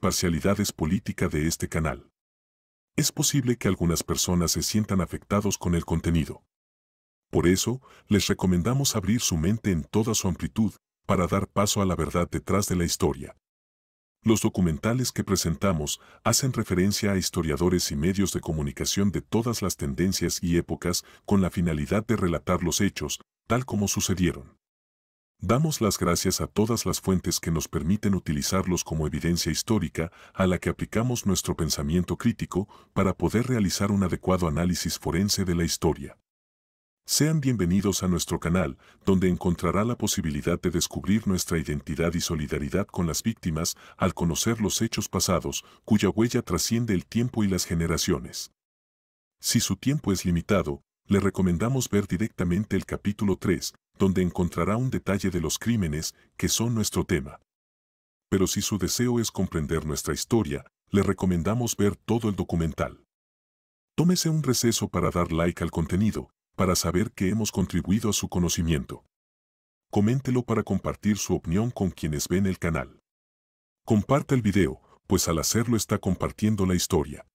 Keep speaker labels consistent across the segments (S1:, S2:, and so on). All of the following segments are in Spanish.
S1: Parcialidades política de este canal. Es posible que algunas personas se sientan afectados con el contenido. Por eso, les recomendamos abrir su mente en toda su amplitud para dar paso a la verdad detrás de la historia. Los documentales que presentamos hacen referencia a historiadores y medios de comunicación de todas las tendencias y épocas con la finalidad de relatar los hechos, tal como sucedieron. Damos las gracias a todas las fuentes que nos permiten utilizarlos como evidencia histórica a la que aplicamos nuestro pensamiento crítico para poder realizar un adecuado análisis forense de la historia. Sean bienvenidos a nuestro canal, donde encontrará la posibilidad de descubrir nuestra identidad y solidaridad con las víctimas al conocer los hechos pasados, cuya huella trasciende el tiempo y las generaciones. Si su tiempo es limitado, le recomendamos ver directamente el capítulo 3, donde encontrará un detalle de los crímenes que son nuestro tema. Pero si su deseo es comprender nuestra historia, le recomendamos ver todo el documental. Tómese un receso para dar like al contenido, para saber que hemos contribuido a su conocimiento. Coméntelo para compartir su opinión con quienes ven el canal. Comparta el video, pues al hacerlo está compartiendo la historia.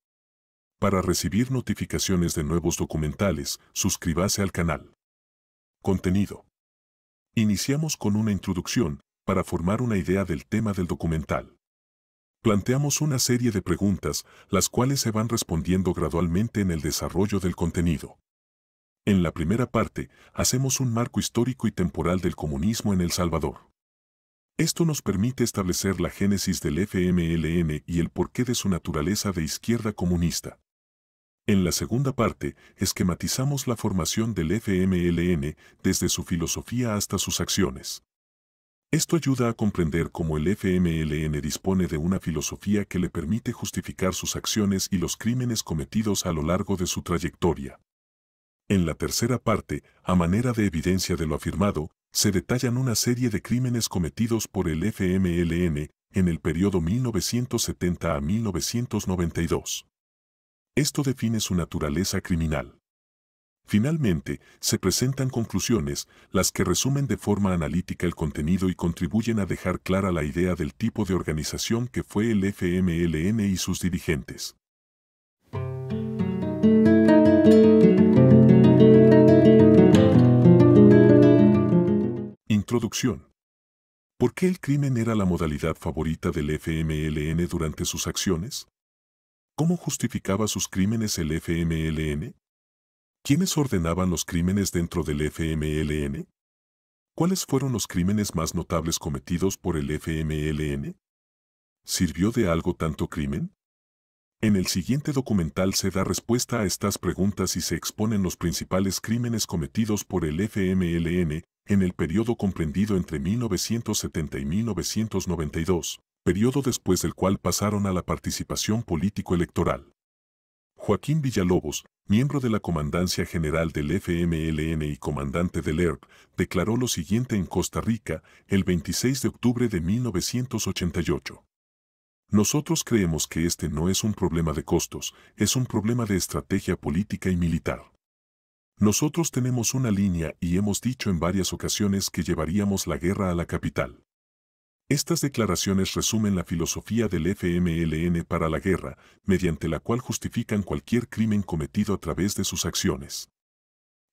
S1: Para recibir notificaciones de nuevos documentales, suscríbase al canal. Contenido. Iniciamos con una introducción, para formar una idea del tema del documental. Planteamos una serie de preguntas, las cuales se van respondiendo gradualmente en el desarrollo del contenido. En la primera parte, hacemos un marco histórico y temporal del comunismo en El Salvador. Esto nos permite establecer la génesis del FMLN y el porqué de su naturaleza de izquierda comunista. En la segunda parte, esquematizamos la formación del FMLN desde su filosofía hasta sus acciones. Esto ayuda a comprender cómo el FMLN dispone de una filosofía que le permite justificar sus acciones y los crímenes cometidos a lo largo de su trayectoria. En la tercera parte, a manera de evidencia de lo afirmado, se detallan una serie de crímenes cometidos por el FMLN en el periodo 1970 a 1992. Esto define su naturaleza criminal. Finalmente, se presentan conclusiones, las que resumen de forma analítica el contenido y contribuyen a dejar clara la idea del tipo de organización que fue el FMLN y sus dirigentes. Introducción. ¿Por qué el crimen era la modalidad favorita del FMLN durante sus acciones? ¿Cómo justificaba sus crímenes el FMLN? ¿Quiénes ordenaban los crímenes dentro del FMLN? ¿Cuáles fueron los crímenes más notables cometidos por el FMLN? ¿Sirvió de algo tanto crimen? En el siguiente documental se da respuesta a estas preguntas y se exponen los principales crímenes cometidos por el FMLN en el periodo comprendido entre 1970 y 1992 periodo después del cual pasaron a la participación político-electoral. Joaquín Villalobos, miembro de la Comandancia General del FMLN y comandante del ERP, declaró lo siguiente en Costa Rica el 26 de octubre de 1988. Nosotros creemos que este no es un problema de costos, es un problema de estrategia política y militar. Nosotros tenemos una línea y hemos dicho en varias ocasiones que llevaríamos la guerra a la capital. Estas declaraciones resumen la filosofía del FMLN para la guerra, mediante la cual justifican cualquier crimen cometido a través de sus acciones.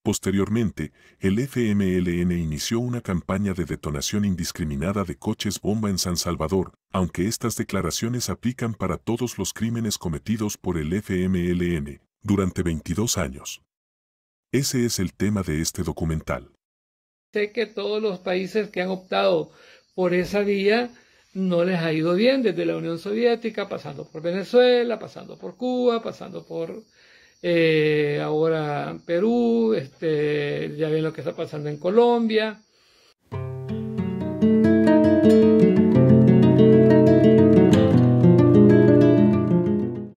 S1: Posteriormente, el FMLN inició una campaña de detonación indiscriminada de coches bomba en San Salvador, aunque estas declaraciones aplican para todos los crímenes cometidos por el FMLN durante 22 años. Ese es el tema de este documental.
S2: Sé que todos los países que han optado por esa vía no les ha ido bien desde la Unión Soviética, pasando por Venezuela, pasando por Cuba, pasando por eh, ahora Perú, este, ya ven lo que está pasando en Colombia.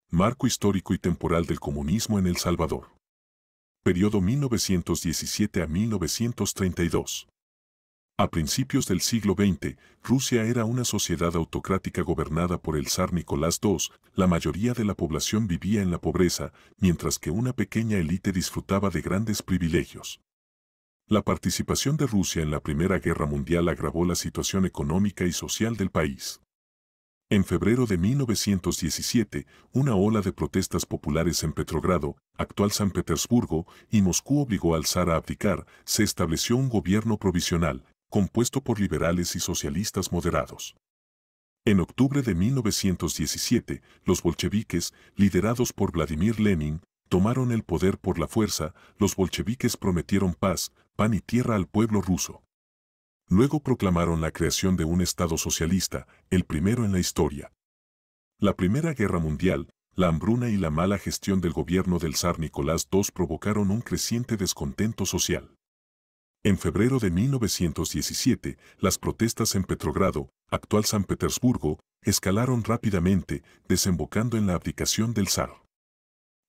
S1: Marco histórico y temporal del comunismo en El Salvador. Periodo 1917 a 1932. A principios del siglo XX, Rusia era una sociedad autocrática gobernada por el zar Nicolás II, la mayoría de la población vivía en la pobreza, mientras que una pequeña élite disfrutaba de grandes privilegios. La participación de Rusia en la Primera Guerra Mundial agravó la situación económica y social del país. En febrero de 1917, una ola de protestas populares en Petrogrado, actual San Petersburgo, y Moscú obligó al zar a abdicar, se estableció un gobierno provisional, compuesto por liberales y socialistas moderados. En octubre de 1917, los bolcheviques, liderados por Vladimir Lenin, tomaron el poder por la fuerza, los bolcheviques prometieron paz, pan y tierra al pueblo ruso. Luego proclamaron la creación de un Estado socialista, el primero en la historia. La Primera Guerra Mundial, la hambruna y la mala gestión del gobierno del zar Nicolás II provocaron un creciente descontento social. En febrero de 1917, las protestas en Petrogrado, actual San Petersburgo, escalaron rápidamente, desembocando en la abdicación del zar.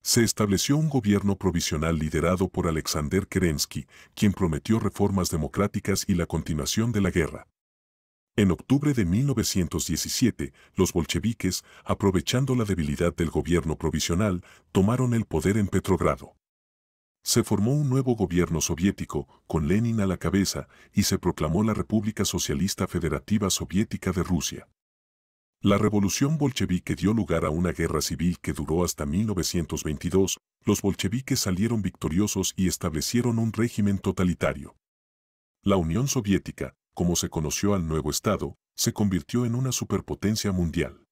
S1: Se estableció un gobierno provisional liderado por Alexander Kerensky, quien prometió reformas democráticas y la continuación de la guerra. En octubre de 1917, los bolcheviques, aprovechando la debilidad del gobierno provisional, tomaron el poder en Petrogrado. Se formó un nuevo gobierno soviético, con Lenin a la cabeza, y se proclamó la República Socialista Federativa Soviética de Rusia. La revolución bolchevique dio lugar a una guerra civil que duró hasta 1922, los bolcheviques salieron victoriosos y establecieron un régimen totalitario. La Unión Soviética, como se conoció al nuevo Estado, se convirtió en una superpotencia mundial.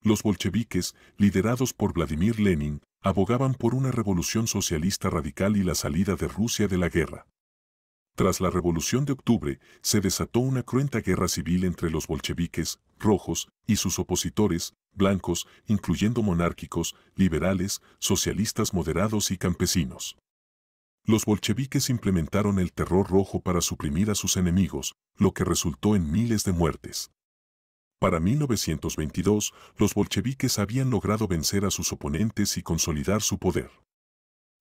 S1: Los bolcheviques, liderados por Vladimir Lenin, abogaban por una revolución socialista radical y la salida de Rusia de la guerra. Tras la Revolución de Octubre, se desató una cruenta guerra civil entre los bolcheviques, rojos, y sus opositores, blancos, incluyendo monárquicos, liberales, socialistas moderados y campesinos. Los bolcheviques implementaron el terror rojo para suprimir a sus enemigos, lo que resultó en miles de muertes. Para 1922, los bolcheviques habían logrado vencer a sus oponentes y consolidar su poder.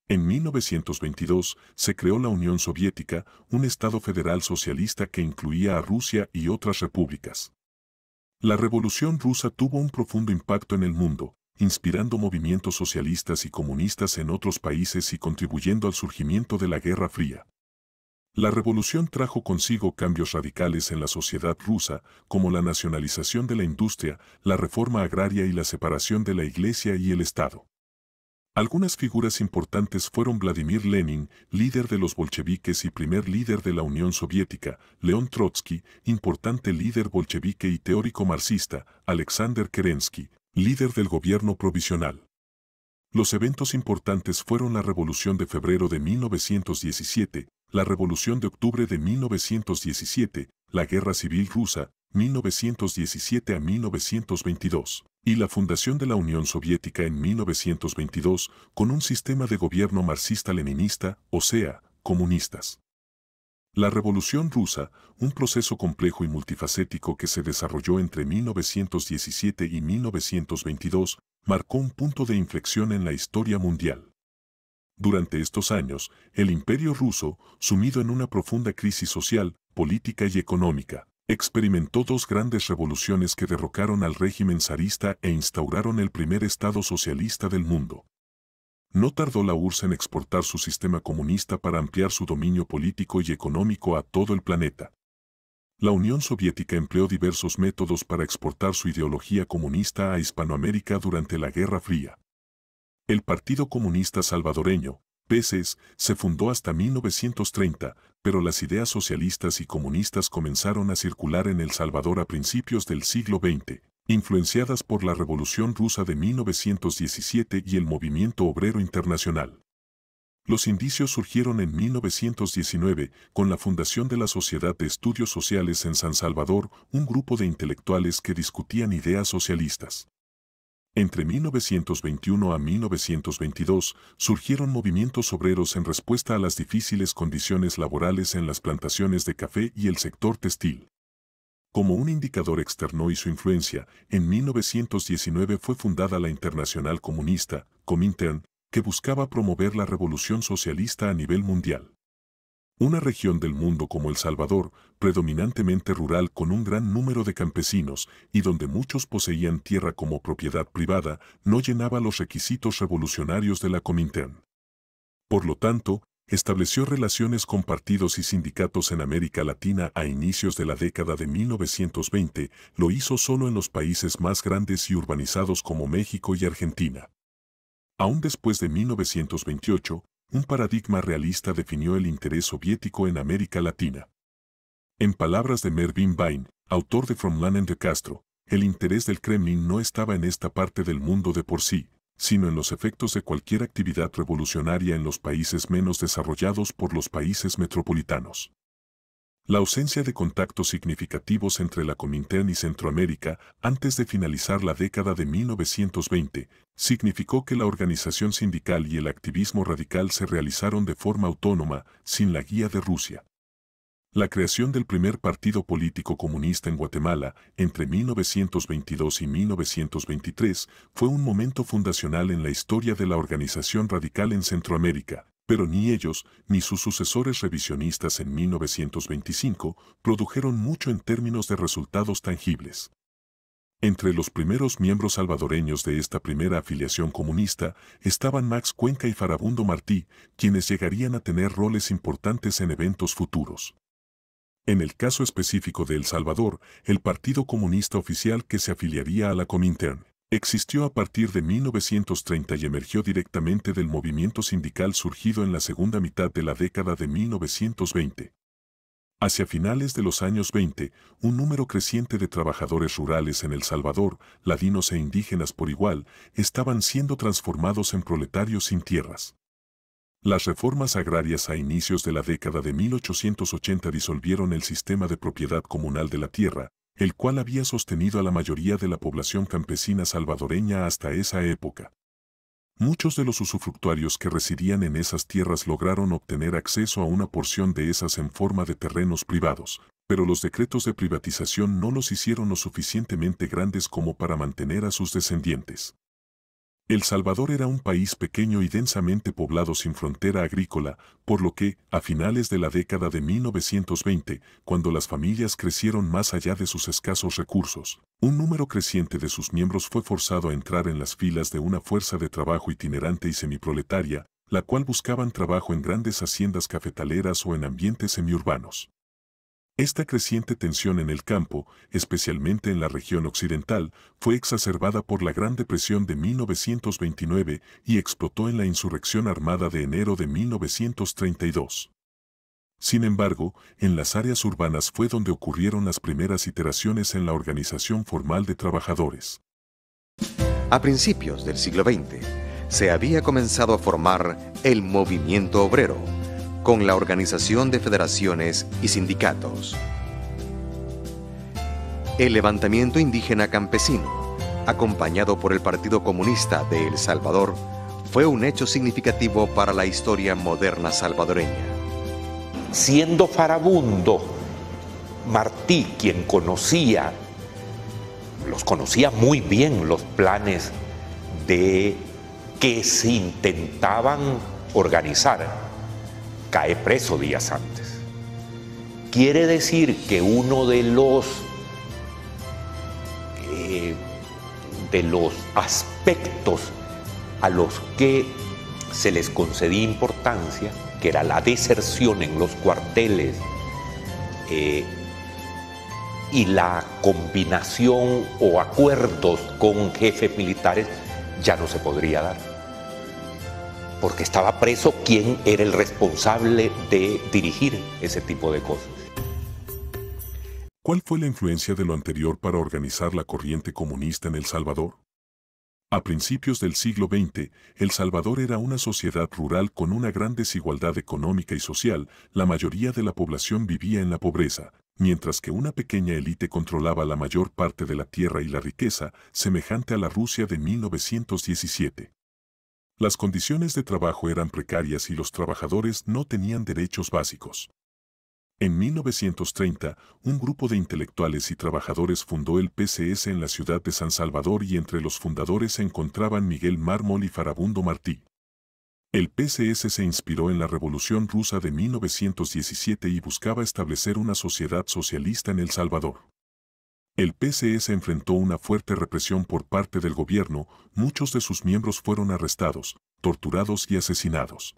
S1: En 1922 se creó la Unión Soviética, un Estado federal socialista que incluía a Rusia y otras repúblicas. La Revolución rusa tuvo un profundo impacto en el mundo, inspirando movimientos socialistas y comunistas en otros países y contribuyendo al surgimiento de la Guerra Fría. La revolución trajo consigo cambios radicales en la sociedad rusa, como la nacionalización de la industria, la reforma agraria y la separación de la iglesia y el Estado. Algunas figuras importantes fueron Vladimir Lenin, líder de los bolcheviques y primer líder de la Unión Soviética, León Trotsky, importante líder bolchevique y teórico marxista, Alexander Kerensky, líder del gobierno provisional. Los eventos importantes fueron la Revolución de Febrero de 1917, la Revolución de Octubre de 1917, la Guerra Civil Rusa, 1917 a 1922, y la fundación de la Unión Soviética en 1922 con un sistema de gobierno marxista-leninista, o sea, comunistas. La Revolución Rusa, un proceso complejo y multifacético que se desarrolló entre 1917 y 1922, marcó un punto de inflexión en la historia mundial. Durante estos años, el imperio ruso, sumido en una profunda crisis social, política y económica, experimentó dos grandes revoluciones que derrocaron al régimen zarista e instauraron el primer Estado socialista del mundo. No tardó la URSS en exportar su sistema comunista para ampliar su dominio político y económico a todo el planeta. La Unión Soviética empleó diversos métodos para exportar su ideología comunista a Hispanoamérica durante la Guerra Fría. El Partido Comunista Salvadoreño, PCS, se fundó hasta 1930, pero las ideas socialistas y comunistas comenzaron a circular en El Salvador a principios del siglo XX, influenciadas por la Revolución Rusa de 1917 y el Movimiento Obrero Internacional. Los indicios surgieron en 1919 con la fundación de la Sociedad de Estudios Sociales en San Salvador, un grupo de intelectuales que discutían ideas socialistas. Entre 1921 a 1922 surgieron movimientos obreros en respuesta a las difíciles condiciones laborales en las plantaciones de café y el sector textil. Como un indicador externo y su influencia, en 1919 fue fundada la Internacional Comunista, Comintern, que buscaba promover la revolución socialista a nivel mundial. Una región del mundo como El Salvador, predominantemente rural con un gran número de campesinos y donde muchos poseían tierra como propiedad privada, no llenaba los requisitos revolucionarios de la Comintern. Por lo tanto, estableció relaciones con partidos y sindicatos en América Latina a inicios de la década de 1920, lo hizo solo en los países más grandes y urbanizados como México y Argentina. Aún después de 1928, un paradigma realista definió el interés soviético en América Latina. En palabras de Mervyn Bain, autor de From Lenin de Castro, el interés del Kremlin no estaba en esta parte del mundo de por sí, sino en los efectos de cualquier actividad revolucionaria en los países menos desarrollados por los países metropolitanos. La ausencia de contactos significativos entre la Comintern y Centroamérica antes de finalizar la década de 1920 significó que la organización sindical y el activismo radical se realizaron de forma autónoma, sin la guía de Rusia. La creación del primer partido político comunista en Guatemala entre 1922 y 1923 fue un momento fundacional en la historia de la organización radical en Centroamérica, pero ni ellos ni sus sucesores revisionistas en 1925 produjeron mucho en términos de resultados tangibles. Entre los primeros miembros salvadoreños de esta primera afiliación comunista estaban Max Cuenca y Farabundo Martí, quienes llegarían a tener roles importantes en eventos futuros. En el caso específico de El Salvador, el Partido Comunista Oficial que se afiliaría a la Comintern existió a partir de 1930 y emergió directamente del movimiento sindical surgido en la segunda mitad de la década de 1920. Hacia finales de los años 20, un número creciente de trabajadores rurales en El Salvador, ladinos e indígenas por igual, estaban siendo transformados en proletarios sin tierras. Las reformas agrarias a inicios de la década de 1880 disolvieron el sistema de propiedad comunal de la tierra, el cual había sostenido a la mayoría de la población campesina salvadoreña hasta esa época. Muchos de los usufructuarios que residían en esas tierras lograron obtener acceso a una porción de esas en forma de terrenos privados, pero los decretos de privatización no los hicieron lo suficientemente grandes como para mantener a sus descendientes. El Salvador era un país pequeño y densamente poblado sin frontera agrícola, por lo que, a finales de la década de 1920, cuando las familias crecieron más allá de sus escasos recursos, un número creciente de sus miembros fue forzado a entrar en las filas de una fuerza de trabajo itinerante y semiproletaria, la cual buscaban trabajo en grandes haciendas cafetaleras o en ambientes semiurbanos. Esta creciente tensión en el campo, especialmente en la región occidental, fue exacerbada por la Gran Depresión de 1929 y explotó en la insurrección armada de enero de 1932. Sin embargo, en las áreas urbanas fue donde ocurrieron las primeras iteraciones en la organización formal de trabajadores.
S3: A principios del siglo XX, se había comenzado a formar el movimiento obrero, con la Organización de Federaciones y Sindicatos. El levantamiento indígena campesino, acompañado por el Partido Comunista de El Salvador, fue un hecho significativo para la historia moderna salvadoreña. Siendo farabundo, Martí, quien conocía, los conocía muy bien los planes de que se intentaban organizar cae preso días antes. Quiere decir que uno de los, eh, de los aspectos a los que se les concedía importancia, que era la deserción en los cuarteles eh, y la combinación o acuerdos con jefes militares, ya no se podría dar porque estaba preso quién era el responsable de dirigir ese tipo de cosas.
S1: ¿Cuál fue la influencia de lo anterior para organizar la corriente comunista en El Salvador? A principios del siglo XX, El Salvador era una sociedad rural con una gran desigualdad económica y social, la mayoría de la población vivía en la pobreza, mientras que una pequeña élite controlaba la mayor parte de la tierra y la riqueza, semejante a la Rusia de 1917. Las condiciones de trabajo eran precarias y los trabajadores no tenían derechos básicos. En 1930, un grupo de intelectuales y trabajadores fundó el PCS en la ciudad de San Salvador y entre los fundadores se encontraban Miguel Mármol y Farabundo Martí. El PCS se inspiró en la Revolución Rusa de 1917 y buscaba establecer una sociedad socialista en El Salvador. El PCS enfrentó una fuerte represión por parte del gobierno, muchos de sus miembros fueron arrestados, torturados y asesinados.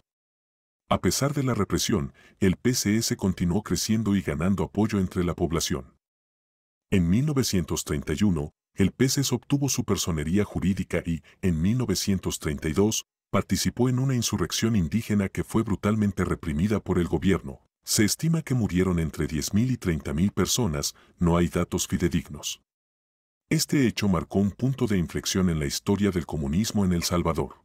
S1: A pesar de la represión, el PCS continuó creciendo y ganando apoyo entre la población. En 1931, el PCS obtuvo su personería jurídica y, en 1932, participó en una insurrección indígena que fue brutalmente reprimida por el gobierno, se estima que murieron entre 10.000 y 30.000 personas, no hay datos fidedignos. Este hecho marcó un punto de inflexión en la historia del comunismo en El Salvador.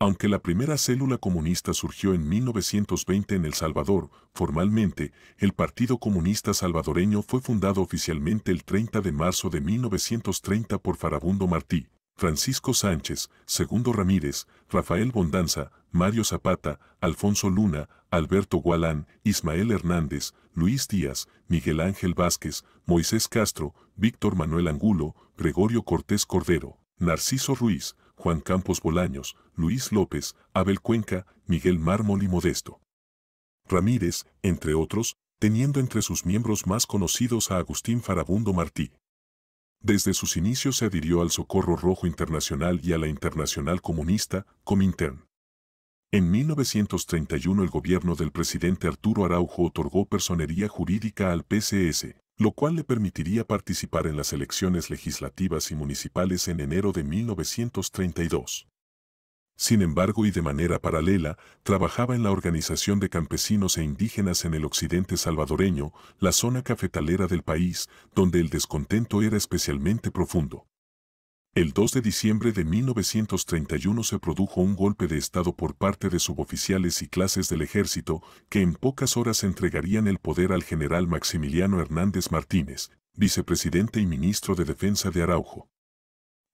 S1: Aunque la primera célula comunista surgió en 1920 en El Salvador, formalmente, el Partido Comunista Salvadoreño fue fundado oficialmente el 30 de marzo de 1930 por Farabundo Martí, Francisco Sánchez, Segundo Ramírez, Rafael Bondanza, Mario Zapata, Alfonso Luna, Alberto Gualán, Ismael Hernández, Luis Díaz, Miguel Ángel Vázquez, Moisés Castro, Víctor Manuel Angulo, Gregorio Cortés Cordero, Narciso Ruiz, Juan Campos Bolaños, Luis López, Abel Cuenca, Miguel Mármol y Modesto. Ramírez, entre otros, teniendo entre sus miembros más conocidos a Agustín Farabundo Martí. Desde sus inicios se adhirió al Socorro Rojo Internacional y a la Internacional Comunista, Comintern. En 1931 el gobierno del presidente Arturo Araujo otorgó personería jurídica al PCS, lo cual le permitiría participar en las elecciones legislativas y municipales en enero de 1932. Sin embargo y de manera paralela, trabajaba en la organización de campesinos e indígenas en el occidente salvadoreño, la zona cafetalera del país, donde el descontento era especialmente profundo. El 2 de diciembre de 1931 se produjo un golpe de Estado por parte de suboficiales y clases del ejército que en pocas horas entregarían el poder al general Maximiliano Hernández Martínez, vicepresidente y ministro de Defensa de Araujo.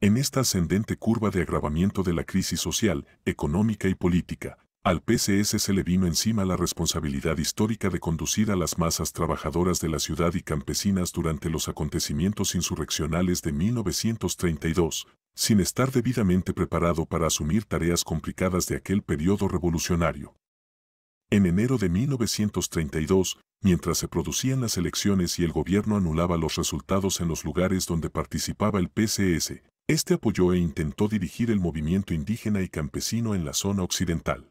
S1: En esta ascendente curva de agravamiento de la crisis social, económica y política, al PCS se le vino encima la responsabilidad histórica de conducir a las masas trabajadoras de la ciudad y campesinas durante los acontecimientos insurreccionales de 1932, sin estar debidamente preparado para asumir tareas complicadas de aquel periodo revolucionario. En enero de 1932, mientras se producían las elecciones y el gobierno anulaba los resultados en los lugares donde participaba el PCS, este apoyó e intentó dirigir el movimiento indígena y campesino en la zona occidental.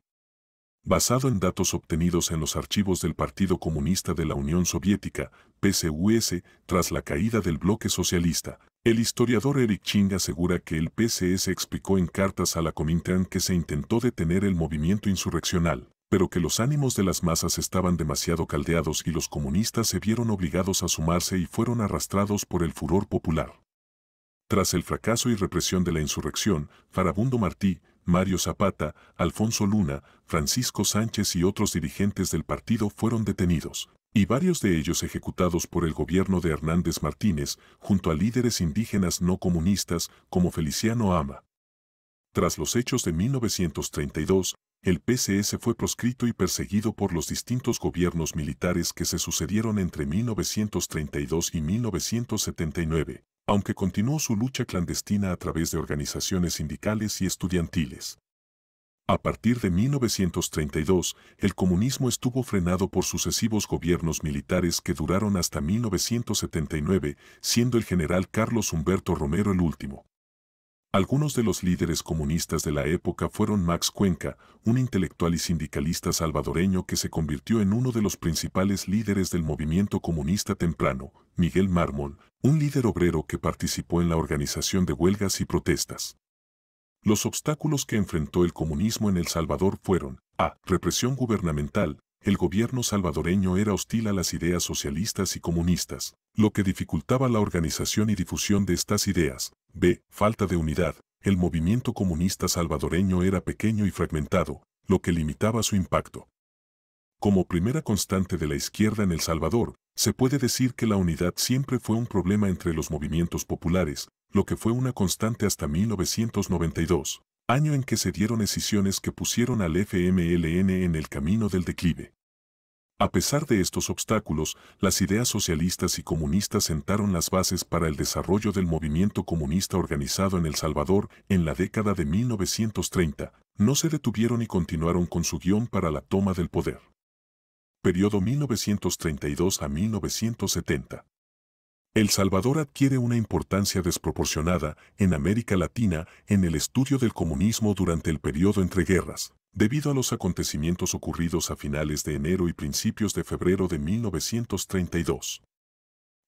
S1: Basado en datos obtenidos en los archivos del Partido Comunista de la Unión Soviética, PCUS, tras la caída del bloque socialista, el historiador Eric Ching asegura que el PCS explicó en cartas a la Comintern que se intentó detener el movimiento insurreccional, pero que los ánimos de las masas estaban demasiado caldeados y los comunistas se vieron obligados a sumarse y fueron arrastrados por el furor popular. Tras el fracaso y represión de la insurrección, Farabundo Martí, Mario Zapata, Alfonso Luna, Francisco Sánchez y otros dirigentes del partido fueron detenidos, y varios de ellos ejecutados por el gobierno de Hernández Martínez, junto a líderes indígenas no comunistas como Feliciano Ama. Tras los hechos de 1932, el PCS fue proscrito y perseguido por los distintos gobiernos militares que se sucedieron entre 1932 y 1979, aunque continuó su lucha clandestina a través de organizaciones sindicales y estudiantiles. A partir de 1932, el comunismo estuvo frenado por sucesivos gobiernos militares que duraron hasta 1979, siendo el general Carlos Humberto Romero el último. Algunos de los líderes comunistas de la época fueron Max Cuenca, un intelectual y sindicalista salvadoreño que se convirtió en uno de los principales líderes del movimiento comunista temprano, Miguel Mármol, un líder obrero que participó en la organización de huelgas y protestas. Los obstáculos que enfrentó el comunismo en El Salvador fueron a. Represión gubernamental. El gobierno salvadoreño era hostil a las ideas socialistas y comunistas lo que dificultaba la organización y difusión de estas ideas. B. Falta de unidad. El movimiento comunista salvadoreño era pequeño y fragmentado, lo que limitaba su impacto. Como primera constante de la izquierda en El Salvador, se puede decir que la unidad siempre fue un problema entre los movimientos populares, lo que fue una constante hasta 1992, año en que se dieron decisiones que pusieron al FMLN en el camino del declive. A pesar de estos obstáculos, las ideas socialistas y comunistas sentaron las bases para el desarrollo del movimiento comunista organizado en El Salvador en la década de 1930. No se detuvieron y continuaron con su guión para la toma del poder. Periodo 1932 a 1970. El Salvador adquiere una importancia desproporcionada en América Latina en el estudio del comunismo durante el periodo entre guerras. Debido a los acontecimientos ocurridos a finales de enero y principios de febrero de 1932.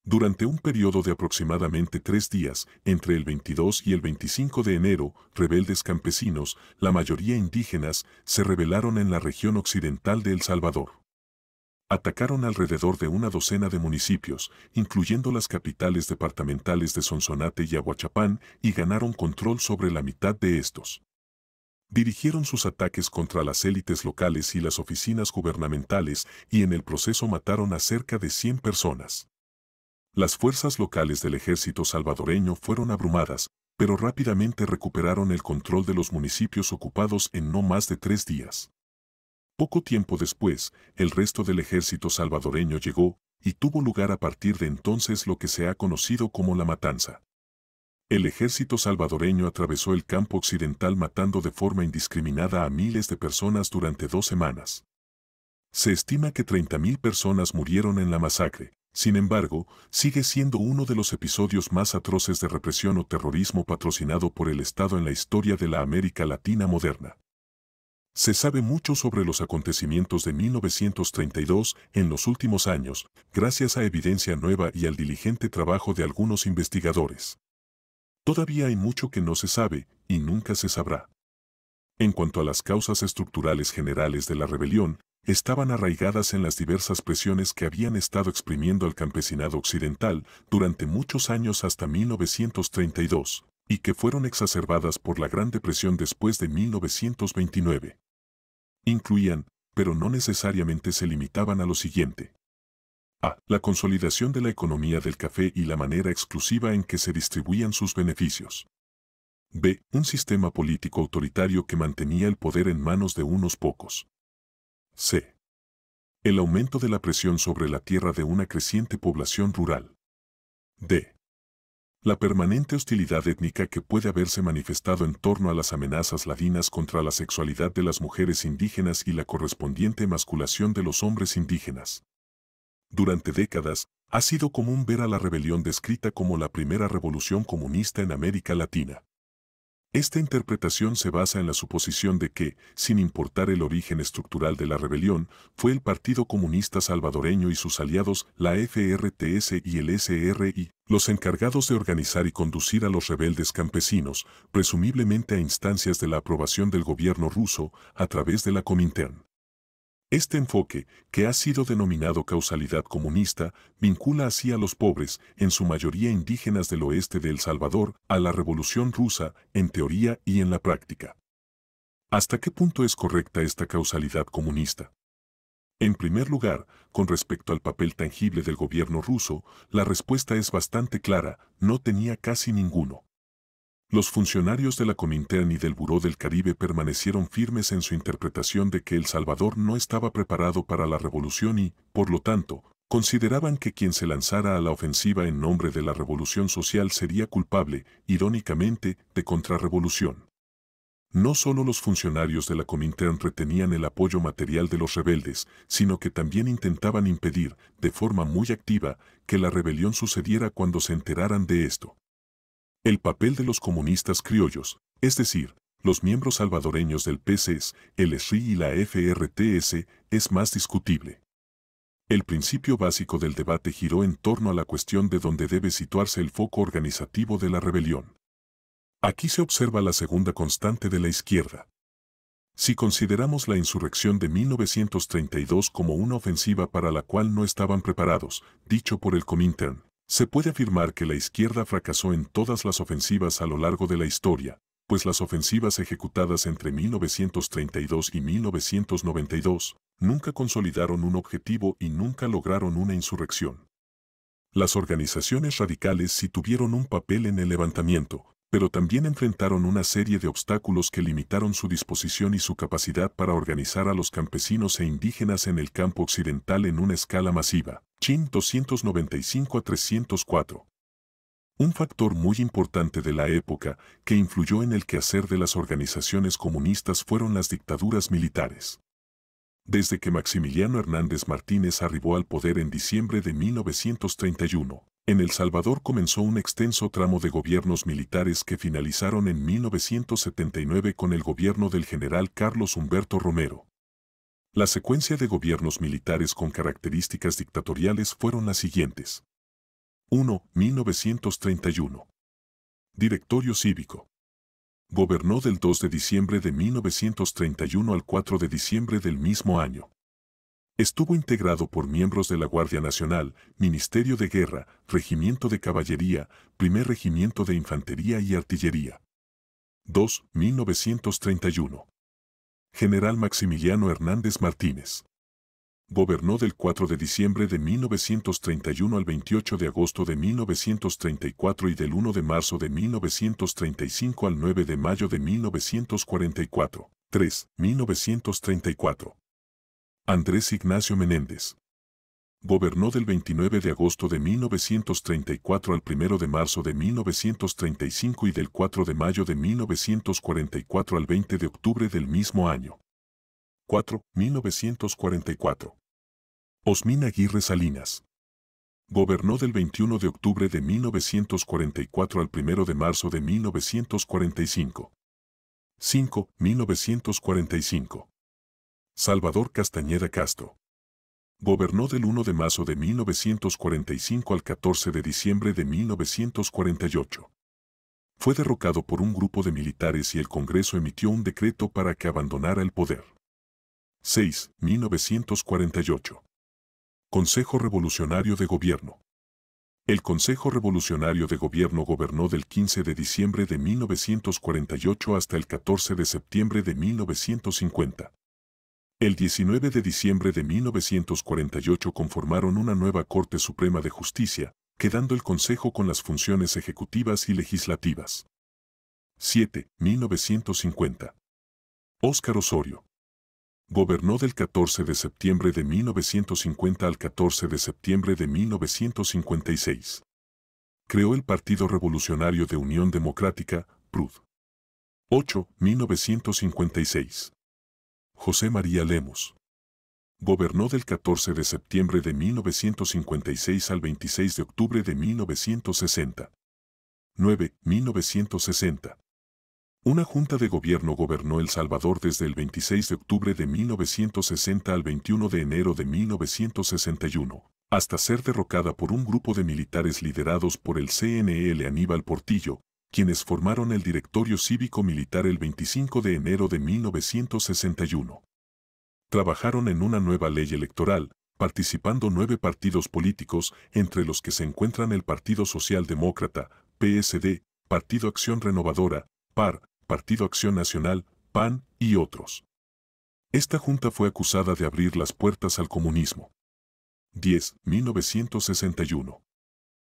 S1: Durante un periodo de aproximadamente tres días, entre el 22 y el 25 de enero, rebeldes campesinos, la mayoría indígenas, se rebelaron en la región occidental de El Salvador. Atacaron alrededor de una docena de municipios, incluyendo las capitales departamentales de Sonsonate y Aguachapán, y ganaron control sobre la mitad de estos dirigieron sus ataques contra las élites locales y las oficinas gubernamentales y en el proceso mataron a cerca de 100 personas. Las fuerzas locales del ejército salvadoreño fueron abrumadas, pero rápidamente recuperaron el control de los municipios ocupados en no más de tres días. Poco tiempo después, el resto del ejército salvadoreño llegó, y tuvo lugar a partir de entonces lo que se ha conocido como la matanza. El ejército salvadoreño atravesó el campo occidental matando de forma indiscriminada a miles de personas durante dos semanas. Se estima que 30.000 personas murieron en la masacre, sin embargo, sigue siendo uno de los episodios más atroces de represión o terrorismo patrocinado por el Estado en la historia de la América Latina moderna. Se sabe mucho sobre los acontecimientos de 1932 en los últimos años, gracias a evidencia nueva y al diligente trabajo de algunos investigadores. Todavía hay mucho que no se sabe y nunca se sabrá. En cuanto a las causas estructurales generales de la rebelión, estaban arraigadas en las diversas presiones que habían estado exprimiendo al campesinado occidental durante muchos años hasta 1932, y que fueron exacerbadas por la Gran Depresión después de 1929. Incluían, pero no necesariamente se limitaban a lo siguiente. A. La consolidación de la economía del café y la manera exclusiva en que se distribuían sus beneficios. B. Un sistema político autoritario que mantenía el poder en manos de unos pocos. C. El aumento de la presión sobre la tierra de una creciente población rural. D. La permanente hostilidad étnica que puede haberse manifestado en torno a las amenazas ladinas contra la sexualidad de las mujeres indígenas y la correspondiente masculación de los hombres indígenas. Durante décadas, ha sido común ver a la rebelión descrita como la primera revolución comunista en América Latina. Esta interpretación se basa en la suposición de que, sin importar el origen estructural de la rebelión, fue el Partido Comunista Salvadoreño y sus aliados, la FRTS y el SRI, los encargados de organizar y conducir a los rebeldes campesinos, presumiblemente a instancias de la aprobación del gobierno ruso, a través de la Comintern. Este enfoque, que ha sido denominado causalidad comunista, vincula así a los pobres, en su mayoría indígenas del oeste de El Salvador, a la Revolución rusa, en teoría y en la práctica. ¿Hasta qué punto es correcta esta causalidad comunista? En primer lugar, con respecto al papel tangible del gobierno ruso, la respuesta es bastante clara, no tenía casi ninguno. Los funcionarios de la Comintern y del Buró del Caribe permanecieron firmes en su interpretación de que El Salvador no estaba preparado para la revolución y, por lo tanto, consideraban que quien se lanzara a la ofensiva en nombre de la revolución social sería culpable, irónicamente, de contrarrevolución. No solo los funcionarios de la Comintern retenían el apoyo material de los rebeldes, sino que también intentaban impedir, de forma muy activa, que la rebelión sucediera cuando se enteraran de esto. El papel de los comunistas criollos, es decir, los miembros salvadoreños del PCS, el SRI y la FRTS, es más discutible. El principio básico del debate giró en torno a la cuestión de dónde debe situarse el foco organizativo de la rebelión. Aquí se observa la segunda constante de la izquierda. Si consideramos la insurrección de 1932 como una ofensiva para la cual no estaban preparados, dicho por el Comintern, se puede afirmar que la izquierda fracasó en todas las ofensivas a lo largo de la historia, pues las ofensivas ejecutadas entre 1932 y 1992 nunca consolidaron un objetivo y nunca lograron una insurrección. Las organizaciones radicales sí tuvieron un papel en el levantamiento, pero también enfrentaron una serie de obstáculos que limitaron su disposición y su capacidad para organizar a los campesinos e indígenas en el campo occidental en una escala masiva. Chin 295 a 304. Un factor muy importante de la época que influyó en el quehacer de las organizaciones comunistas fueron las dictaduras militares. Desde que Maximiliano Hernández Martínez arribó al poder en diciembre de 1931, en El Salvador comenzó un extenso tramo de gobiernos militares que finalizaron en 1979 con el gobierno del general Carlos Humberto Romero. La secuencia de gobiernos militares con características dictatoriales fueron las siguientes. 1. 1931. Directorio Cívico. Gobernó del 2 de diciembre de 1931 al 4 de diciembre del mismo año. Estuvo integrado por miembros de la Guardia Nacional, Ministerio de Guerra, Regimiento de Caballería, Primer Regimiento de Infantería y Artillería. 2. 1931. General Maximiliano Hernández Martínez. Gobernó del 4 de diciembre de 1931 al 28 de agosto de 1934 y del 1 de marzo de 1935 al 9 de mayo de 1944. 3. 1934. Andrés Ignacio Menéndez. Gobernó del 29 de agosto de 1934 al 1 de marzo de 1935 y del 4 de mayo de 1944 al 20 de octubre del mismo año. 4. 1944. Osmina Aguirre Salinas. Gobernó del 21 de octubre de 1944 al 1 de marzo de 1945. 5. 1945. Salvador Castañeda Castro. Gobernó del 1 de marzo de 1945 al 14 de diciembre de 1948. Fue derrocado por un grupo de militares y el Congreso emitió un decreto para que abandonara el poder. 6. 1948. Consejo Revolucionario de Gobierno. El Consejo Revolucionario de Gobierno gobernó del 15 de diciembre de 1948 hasta el 14 de septiembre de 1950. El 19 de diciembre de 1948 conformaron una nueva Corte Suprema de Justicia, quedando el Consejo con las funciones ejecutivas y legislativas. 7. 1950. Óscar Osorio. Gobernó del 14 de septiembre de 1950 al 14 de septiembre de 1956. Creó el Partido Revolucionario de Unión Democrática, PRUD. 8. 1956. José María Lemus. Gobernó del 14 de septiembre de 1956 al 26 de octubre de 1960. 9. 1960. Una junta de gobierno gobernó El Salvador desde el 26 de octubre de 1960 al 21 de enero de 1961, hasta ser derrocada por un grupo de militares liderados por el CNL Aníbal Portillo, quienes formaron el Directorio Cívico Militar el 25 de enero de 1961. Trabajaron en una nueva ley electoral, participando nueve partidos políticos, entre los que se encuentran el Partido Socialdemócrata, PSD, Partido Acción Renovadora, PAR, Partido Acción Nacional, PAN y otros. Esta junta fue acusada de abrir las puertas al comunismo. 10. 1961.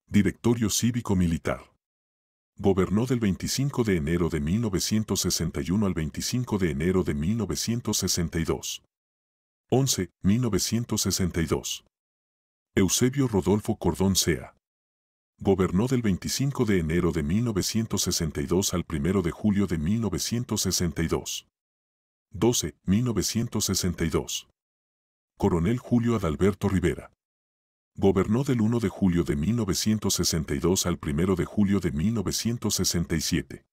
S1: Directorio Cívico Militar. Gobernó del 25 de enero de 1961 al 25 de enero de 1962. 11. 1962. Eusebio Rodolfo Cordón Sea. Gobernó del 25 de enero de 1962 al 1 de julio de 1962. 12. 1962. Coronel Julio Adalberto Rivera. Gobernó del 1 de julio de 1962 al 1 de julio de 1967.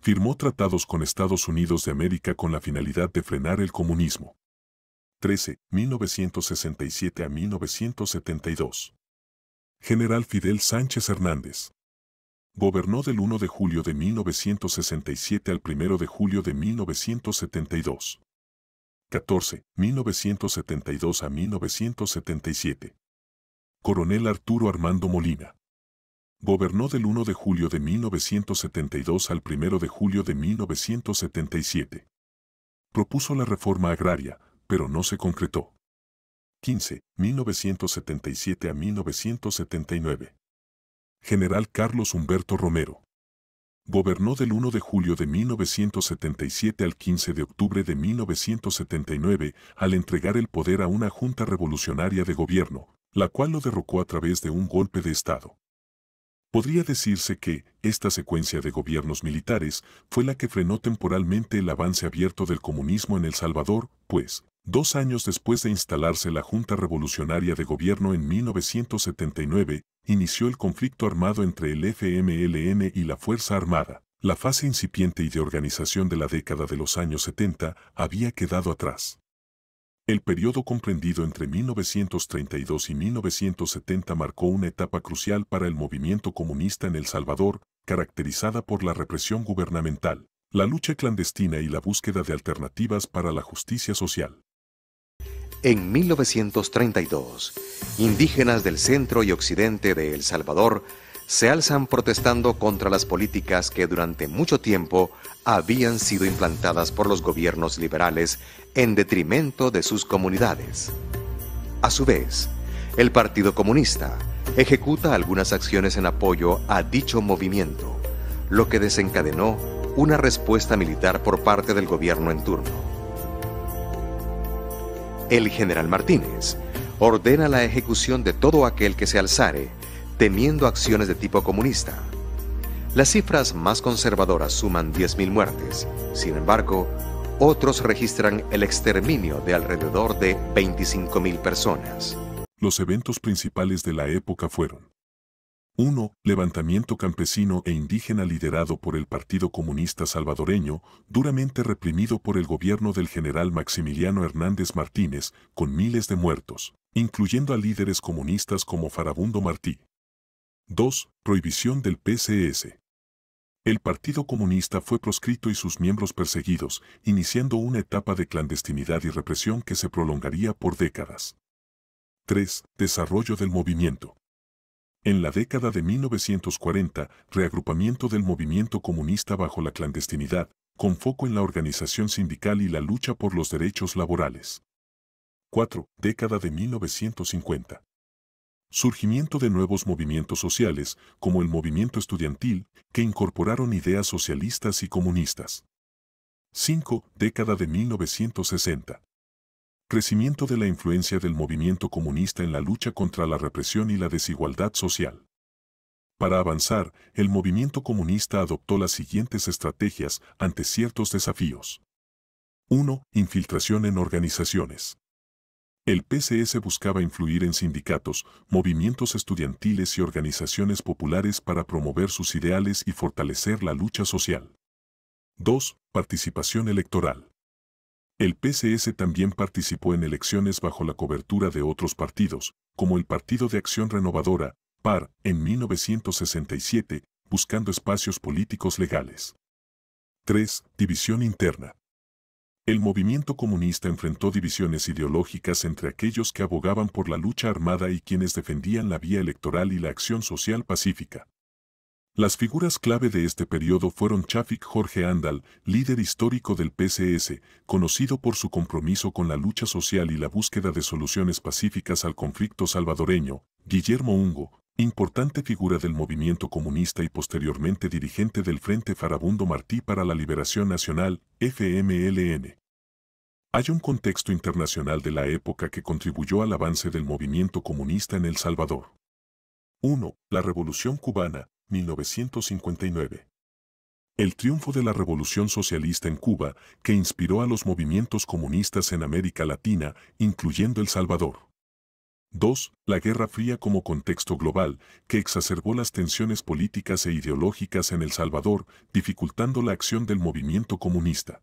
S1: Firmó tratados con Estados Unidos de América con la finalidad de frenar el comunismo. 13. 1967 a 1972. General Fidel Sánchez Hernández. Gobernó del 1 de julio de 1967 al 1 de julio de 1972. 14. 1972 a 1977 coronel Arturo Armando Molina. Gobernó del 1 de julio de 1972 al 1 de julio de 1977. Propuso la reforma agraria, pero no se concretó. 15. 1977 a 1979. General Carlos Humberto Romero. Gobernó del 1 de julio de 1977 al 15 de octubre de 1979 al entregar el poder a una junta revolucionaria de gobierno, la cual lo derrocó a través de un golpe de Estado. Podría decirse que esta secuencia de gobiernos militares fue la que frenó temporalmente el avance abierto del comunismo en El Salvador, pues, dos años después de instalarse la Junta Revolucionaria de Gobierno en 1979, inició el conflicto armado entre el FMLN y la Fuerza Armada. La fase incipiente y de organización de la década de los años 70 había quedado atrás. El periodo comprendido entre 1932 y 1970 marcó una etapa crucial para el movimiento comunista en El Salvador, caracterizada por la represión gubernamental, la lucha clandestina y la búsqueda de alternativas para la justicia social.
S3: En 1932, indígenas del centro y occidente de El Salvador se alzan protestando contra las políticas que durante mucho tiempo habían sido implantadas por los gobiernos liberales en detrimento de sus comunidades. A su vez, el Partido Comunista ejecuta algunas acciones en apoyo a dicho movimiento, lo que desencadenó una respuesta militar por parte del gobierno en turno. El general Martínez ordena la ejecución de todo aquel que se alzare temiendo acciones de tipo comunista. Las cifras más conservadoras suman 10.000 muertes, sin embargo, otros registran el exterminio de alrededor de 25.000 personas.
S1: Los eventos principales de la época fueron 1. Levantamiento campesino e indígena liderado por el Partido Comunista Salvadoreño, duramente reprimido por el gobierno del general Maximiliano Hernández Martínez, con miles de muertos, incluyendo a líderes comunistas como Farabundo Martí. 2. Prohibición del PCS. El Partido Comunista fue proscrito y sus miembros perseguidos, iniciando una etapa de clandestinidad y represión que se prolongaría por décadas. 3. Desarrollo del movimiento. En la década de 1940, reagrupamiento del movimiento comunista bajo la clandestinidad, con foco en la organización sindical y la lucha por los derechos laborales. 4. Década de 1950 surgimiento de nuevos movimientos sociales como el movimiento estudiantil que incorporaron ideas socialistas y comunistas. 5. Década de 1960. Crecimiento de la influencia del movimiento comunista en la lucha contra la represión y la desigualdad social. Para avanzar, el movimiento comunista adoptó las siguientes estrategias ante ciertos desafíos. 1. Infiltración en organizaciones. El PCS buscaba influir en sindicatos, movimientos estudiantiles y organizaciones populares para promover sus ideales y fortalecer la lucha social. 2. Participación electoral. El PCS también participó en elecciones bajo la cobertura de otros partidos, como el Partido de Acción Renovadora, PAR, en 1967, buscando espacios políticos legales. 3. División interna. El movimiento comunista enfrentó divisiones ideológicas entre aquellos que abogaban por la lucha armada y quienes defendían la vía electoral y la acción social pacífica. Las figuras clave de este periodo fueron Chafik Jorge Andal, líder histórico del PCS, conocido por su compromiso con la lucha social y la búsqueda de soluciones pacíficas al conflicto salvadoreño, Guillermo Ungo, importante figura del movimiento comunista y posteriormente dirigente del Frente Farabundo Martí para la Liberación Nacional, FMLN. Hay un contexto internacional de la época que contribuyó al avance del movimiento comunista en El Salvador. 1. La Revolución Cubana, 1959. El triunfo de la Revolución Socialista en Cuba, que inspiró a los movimientos comunistas en América Latina, incluyendo El Salvador. 2. La Guerra Fría como contexto global, que exacerbó las tensiones políticas e ideológicas en El Salvador, dificultando la acción del movimiento comunista.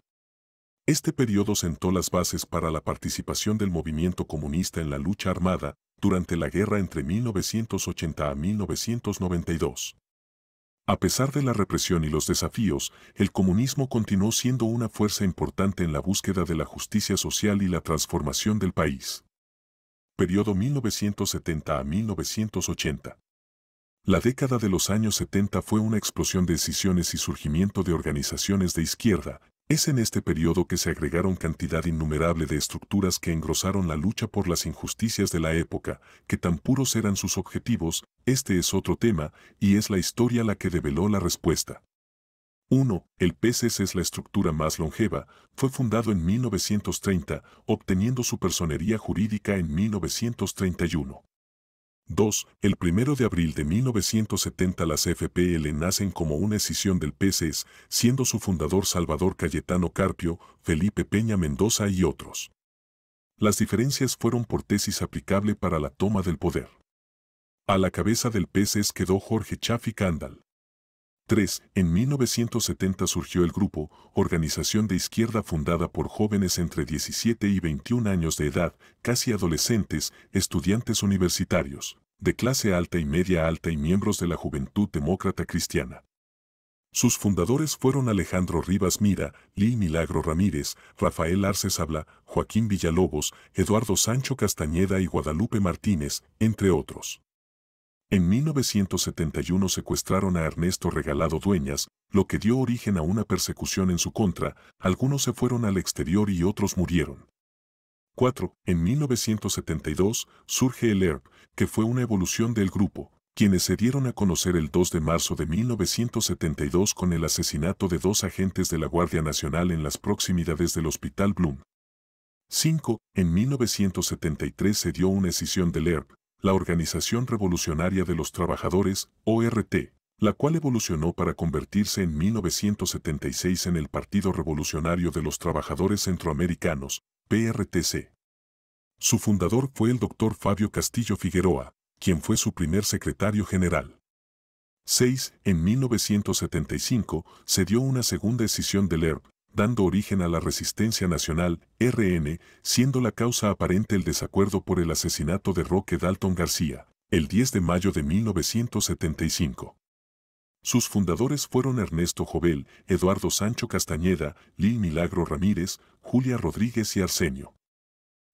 S1: Este periodo sentó las bases para la participación del movimiento comunista en la lucha armada durante la guerra entre 1980 a 1992. A pesar de la represión y los desafíos, el comunismo continuó siendo una fuerza importante en la búsqueda de la justicia social y la transformación del país periodo 1970 a 1980. La década de los años 70 fue una explosión de decisiones y surgimiento de organizaciones de izquierda. Es en este periodo que se agregaron cantidad innumerable de estructuras que engrosaron la lucha por las injusticias de la época, que tan puros eran sus objetivos, este es otro tema, y es la historia la que develó la respuesta. 1. El PCS es la estructura más longeva, fue fundado en 1930, obteniendo su personería jurídica en 1931. 2. El 1 de abril de 1970 las FPL nacen como una escisión del PCS, siendo su fundador Salvador Cayetano Carpio, Felipe Peña Mendoza y otros. Las diferencias fueron por tesis aplicable para la toma del poder. A la cabeza del PCS quedó Jorge Chafi Cándal. 3. En 1970 surgió el grupo, organización de izquierda fundada por jóvenes entre 17 y 21 años de edad, casi adolescentes, estudiantes universitarios, de clase alta y media alta y miembros de la Juventud Demócrata Cristiana. Sus fundadores fueron Alejandro Rivas Mira, Lee Milagro Ramírez, Rafael Arce Sabla, Joaquín Villalobos, Eduardo Sancho Castañeda y Guadalupe Martínez, entre otros. En 1971 secuestraron a Ernesto Regalado Dueñas, lo que dio origen a una persecución en su contra, algunos se fueron al exterior y otros murieron. 4. En 1972 surge el ERP, que fue una evolución del grupo, quienes se dieron a conocer el 2 de marzo de 1972 con el asesinato de dos agentes de la Guardia Nacional en las proximidades del Hospital Bloom. 5. En 1973 se dio una escisión del ERP, la Organización Revolucionaria de los Trabajadores, ORT, la cual evolucionó para convertirse en 1976 en el Partido Revolucionario de los Trabajadores Centroamericanos, PRTC. Su fundador fue el doctor Fabio Castillo Figueroa, quien fue su primer secretario general. 6. En 1975 se dio una segunda decisión del ERP, dando origen a la Resistencia Nacional, RN, siendo la causa aparente el desacuerdo por el asesinato de Roque Dalton García, el 10 de mayo de 1975. Sus fundadores fueron Ernesto Jovel, Eduardo Sancho Castañeda, Lil Milagro Ramírez, Julia Rodríguez y Arsenio.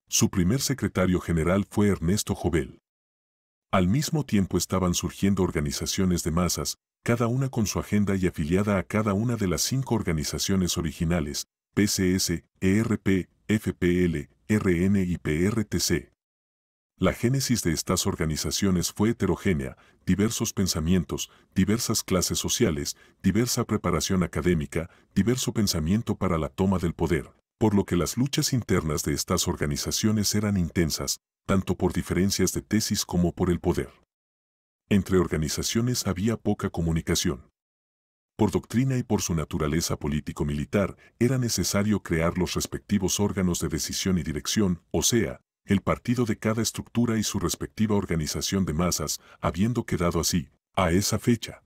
S1: Su primer secretario general fue Ernesto Jovel. Al mismo tiempo estaban surgiendo organizaciones de masas, cada una con su agenda y afiliada a cada una de las cinco organizaciones originales, PCS, ERP, FPL, RN y PRTC. La génesis de estas organizaciones fue heterogénea, diversos pensamientos, diversas clases sociales, diversa preparación académica, diverso pensamiento para la toma del poder, por lo que las luchas internas de estas organizaciones eran intensas, tanto por diferencias de tesis como por el poder. Entre organizaciones había poca comunicación. Por doctrina y por su naturaleza político-militar, era necesario crear los respectivos órganos de decisión y dirección, o sea, el partido de cada estructura y su respectiva organización de masas, habiendo quedado así, a esa fecha,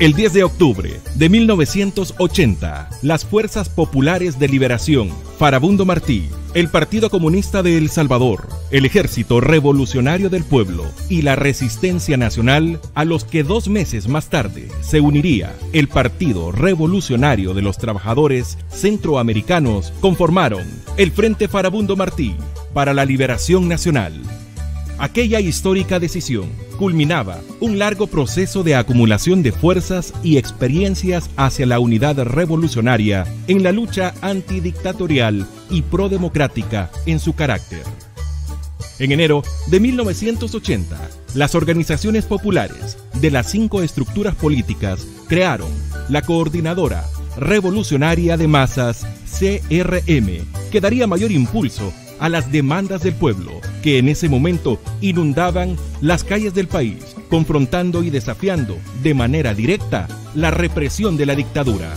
S4: El 10 de octubre de 1980, las Fuerzas Populares de Liberación, Farabundo Martí, el Partido Comunista de El Salvador, el Ejército Revolucionario del Pueblo y la Resistencia Nacional, a los que dos meses más tarde se uniría el Partido Revolucionario de los Trabajadores Centroamericanos, conformaron el Frente Farabundo Martí para la Liberación Nacional Aquella histórica decisión culminaba un largo proceso de acumulación de fuerzas y experiencias hacia la unidad revolucionaria en la lucha antidictatorial y prodemocrática en su carácter. En enero de 1980, las organizaciones populares de las cinco estructuras políticas crearon la Coordinadora Revolucionaria de Masas, CRM, que daría mayor impulso a las demandas del pueblo, que en ese momento inundaban las calles del país, confrontando y desafiando de manera directa la represión de la dictadura.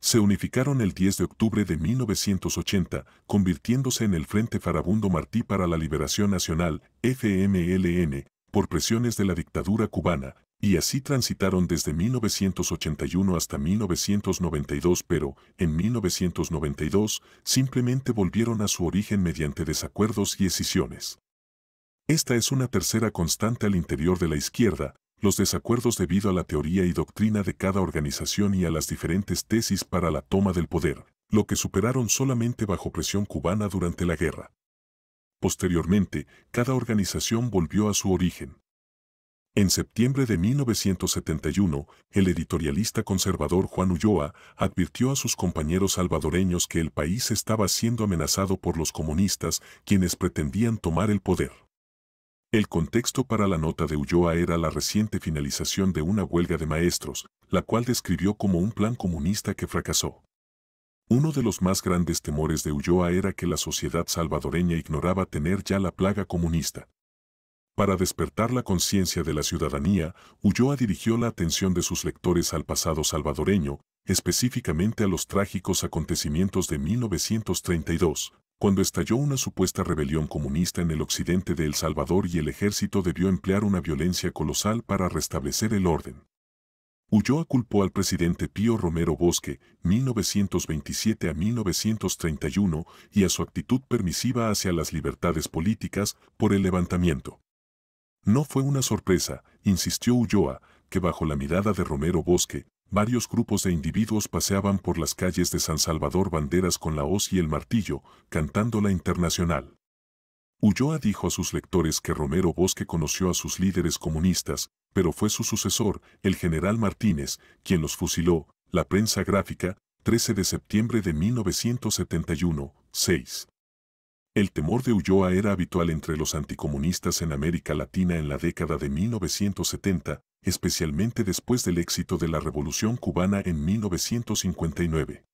S1: Se unificaron el 10 de octubre de 1980, convirtiéndose en el Frente Farabundo Martí para la Liberación Nacional, FMLN, por presiones de la dictadura cubana, y así transitaron desde 1981 hasta 1992, pero, en 1992, simplemente volvieron a su origen mediante desacuerdos y escisiones. Esta es una tercera constante al interior de la izquierda, los desacuerdos debido a la teoría y doctrina de cada organización y a las diferentes tesis para la toma del poder, lo que superaron solamente bajo presión cubana durante la guerra. Posteriormente, cada organización volvió a su origen. En septiembre de 1971, el editorialista conservador Juan Ulloa advirtió a sus compañeros salvadoreños que el país estaba siendo amenazado por los comunistas quienes pretendían tomar el poder. El contexto para la nota de Ulloa era la reciente finalización de una huelga de maestros, la cual describió como un plan comunista que fracasó. Uno de los más grandes temores de Ulloa era que la sociedad salvadoreña ignoraba tener ya la plaga comunista. Para despertar la conciencia de la ciudadanía, Ulloa dirigió la atención de sus lectores al pasado salvadoreño, específicamente a los trágicos acontecimientos de 1932, cuando estalló una supuesta rebelión comunista en el occidente de El Salvador y el ejército debió emplear una violencia colosal para restablecer el orden. Ulloa culpó al presidente Pío Romero Bosque, 1927 a 1931, y a su actitud permisiva hacia las libertades políticas por el levantamiento. No fue una sorpresa, insistió Ulloa, que bajo la mirada de Romero Bosque, varios grupos de individuos paseaban por las calles de San Salvador banderas con la hoz y el martillo, cantando la internacional. Ulloa dijo a sus lectores que Romero Bosque conoció a sus líderes comunistas, pero fue su sucesor, el general Martínez, quien los fusiló, la prensa gráfica, 13 de septiembre de 1971, 6. El temor de Ulloa era habitual entre los anticomunistas en América Latina en la década de 1970, especialmente después del éxito de la Revolución Cubana en 1959.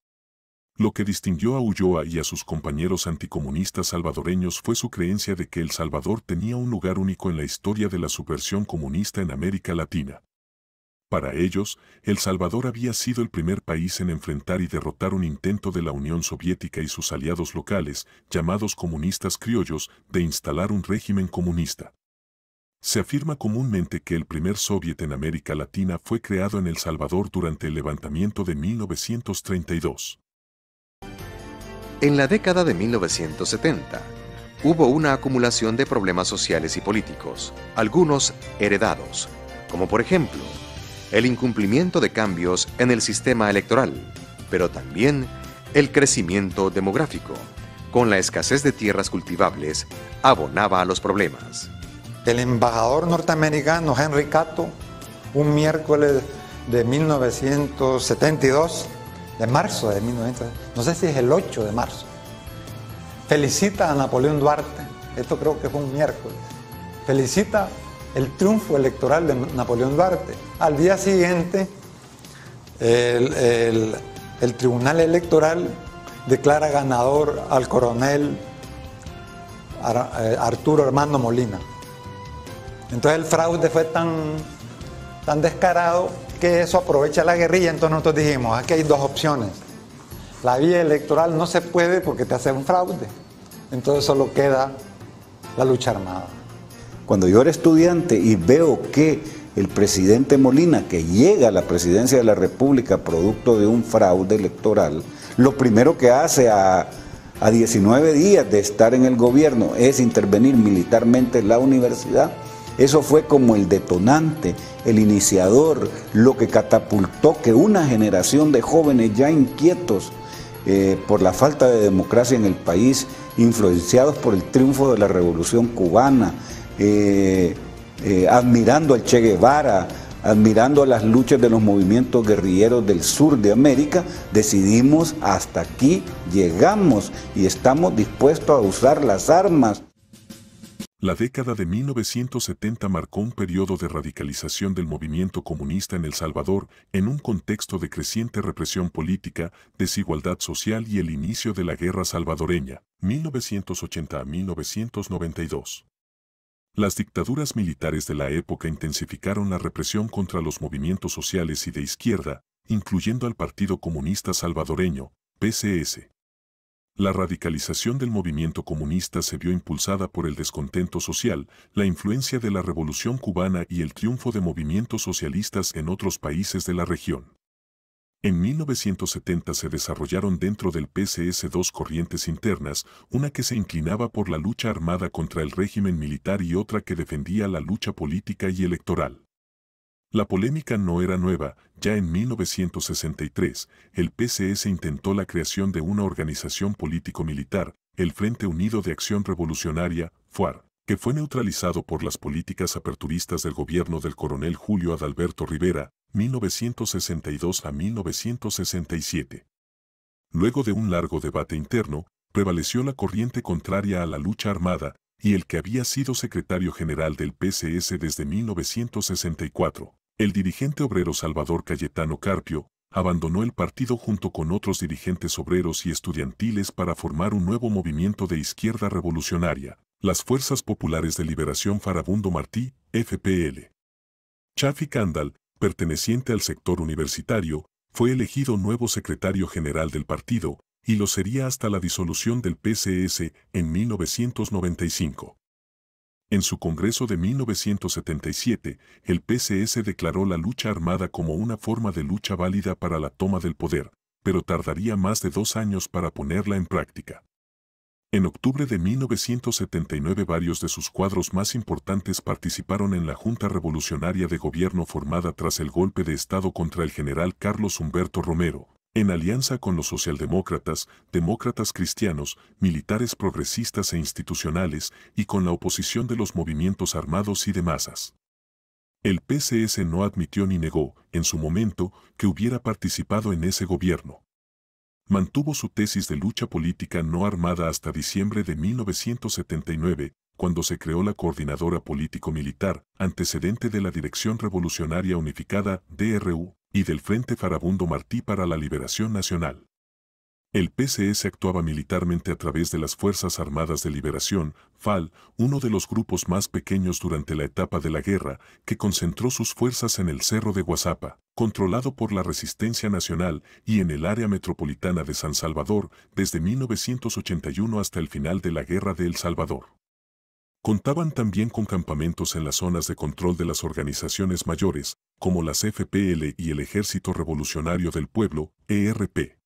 S1: Lo que distinguió a Ulloa y a sus compañeros anticomunistas salvadoreños fue su creencia de que El Salvador tenía un lugar único en la historia de la subversión comunista en América Latina. Para ellos, El Salvador había sido el primer país en enfrentar y derrotar un intento de la Unión Soviética y sus aliados locales, llamados comunistas criollos, de instalar un régimen comunista. Se afirma comúnmente que el primer soviet en América Latina fue creado en El Salvador durante el levantamiento de 1932.
S3: En la década de 1970, hubo una acumulación de problemas sociales y políticos, algunos heredados, como por ejemplo el incumplimiento de cambios en el sistema electoral, pero también el crecimiento demográfico, con la escasez de tierras cultivables, abonaba a los problemas. El embajador norteamericano Henry Cato, un miércoles de 1972, de marzo de 1972, no sé si es el 8 de marzo, felicita a Napoleón Duarte, esto creo que fue un miércoles, felicita el triunfo electoral de Napoleón Duarte. Al día siguiente, el, Tribunal Electoral declara ganador al coronel eh, Arturo Armando Molina. Entonces el fraude fue tan, tan descarado que eso aprovecha la guerrilla. Entonces nosotros dijimos, aquí hay dos opciones. La vía electoral no se puede porque te hace un fraude. Entonces solo queda la lucha armada.
S4: Cuando yo era estudiante y veo que el presidente Molina, que llega a la presidencia de la República producto de un fraude electoral, lo primero que hace a, 19 días de estar en el gobierno es intervenir militarmente en la universidad. Eso fue como el detonante, el iniciador, lo que catapultó que una generación de jóvenes ya inquietos eh, por la falta de democracia en el país, influenciados por el triunfo de la revolución cubana, eh, eh, admirando al Che Guevara, admirando las luchas de los movimientos guerrilleros del sur de América, decidimos hasta aquí llegamos y estamos dispuestos a usar las armas.
S1: La década de 1970 marcó un periodo de radicalización del movimiento comunista en El Salvador en un contexto de creciente represión política, desigualdad social y el inicio de la Guerra Salvadoreña, 1980 a 1992. Las dictaduras militares de la época intensificaron la represión contra los movimientos sociales y de izquierda, incluyendo al Partido Comunista Salvadoreño, PCS. La radicalización del movimiento comunista se vio impulsada por el descontento social, la influencia de la Revolución cubana y el triunfo de movimientos socialistas en otros países de la región. En 1970 se desarrollaron dentro del PCS dos corrientes internas, una que se inclinaba por la lucha armada contra el régimen militar y otra que defendía la lucha política y electoral. La polémica no era nueva, ya en 1963, el PCS intentó la creación de una organización político-militar, el Frente Unido de Acción Revolucionaria, FUAR, que fue neutralizado por las políticas aperturistas del gobierno del coronel Julio Adalberto Rivera, 1962 a 1967. Luego de un largo debate interno, prevaleció la corriente contraria a la lucha armada, y el que había sido secretario general del PCS desde 1964, el dirigente obrero Salvador Cayetano Carpio, abandonó el partido junto con otros dirigentes obreros y estudiantiles para formar un nuevo movimiento de izquierda revolucionaria, las Fuerzas Populares de Liberación Farabundo Martí, FPL. Chafi perteneciente al sector universitario, fue elegido nuevo secretario general del partido y lo sería hasta la disolución del PCS en 1995. En su Congreso de 1977, el PCS declaró la lucha armada como una forma de lucha válida para la toma del poder, pero tardaría más de dos años para ponerla en práctica. En octubre de 1979 varios de sus cuadros más importantes participaron en la Junta Revolucionaria de Gobierno formada tras el golpe de Estado contra el general Carlos Humberto Romero, en alianza con los socialdemócratas, demócratas cristianos, militares progresistas e institucionales y con la oposición de los movimientos armados y de masas. El PCS no admitió ni negó, en su momento, que hubiera participado en ese gobierno mantuvo su tesis de lucha política no armada hasta diciembre de 1979, cuando se creó la Coordinadora Político-Militar, antecedente de la Dirección Revolucionaria Unificada, DRU, y del Frente Farabundo Martí para la Liberación Nacional. El PCS actuaba militarmente a través de las Fuerzas Armadas de Liberación, FAL, uno de los grupos más pequeños durante la etapa de la guerra, que concentró sus fuerzas en el Cerro de Guazapa, controlado por la Resistencia Nacional y en el área metropolitana de San Salvador desde 1981 hasta el final de la Guerra de El Salvador. Contaban también con campamentos en las zonas de control de las organizaciones mayores, como las FPL y el Ejército Revolucionario del Pueblo, ERP.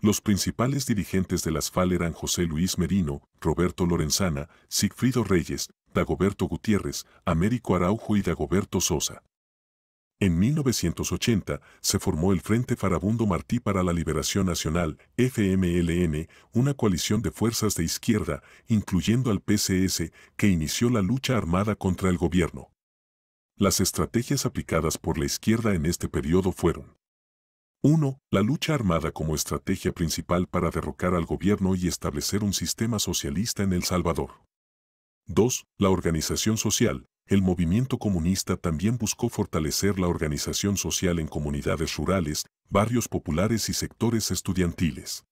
S1: Los principales dirigentes de las FAL eran José Luis Merino, Roberto Lorenzana, Sigfrido Reyes, Dagoberto Gutiérrez, Américo Araujo y Dagoberto Sosa. En 1980 se formó el Frente Farabundo Martí para la Liberación Nacional, FMLN, una coalición de fuerzas de izquierda, incluyendo al PCS, que inició la lucha armada contra el gobierno. Las estrategias aplicadas por la izquierda en este periodo fueron 1. La lucha armada como estrategia principal para derrocar al gobierno y establecer un sistema socialista en El Salvador. 2. La organización social. El movimiento comunista también buscó fortalecer la organización social en comunidades rurales, barrios populares y sectores estudiantiles.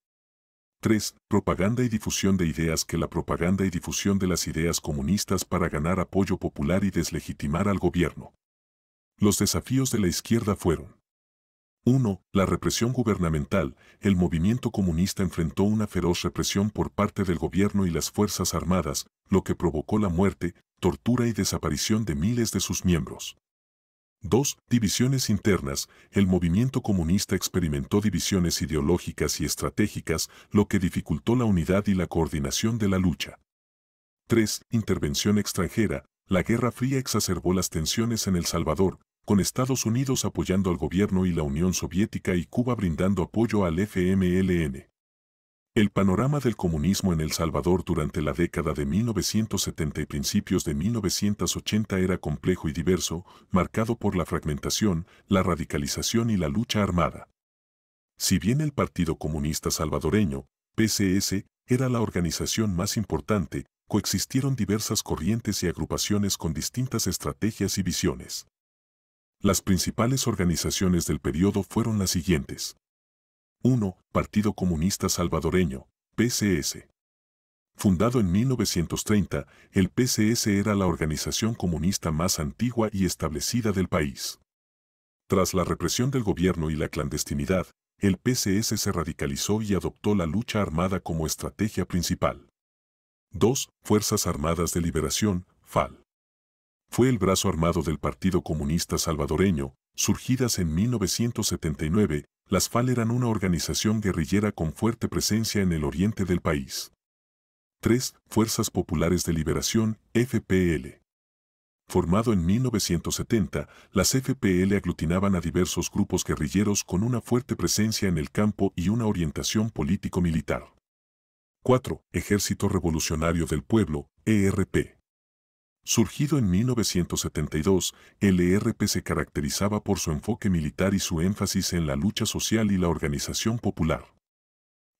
S1: 3. Propaganda y difusión de ideas que la propaganda y difusión de las ideas comunistas para ganar apoyo popular y deslegitimar al gobierno. Los desafíos de la izquierda fueron 1. La represión gubernamental. El movimiento comunista enfrentó una feroz represión por parte del gobierno y las Fuerzas Armadas, lo que provocó la muerte, tortura y desaparición de miles de sus miembros. 2. Divisiones internas. El movimiento comunista experimentó divisiones ideológicas y estratégicas, lo que dificultó la unidad y la coordinación de la lucha. 3. Intervención extranjera. La Guerra Fría exacerbó las tensiones en El Salvador, con Estados Unidos apoyando al gobierno y la Unión Soviética y Cuba brindando apoyo al FMLN. El panorama del comunismo en El Salvador durante la década de 1970 y principios de 1980 era complejo y diverso, marcado por la fragmentación, la radicalización y la lucha armada. Si bien el Partido Comunista Salvadoreño, PCS, era la organización más importante, coexistieron diversas corrientes y agrupaciones con distintas estrategias y visiones. Las principales organizaciones del periodo fueron las siguientes. 1. Partido Comunista Salvadoreño, PCS. Fundado en 1930, el PCS era la organización comunista más antigua y establecida del país. Tras la represión del gobierno y la clandestinidad, el PCS se radicalizó y adoptó la lucha armada como estrategia principal. 2. Fuerzas Armadas de Liberación, FAL fue el brazo armado del Partido Comunista Salvadoreño, surgidas en 1979, las FAL eran una organización guerrillera con fuerte presencia en el oriente del país. 3. Fuerzas Populares de Liberación, FPL. Formado en 1970, las FPL aglutinaban a diversos grupos guerrilleros con una fuerte presencia en el campo y una orientación político-militar. 4. Ejército Revolucionario del Pueblo, ERP. Surgido en 1972, el ERP se caracterizaba por su enfoque militar y su énfasis en la lucha social y la organización popular.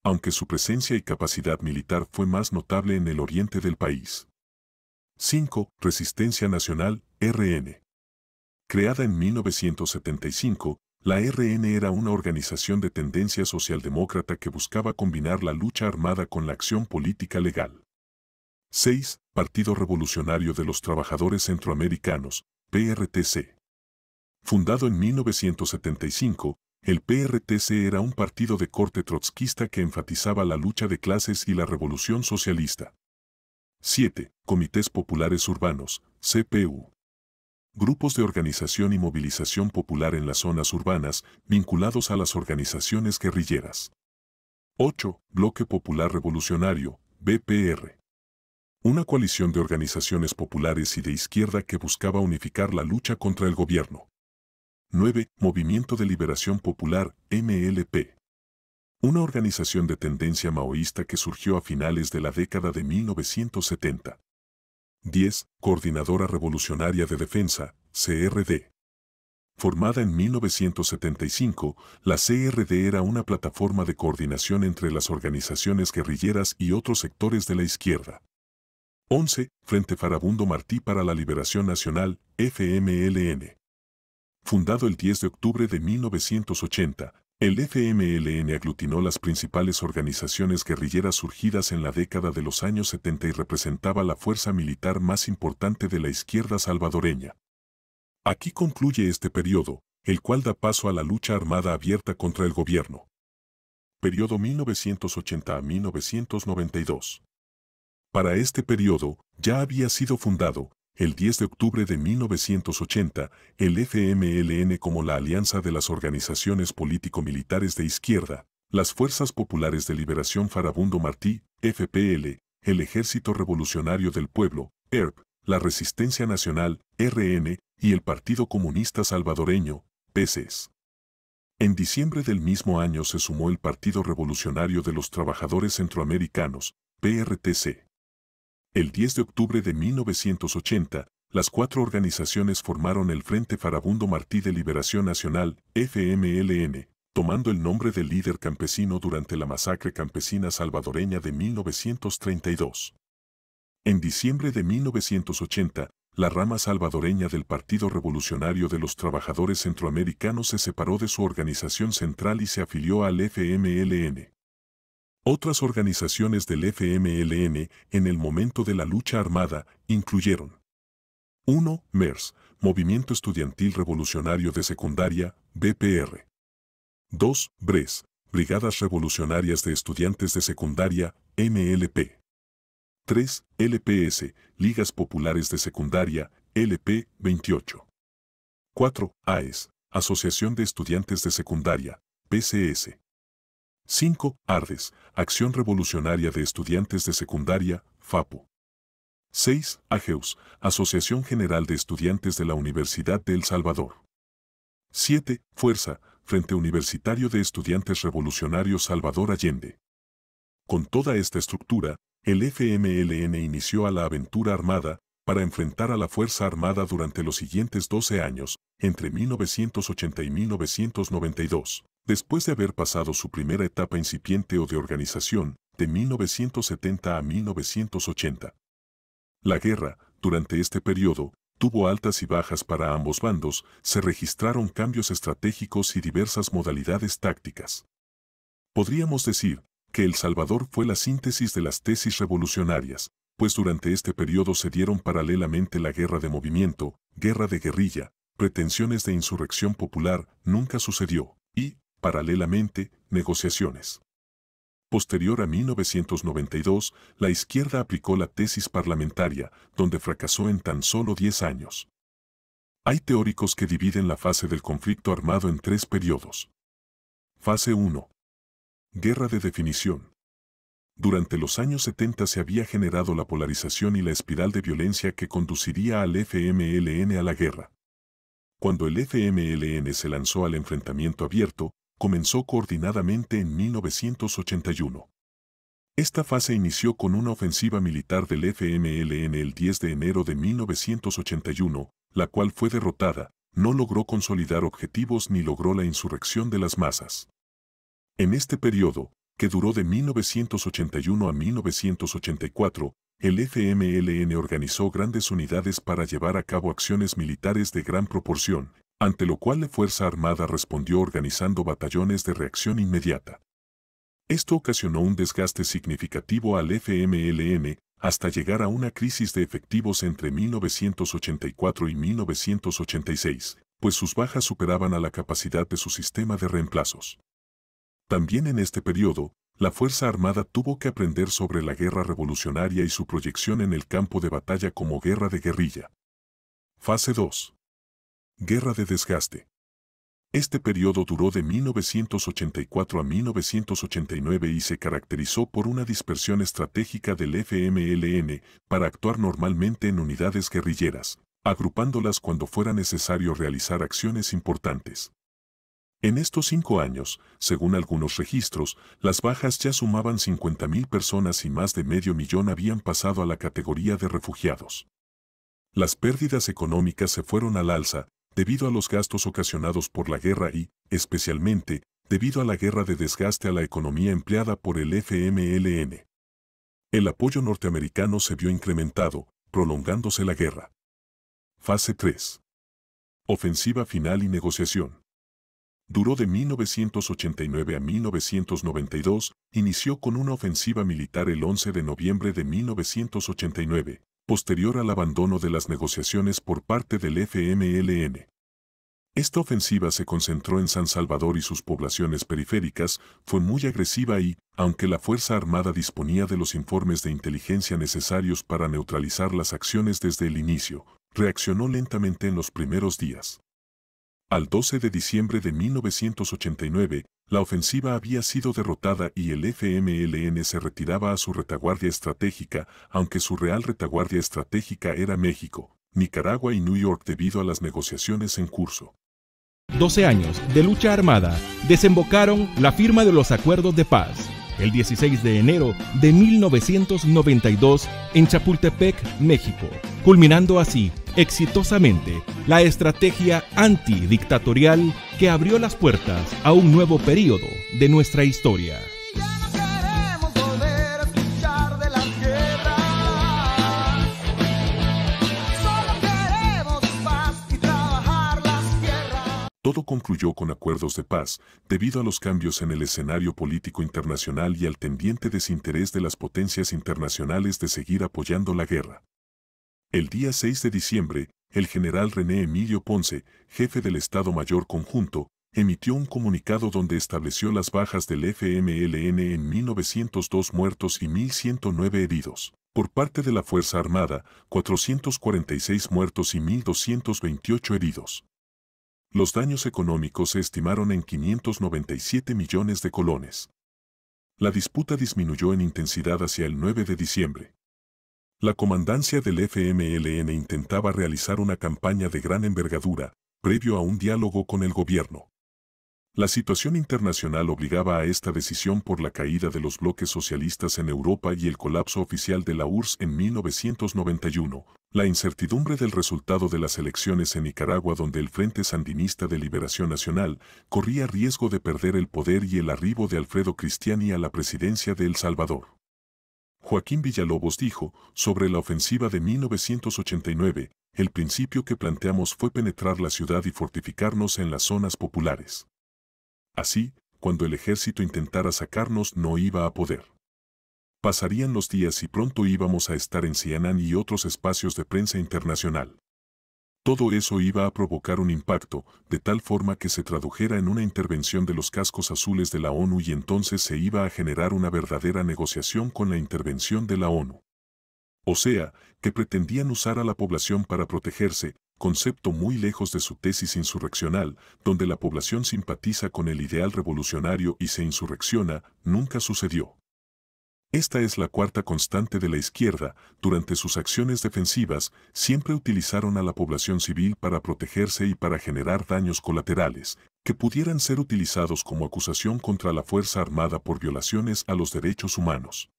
S1: Aunque su presencia y capacidad militar fue más notable en el oriente del país. 5. Resistencia Nacional, RN. Creada en 1975, la RN era una organización de tendencia socialdemócrata que buscaba combinar la lucha armada con la acción política legal. 6. Partido Revolucionario de los Trabajadores Centroamericanos, PRTC. Fundado en 1975, el PRTC era un partido de corte trotskista que enfatizaba la lucha de clases y la revolución socialista. 7. Comités Populares Urbanos, CPU. Grupos de organización y movilización popular en las zonas urbanas vinculados a las organizaciones guerrilleras. 8. Bloque Popular Revolucionario, BPR una coalición de organizaciones populares y de izquierda que buscaba unificar la lucha contra el gobierno. 9. Movimiento de Liberación Popular, MLP. Una organización de tendencia maoísta que surgió a finales de la década de 1970. 10. Coordinadora Revolucionaria de Defensa, CRD. Formada en 1975, la CRD era una plataforma de coordinación entre las organizaciones guerrilleras y otros sectores de la izquierda. 11. Frente Farabundo Martí para la Liberación Nacional, FMLN. Fundado el 10 de octubre de 1980, el FMLN aglutinó las principales organizaciones guerrilleras surgidas en la década de los años 70 y representaba la fuerza militar más importante de la izquierda salvadoreña. Aquí concluye este periodo, el cual da paso a la lucha armada abierta contra el gobierno. Periodo 1980 a 1992. Para este periodo, ya había sido fundado, el 10 de octubre de 1980, el FMLN como la Alianza de las Organizaciones Político-Militares de Izquierda, las Fuerzas Populares de Liberación Farabundo Martí, FPL, el Ejército Revolucionario del Pueblo, ERP, la Resistencia Nacional, RN, y el Partido Comunista Salvadoreño, PCES. En diciembre del mismo año se sumó el Partido Revolucionario de los Trabajadores Centroamericanos, PRTC. El 10 de octubre de 1980, las cuatro organizaciones formaron el Frente Farabundo Martí de Liberación Nacional, FMLN, tomando el nombre del líder campesino durante la masacre campesina salvadoreña de 1932. En diciembre de 1980, la rama salvadoreña del Partido Revolucionario de los Trabajadores Centroamericanos se separó de su organización central y se afilió al FMLN. Otras organizaciones del FMLN en el momento de la lucha armada incluyeron 1. MERS, Movimiento Estudiantil Revolucionario de Secundaria, BPR. 2. BRES, Brigadas Revolucionarias de Estudiantes de Secundaria, MLP. 3. LPS, Ligas Populares de Secundaria, LP 28. 4. AES, Asociación de Estudiantes de Secundaria, PCS. 5. Ardes, Acción Revolucionaria de Estudiantes de Secundaria, FAPO. 6. AGEUS, Asociación General de Estudiantes de la Universidad de El Salvador. 7. Fuerza, Frente Universitario de Estudiantes Revolucionarios Salvador Allende. Con toda esta estructura, el FMLN inició a la aventura armada para enfrentar a la Fuerza Armada durante los siguientes 12 años, entre 1980 y 1992. Después de haber pasado su primera etapa incipiente o de organización, de 1970 a 1980. La guerra, durante este periodo, tuvo altas y bajas para ambos bandos, se registraron cambios estratégicos y diversas modalidades tácticas. Podríamos decir que El Salvador fue la síntesis de las tesis revolucionarias, pues durante este periodo se dieron paralelamente la guerra de movimiento, guerra de guerrilla, pretensiones de insurrección popular, nunca sucedió paralelamente, negociaciones. Posterior a 1992, la izquierda aplicó la tesis parlamentaria, donde fracasó en tan solo 10 años. Hay teóricos que dividen la fase del conflicto armado en tres periodos. Fase 1. Guerra de definición. Durante los años 70 se había generado la polarización y la espiral de violencia que conduciría al FMLN a la guerra. Cuando el FMLN se lanzó al enfrentamiento abierto, comenzó coordinadamente en 1981. Esta fase inició con una ofensiva militar del FMLN el 10 de enero de 1981, la cual fue derrotada, no logró consolidar objetivos ni logró la insurrección de las masas. En este periodo, que duró de 1981 a 1984, el FMLN organizó grandes unidades para llevar a cabo acciones militares de gran proporción, ante lo cual la Fuerza Armada respondió organizando batallones de reacción inmediata. Esto ocasionó un desgaste significativo al FMLN hasta llegar a una crisis de efectivos entre 1984 y 1986, pues sus bajas superaban a la capacidad de su sistema de reemplazos. También en este periodo, la Fuerza Armada tuvo que aprender sobre la guerra revolucionaria y su proyección en el campo de batalla como guerra de guerrilla. Fase 2. Guerra de desgaste. Este periodo duró de 1984 a 1989 y se caracterizó por una dispersión estratégica del FMLN para actuar normalmente en unidades guerrilleras, agrupándolas cuando fuera necesario realizar acciones importantes. En estos cinco años, según algunos registros, las bajas ya sumaban 50.000 personas y más de medio millón habían pasado a la categoría de refugiados. Las pérdidas económicas se fueron al alza, debido a los gastos ocasionados por la guerra y, especialmente, debido a la guerra de desgaste a la economía empleada por el FMLN. El apoyo norteamericano se vio incrementado, prolongándose la guerra. Fase 3. Ofensiva final y negociación. Duró de 1989 a 1992, inició con una ofensiva militar el 11 de noviembre de 1989, posterior al abandono de las negociaciones por parte del FMLN. Esta ofensiva se concentró en San Salvador y sus poblaciones periféricas, fue muy agresiva y, aunque la Fuerza Armada disponía de los informes de inteligencia necesarios para neutralizar las acciones desde el inicio, reaccionó lentamente en los primeros días. Al 12 de diciembre de 1989, la ofensiva había sido derrotada y el FMLN se retiraba a su retaguardia estratégica, aunque su real retaguardia estratégica era México, Nicaragua y New York debido a las negociaciones en curso.
S4: 12 años de lucha armada desembocaron la firma de los acuerdos de paz el 16 de enero de 1992 en Chapultepec, México, culminando así exitosamente la estrategia antidictatorial que abrió las puertas a un nuevo periodo de nuestra historia.
S1: Todo concluyó con acuerdos de paz, debido a los cambios en el escenario político internacional y al tendiente desinterés de las potencias internacionales de seguir apoyando la guerra. El día 6 de diciembre, el general René Emilio Ponce, jefe del Estado Mayor Conjunto, emitió un comunicado donde estableció las bajas del FMLN en 1902 muertos y 1.109 heridos. Por parte de la Fuerza Armada, 446 muertos y 1.228 heridos. Los daños económicos se estimaron en 597 millones de colones. La disputa disminuyó en intensidad hacia el 9 de diciembre. La comandancia del FMLN intentaba realizar una campaña de gran envergadura, previo a un diálogo con el gobierno. La situación internacional obligaba a esta decisión por la caída de los bloques socialistas en Europa y el colapso oficial de la URSS en 1991, la incertidumbre del resultado de las elecciones en Nicaragua donde el Frente Sandinista de Liberación Nacional corría riesgo de perder el poder y el arribo de Alfredo Cristiani a la presidencia de El Salvador. Joaquín Villalobos dijo, sobre la ofensiva de 1989, el principio que planteamos fue penetrar la ciudad y fortificarnos en las zonas populares. Así, cuando el ejército intentara sacarnos no iba a poder. Pasarían los días y pronto íbamos a estar en Cianán y otros espacios de prensa internacional. Todo eso iba a provocar un impacto, de tal forma que se tradujera en una intervención de los cascos azules de la ONU y entonces se iba a generar una verdadera negociación con la intervención de la ONU. O sea, que pretendían usar a la población para protegerse, concepto muy lejos de su tesis insurreccional, donde la población simpatiza con el ideal revolucionario y se insurrecciona, nunca sucedió. Esta es la cuarta constante de la izquierda. Durante sus acciones defensivas, siempre utilizaron a la población civil para protegerse y para generar daños colaterales, que pudieran ser utilizados como acusación contra la Fuerza Armada por violaciones a los derechos humanos.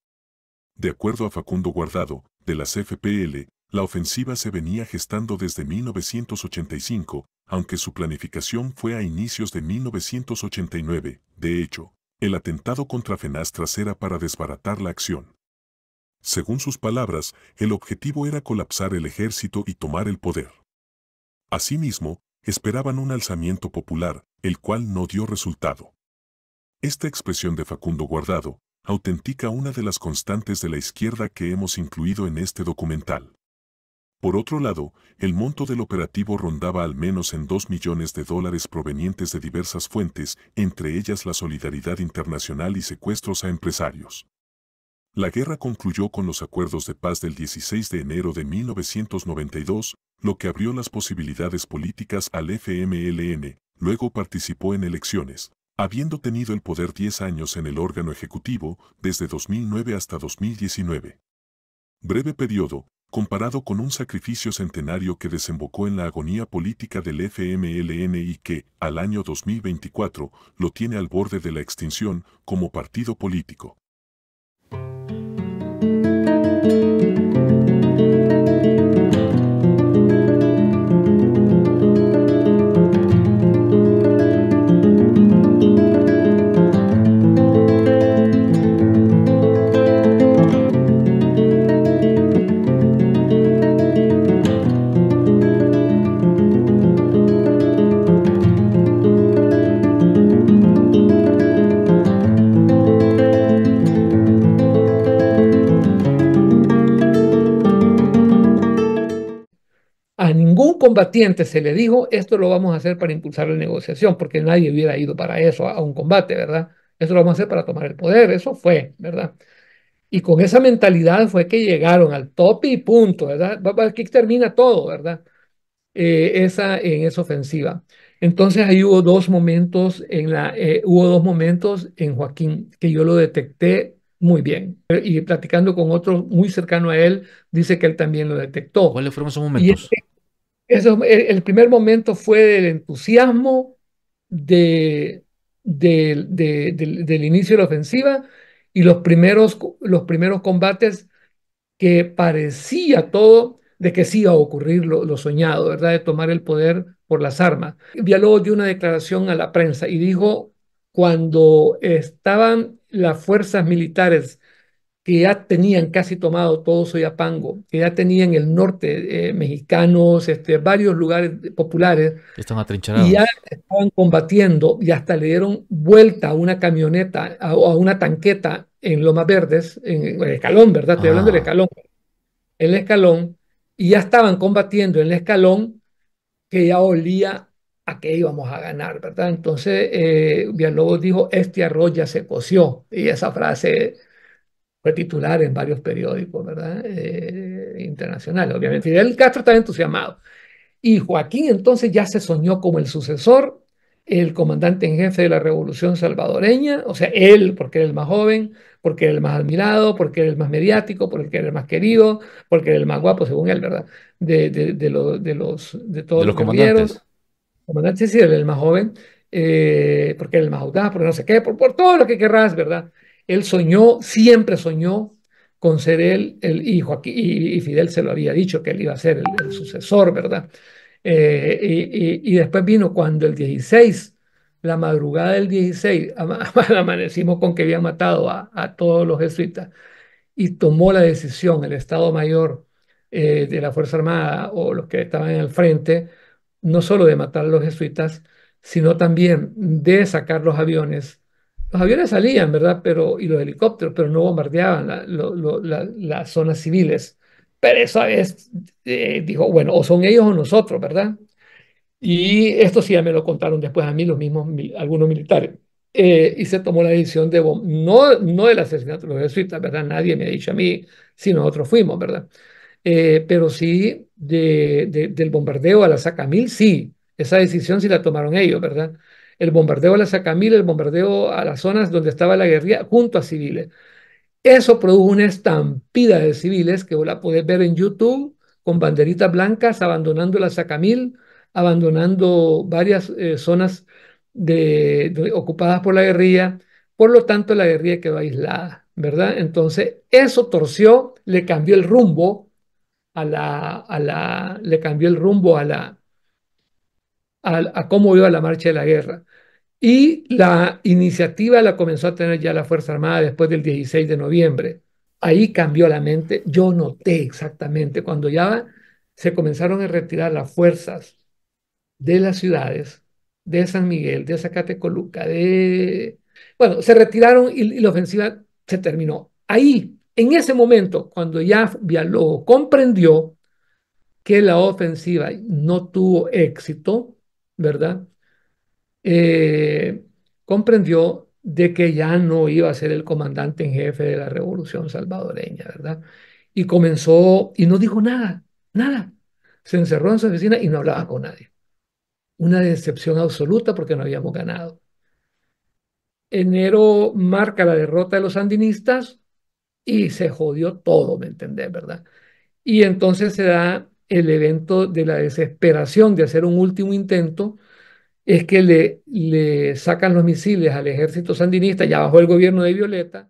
S1: De acuerdo a Facundo Guardado, de las FPL, la ofensiva se venía gestando desde 1985, aunque su planificación fue a inicios de 1989. De hecho, el atentado contra Fenastras era para desbaratar la acción. Según sus palabras, el objetivo era colapsar el ejército y tomar el poder. Asimismo, esperaban un alzamiento popular, el cual no dio resultado. Esta expresión de Facundo Guardado autentica una de las constantes de la izquierda que hemos incluido en este documental. Por otro lado, el monto del operativo rondaba al menos en 2 millones de dólares provenientes de diversas fuentes, entre ellas la solidaridad internacional y secuestros a empresarios. La guerra concluyó con los acuerdos de paz del 16 de enero de 1992, lo que abrió las posibilidades políticas al FMLN, luego participó en elecciones, habiendo tenido el poder 10 años en el órgano ejecutivo desde 2009 hasta 2019. Breve periodo, comparado con un sacrificio centenario que desembocó en la agonía política del FMLN y que, al año 2024, lo tiene al borde de la extinción como partido político.
S2: combatiente se le dijo, esto lo vamos a hacer para impulsar la negociación, porque nadie hubiera ido para eso, a un combate, ¿verdad? Eso lo vamos a hacer para tomar el poder, eso fue, ¿verdad? Y con esa mentalidad fue que llegaron al top y punto, ¿verdad? Aquí termina todo, ¿verdad? Eh, esa, en esa ofensiva. Entonces ahí hubo dos momentos en la, eh, hubo dos momentos en Joaquín que yo lo detecté muy bien. Y platicando con otro muy cercano a él, dice que él también lo detectó. ¿Cuáles fueron esos momentos? Y este el, primer momento fue del entusiasmo del, inicio de la ofensiva y los primeros, los primeros combates que parecía todo de que sí iba a ocurrir lo, soñado, ¿verdad? De tomar el poder por las armas. luego dio una declaración a la prensa y dijo, cuando estaban las fuerzas militares que ya tenían casi tomado todo Soyapango, que ya tenían el norte, eh, mexicanos, este, varios lugares populares. Están atrincherados. Y ya estaban combatiendo y hasta le dieron vuelta a una camioneta, a, a una tanqueta en Lomas Verdes, en, el escalón, ¿verdad? Estoy hablando del ah. escalón. El escalón, y ya estaban combatiendo en el escalón que ya olía a que íbamos a ganar, ¿verdad? Entonces, eh, Villalobos dijo, este arroyo ya se coció. Y esa frase fue titular en varios periódicos, ¿verdad? Eh, internacionales, obviamente. Fidel Castro estaba entusiasmado. Y Joaquín entonces ya se soñó como el sucesor, el comandante en jefe de la revolución salvadoreña, o sea, él, porque era el más joven, porque era el más admirado, porque era el más mediático, porque era el más querido, porque era el más guapo, según él, ¿verdad? De, de, los, de todos los, los comandantes. Comandante, sí, el más joven, eh, porque era el más audaz, porque no sé qué, por, por todo lo que querrás, ¿verdad? Él soñó, siempre soñó con ser él, el hijo y, y, Fidel se lo había dicho que él iba a ser el, sucesor, ¿verdad? Eh, y, y, después vino cuando el 16, la madrugada del 16, amanecimos con que habían matado a, todos los jesuitas y tomó la decisión el Estado Mayor eh, de la Fuerza Armada o los que estaban en el frente, no solo de matar a los jesuitas, sino también de sacar los aviones los aviones salían, ¿verdad? Pero, y los helicópteros, pero no bombardeaban las zonas civiles. Pero esa vez eh, dijo, bueno, o son ellos o nosotros, ¿verdad? Y esto sí ya me lo contaron después a mí los mismos, algunos militares. Eh, y se tomó la decisión de, no, no el asesinato de los jesuitas, ¿verdad? Nadie me ha dicho a mí si nosotros fuimos, ¿verdad? Eh, pero sí de, del bombardeo a la Sacamil, sí, esa decisión sí la tomaron ellos, ¿verdad? el bombardeo a la Sacamil, el bombardeo a las zonas donde estaba la guerrilla, junto a civiles. Eso produjo una estampida de civiles que vos la podés ver en YouTube con banderitas blancas abandonando la Sacamil, abandonando varias eh, zonas ocupadas por la guerrilla. Por lo tanto, la guerrilla quedó aislada, ¿verdad? Entonces, eso torció, le cambió el rumbo a la, a la, le cambió el rumbo a la, a, cómo iba la marcha de la guerra. Y la iniciativa la comenzó a tener ya la Fuerza Armada después del 16 de noviembre. Ahí cambió la mente. Yo noté exactamente cuando ya se comenzaron a retirar las fuerzas de las ciudades, de San Miguel, de Zacatecoluca, de... Bueno, se retiraron y, la ofensiva se terminó. Ahí, en ese momento, cuando ya lo comprendió que la ofensiva no tuvo éxito, ¿verdad? Eh, comprendió de que ya no iba a ser el comandante en jefe de la revolución salvadoreña, ¿verdad? Y comenzó y no dijo nada, nada. Se encerró en su oficina y no hablaba con nadie. Una decepción absoluta porque no habíamos ganado. Enero marca la derrota de los sandinistas y se jodió todo, ¿me entendés, verdad? Y entonces se da el evento de la desesperación de hacer un último intento, es que le, sacan los misiles al ejército sandinista, ya bajo el gobierno de Violeta.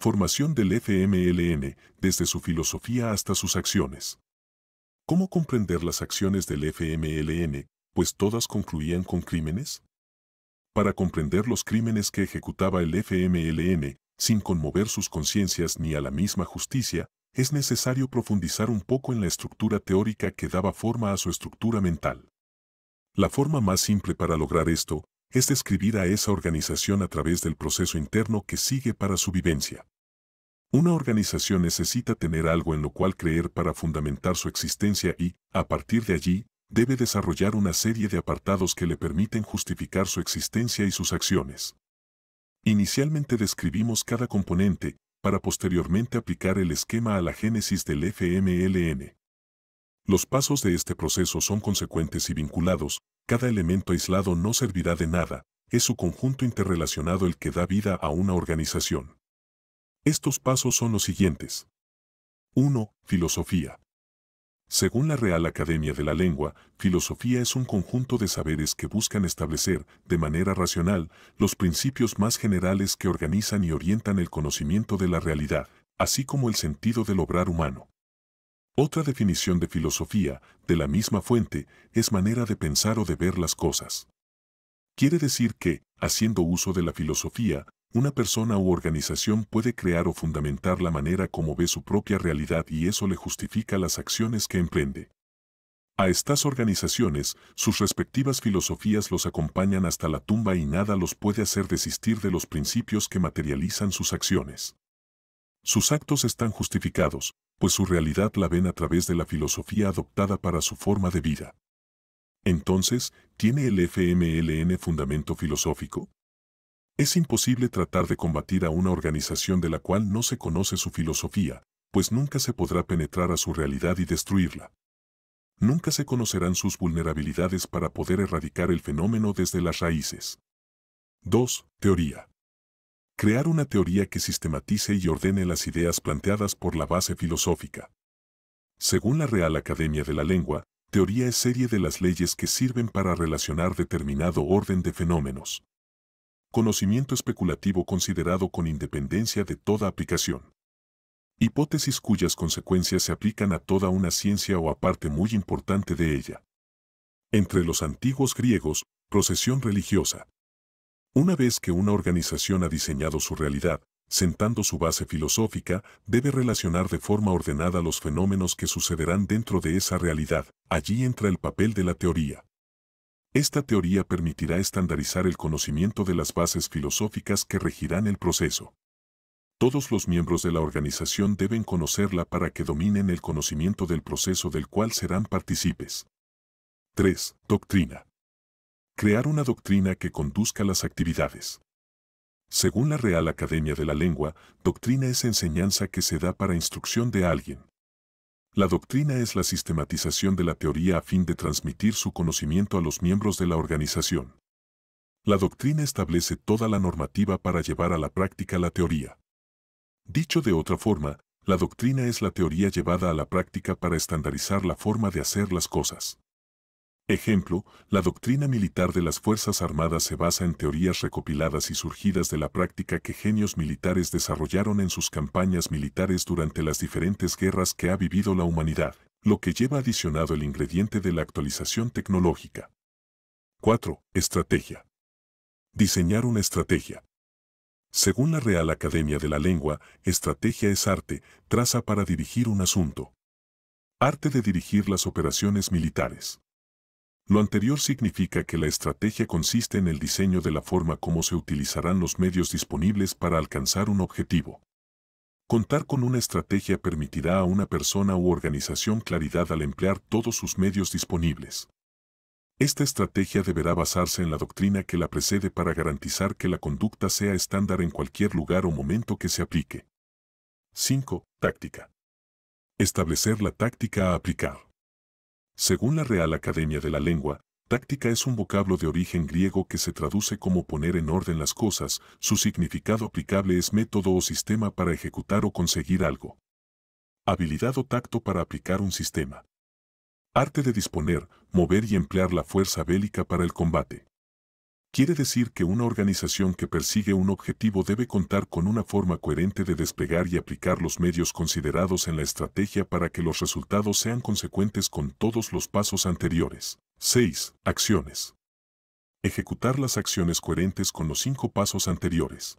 S1: Formación del FMLN, desde su filosofía hasta sus acciones. ¿Cómo comprender las acciones del FMLN, pues todas concluían con crímenes? para comprender los crímenes que ejecutaba el FMLN sin conmover sus conciencias ni a la misma justicia, es necesario profundizar un poco en la estructura teórica que daba forma a su estructura mental. La forma más simple para lograr esto es describir a esa organización a través del proceso interno que sigue para su vivencia. Una organización necesita tener algo en lo cual creer para fundamentar su existencia y, a partir de allí, debe desarrollar una serie de apartados que le permiten justificar su existencia y sus acciones. Inicialmente describimos cada componente, para posteriormente aplicar el esquema a la génesis del FMLN. Los pasos de este proceso son consecuentes y vinculados, cada elemento aislado no servirá de nada, es su conjunto interrelacionado el que da vida a una organización. Estos pasos son los siguientes. 1. Filosofía. Según la Real Academia de la Lengua, filosofía es un conjunto de saberes que buscan establecer, de manera racional, los principios más generales que organizan y orientan el conocimiento de la realidad, así como el sentido del obrar humano. Otra definición de filosofía, de la misma fuente, es manera de pensar o de ver las cosas. Quiere decir que, haciendo uso de la filosofía, una persona u organización puede crear o fundamentar la manera como ve su propia realidad y eso le justifica las acciones que emprende. A estas organizaciones, sus respectivas filosofías los acompañan hasta la tumba y nada los puede hacer desistir de los principios que materializan sus acciones. Sus actos están justificados, pues su realidad la ven a través de la filosofía adoptada para su forma de vida. Entonces, ¿tiene el FMLN fundamento filosófico? Es imposible tratar de combatir a una organización de la cual no se conoce su filosofía, pues nunca se podrá penetrar a su realidad y destruirla. Nunca se conocerán sus vulnerabilidades para poder erradicar el fenómeno desde las raíces. 2. Teoría. Crear una teoría que sistematice y ordene las ideas planteadas por la base filosófica. Según la Real Academia de la Lengua, teoría es serie de las leyes que sirven para relacionar determinado orden de fenómenos. Conocimiento especulativo considerado con independencia de toda aplicación. Hipótesis cuyas consecuencias se aplican a toda una ciencia o a parte muy importante de ella. Entre los antiguos griegos, procesión religiosa. Una vez que una organización ha diseñado su realidad, sentando su base filosófica, debe relacionar de forma ordenada los fenómenos que sucederán dentro de esa realidad. Allí entra el papel de la teoría. Esta teoría permitirá estandarizar el conocimiento de las bases filosóficas que regirán el proceso. Todos los miembros de la organización deben conocerla para que dominen el conocimiento del proceso del cual serán partícipes. 3. Doctrina. Crear una doctrina que conduzca las actividades. Según la Real Academia de la Lengua, doctrina es enseñanza que se da para instrucción de alguien. La doctrina es la sistematización de la teoría a fin de transmitir su conocimiento a los miembros de la organización. La doctrina establece toda la normativa para llevar a la práctica la teoría. Dicho de otra forma, la doctrina es la teoría llevada a la práctica para estandarizar la forma de hacer las cosas. Ejemplo, la doctrina militar de las Fuerzas Armadas se basa en teorías recopiladas y surgidas de la práctica que genios militares desarrollaron en sus campañas militares durante las diferentes guerras que ha vivido la humanidad, lo que lleva adicionado el ingrediente de la actualización tecnológica. 4. Estrategia. Diseñar una estrategia. Según la Real Academia de la Lengua, estrategia es arte, traza para dirigir un asunto. Arte de dirigir las operaciones militares. Lo anterior significa que la estrategia consiste en el diseño de la forma como se utilizarán los medios disponibles para alcanzar un objetivo. Contar con una estrategia permitirá a una persona u organización claridad al emplear todos sus medios disponibles. Esta estrategia deberá basarse en la doctrina que la precede para garantizar que la conducta sea estándar en cualquier lugar o momento que se aplique. 5. Táctica. Establecer la táctica a aplicar. Según la Real Academia de la Lengua, táctica es un vocablo de origen griego que se traduce como poner en orden las cosas, su significado aplicable es método o sistema para ejecutar o conseguir algo. Habilidad o tacto para aplicar un sistema. Arte de disponer, mover y emplear la fuerza bélica para el combate. Quiere decir que una organización que persigue un objetivo debe contar con una forma coherente de desplegar y aplicar los medios considerados en la estrategia para que los resultados sean consecuentes con todos los pasos anteriores. 6. Acciones. Ejecutar las acciones coherentes con los cinco pasos anteriores.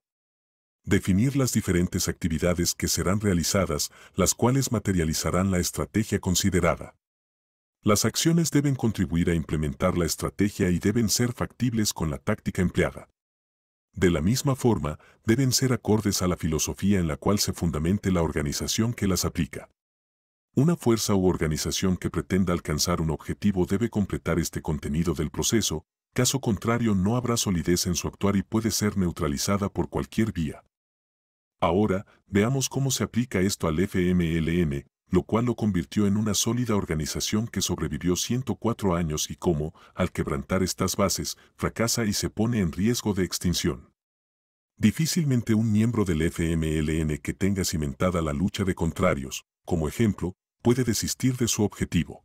S1: Definir las diferentes actividades que serán realizadas, las cuales materializarán la estrategia considerada. Las acciones deben contribuir a implementar la estrategia y deben ser factibles con la táctica empleada. De la misma forma, deben ser acordes a la filosofía en la cual se fundamente la organización que las aplica. Una fuerza u organización que pretenda alcanzar un objetivo debe completar este contenido del proceso, caso contrario no habrá solidez en su actuar y puede ser neutralizada por cualquier vía. Ahora, veamos cómo se aplica esto al FMLN, lo cual lo convirtió en una sólida organización que sobrevivió 104 años y cómo, al quebrantar estas bases, fracasa y se pone en riesgo de extinción. Difícilmente un miembro del FMLN que tenga cimentada la lucha de contrarios, como ejemplo, puede desistir de su objetivo.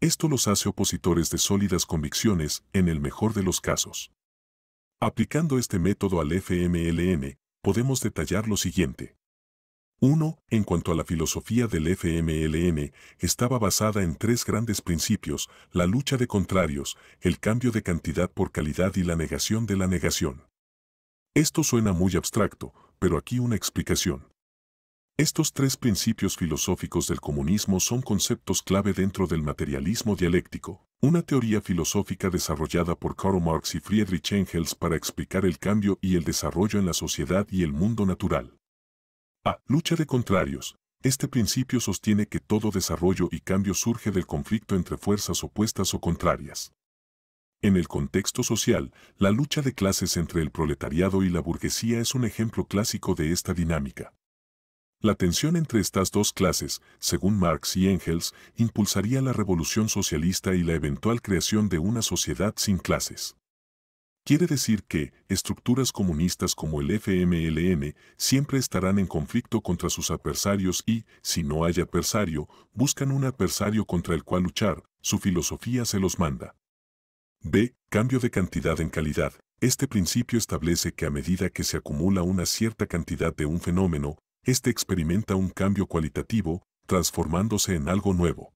S1: Esto los hace opositores de sólidas convicciones en el mejor de los casos. Aplicando este método al FMLN, podemos detallar lo siguiente. Uno, en cuanto a la filosofía del FMLN, estaba basada en tres grandes principios, la lucha de contrarios, el cambio de cantidad por calidad y la negación de la negación. Esto suena muy abstracto, pero aquí una explicación. Estos tres principios filosóficos del comunismo son conceptos clave dentro del materialismo dialéctico, una teoría filosófica desarrollada por Karl Marx y Friedrich Engels para explicar el cambio y el desarrollo en la sociedad y el mundo natural. A. Lucha de contrarios. Este principio sostiene que todo desarrollo y cambio surge del conflicto entre fuerzas opuestas o contrarias. En el contexto social, la lucha de clases entre el proletariado y la burguesía es un ejemplo clásico de esta dinámica. La tensión entre estas dos clases, según Marx y Engels, impulsaría la revolución socialista y la eventual creación de una sociedad sin clases. Quiere decir que estructuras comunistas como el FMLN siempre estarán en conflicto contra sus adversarios y, si no hay adversario, buscan un adversario contra el cual luchar, su filosofía se los manda. B. Cambio de cantidad en calidad. Este principio establece que a medida que se acumula una cierta cantidad de un fenómeno, éste experimenta un cambio cualitativo, transformándose en algo nuevo.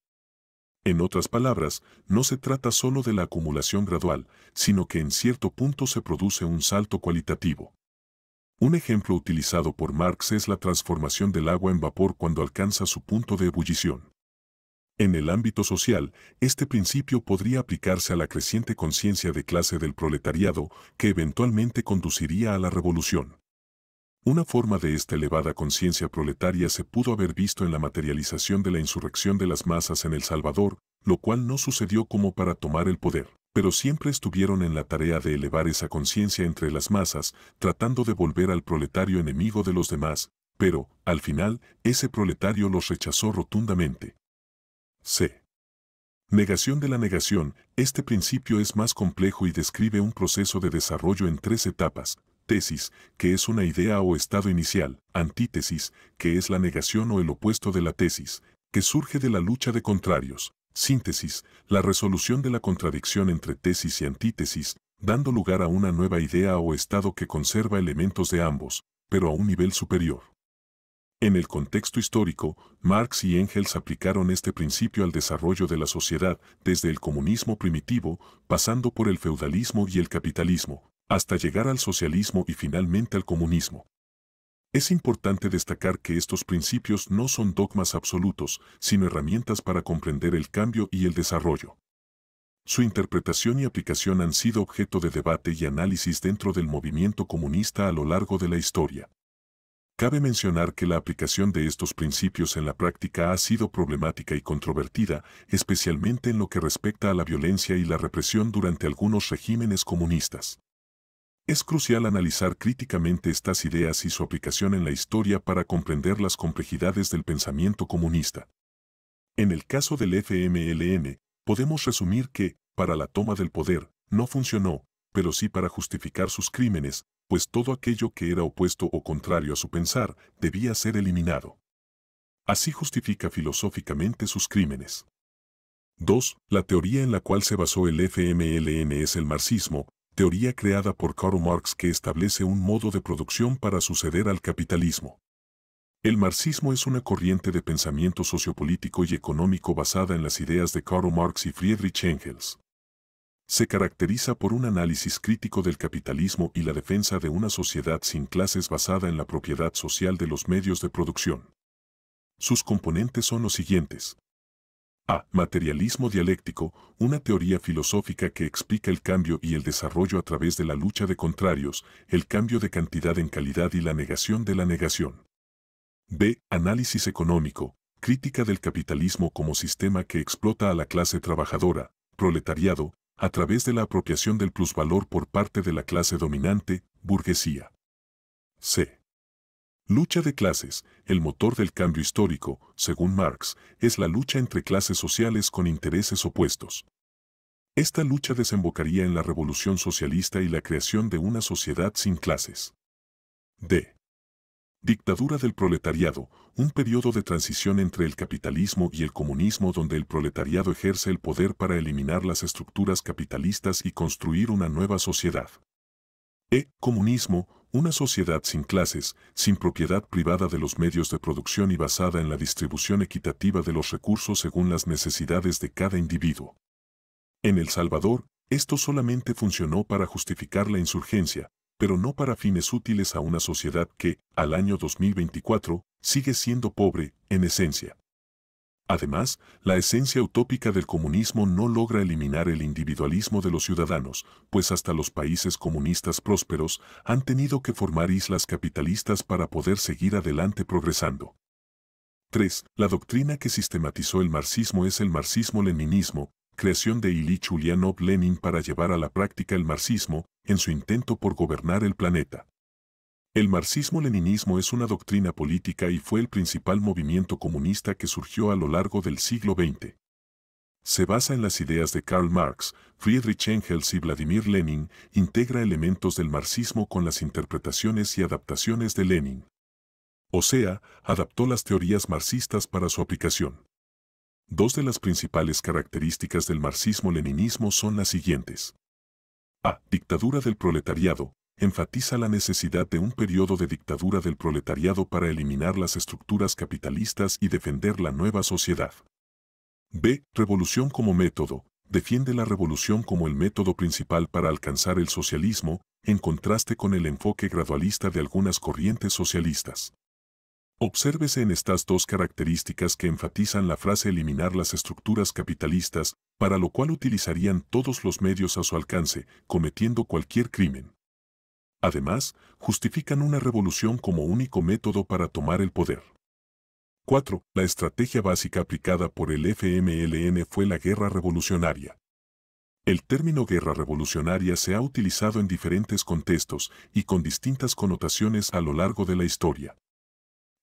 S1: En otras palabras, no se trata solo de la acumulación gradual, sino que en cierto punto se produce un salto cualitativo. Un ejemplo utilizado por Marx es la transformación del agua en vapor cuando alcanza su punto de ebullición. En el ámbito social, este principio podría aplicarse a la creciente conciencia de clase del proletariado que eventualmente conduciría a la revolución. Una forma de esta elevada conciencia proletaria se pudo haber visto en la materialización de la insurrección de las masas en El Salvador, lo cual no sucedió como para tomar el poder, pero siempre estuvieron en la tarea de elevar esa conciencia entre las masas, tratando de volver al proletario enemigo de los demás, pero, al final, ese proletario los rechazó rotundamente. C. Negación de la negación, este principio es más complejo y describe un proceso de desarrollo en tres etapas, tesis, que es una idea o estado inicial, antítesis, que es la negación o el opuesto de la tesis, que surge de la lucha de contrarios, síntesis, la resolución de la contradicción entre tesis y antítesis, dando lugar a una nueva idea o estado que conserva elementos de ambos, pero a un nivel superior. En el contexto histórico, Marx y Engels aplicaron este principio al desarrollo de la sociedad desde el comunismo primitivo, pasando por el feudalismo y el capitalismo, hasta llegar al socialismo y finalmente al comunismo. Es importante destacar que estos principios no son dogmas absolutos, sino herramientas para comprender el cambio y el desarrollo. Su interpretación y aplicación han sido objeto de debate y análisis dentro del movimiento comunista a lo largo de la historia. Cabe mencionar que la aplicación de estos principios en la práctica ha sido problemática y controvertida, especialmente en lo que respecta a la violencia y la represión durante algunos regímenes comunistas. Es crucial analizar críticamente estas ideas y su aplicación en la historia para comprender las complejidades del pensamiento comunista. En el caso del FMLN, podemos resumir que, para la toma del poder, no funcionó, pero sí para justificar sus crímenes, pues todo aquello que era opuesto o contrario a su pensar debía ser eliminado. Así justifica filosóficamente sus crímenes. 2. La teoría en la cual se basó el FMLN es el marxismo, teoría creada por Karl Marx que establece un modo de producción para suceder al capitalismo. El marxismo es una corriente de pensamiento sociopolítico y económico basada en las ideas de Karl Marx y Friedrich Engels. Se caracteriza por un análisis crítico del capitalismo y la defensa de una sociedad sin clases basada en la propiedad social de los medios de producción. Sus componentes son los siguientes. A. Materialismo dialéctico, una teoría filosófica que explica el cambio y el desarrollo a través de la lucha de contrarios, el cambio de cantidad en calidad y la negación de la negación. B. Análisis económico, crítica del capitalismo como sistema que explota a la clase trabajadora, proletariado, a través de la apropiación del plusvalor por parte de la clase dominante, burguesía. C. Lucha de clases, el motor del cambio histórico, según Marx, es la lucha entre clases sociales con intereses opuestos. Esta lucha desembocaría en la revolución socialista y la creación de una sociedad sin clases. D. Dictadura del proletariado, un periodo de transición entre el capitalismo y el comunismo donde el proletariado ejerce el poder para eliminar las estructuras capitalistas y construir una nueva sociedad. E. Comunismo, una sociedad sin clases, sin propiedad privada de los medios de producción y basada en la distribución equitativa de los recursos según las necesidades de cada individuo. En El Salvador, esto solamente funcionó para justificar la insurgencia, pero no para fines útiles a una sociedad que, al año 2024, sigue siendo pobre, en esencia. Además, la esencia utópica del comunismo no logra eliminar el individualismo de los ciudadanos, pues hasta los países comunistas prósperos han tenido que formar islas capitalistas para poder seguir adelante progresando. 3. La doctrina que sistematizó el marxismo es el marxismo-leninismo, creación de Ilich Ulyanov Lenin para llevar a la práctica el marxismo en su intento por gobernar el planeta. El marxismo-leninismo es una doctrina política y fue el principal movimiento comunista que surgió a lo largo del siglo XX. Se basa en las ideas de Karl Marx, Friedrich Engels y Vladimir Lenin, integra elementos del marxismo con las interpretaciones y adaptaciones de Lenin. O sea, adaptó las teorías marxistas para su aplicación. Dos de las principales características del marxismo-leninismo son las siguientes. A. Dictadura del proletariado, enfatiza la necesidad de un periodo de dictadura del proletariado para eliminar las estructuras capitalistas y defender la nueva sociedad. B. Revolución como método. Defiende la revolución como el método principal para alcanzar el socialismo, en contraste con el enfoque gradualista de algunas corrientes socialistas. Obsérvese en estas dos características que enfatizan la frase eliminar las estructuras capitalistas, para lo cual utilizarían todos los medios a su alcance, cometiendo cualquier crimen. Además, justifican una revolución como único método para tomar el poder. 4. La estrategia básica aplicada por el FMLN fue la guerra revolucionaria. El término guerra revolucionaria se ha utilizado en diferentes contextos y con distintas connotaciones a lo largo de la historia.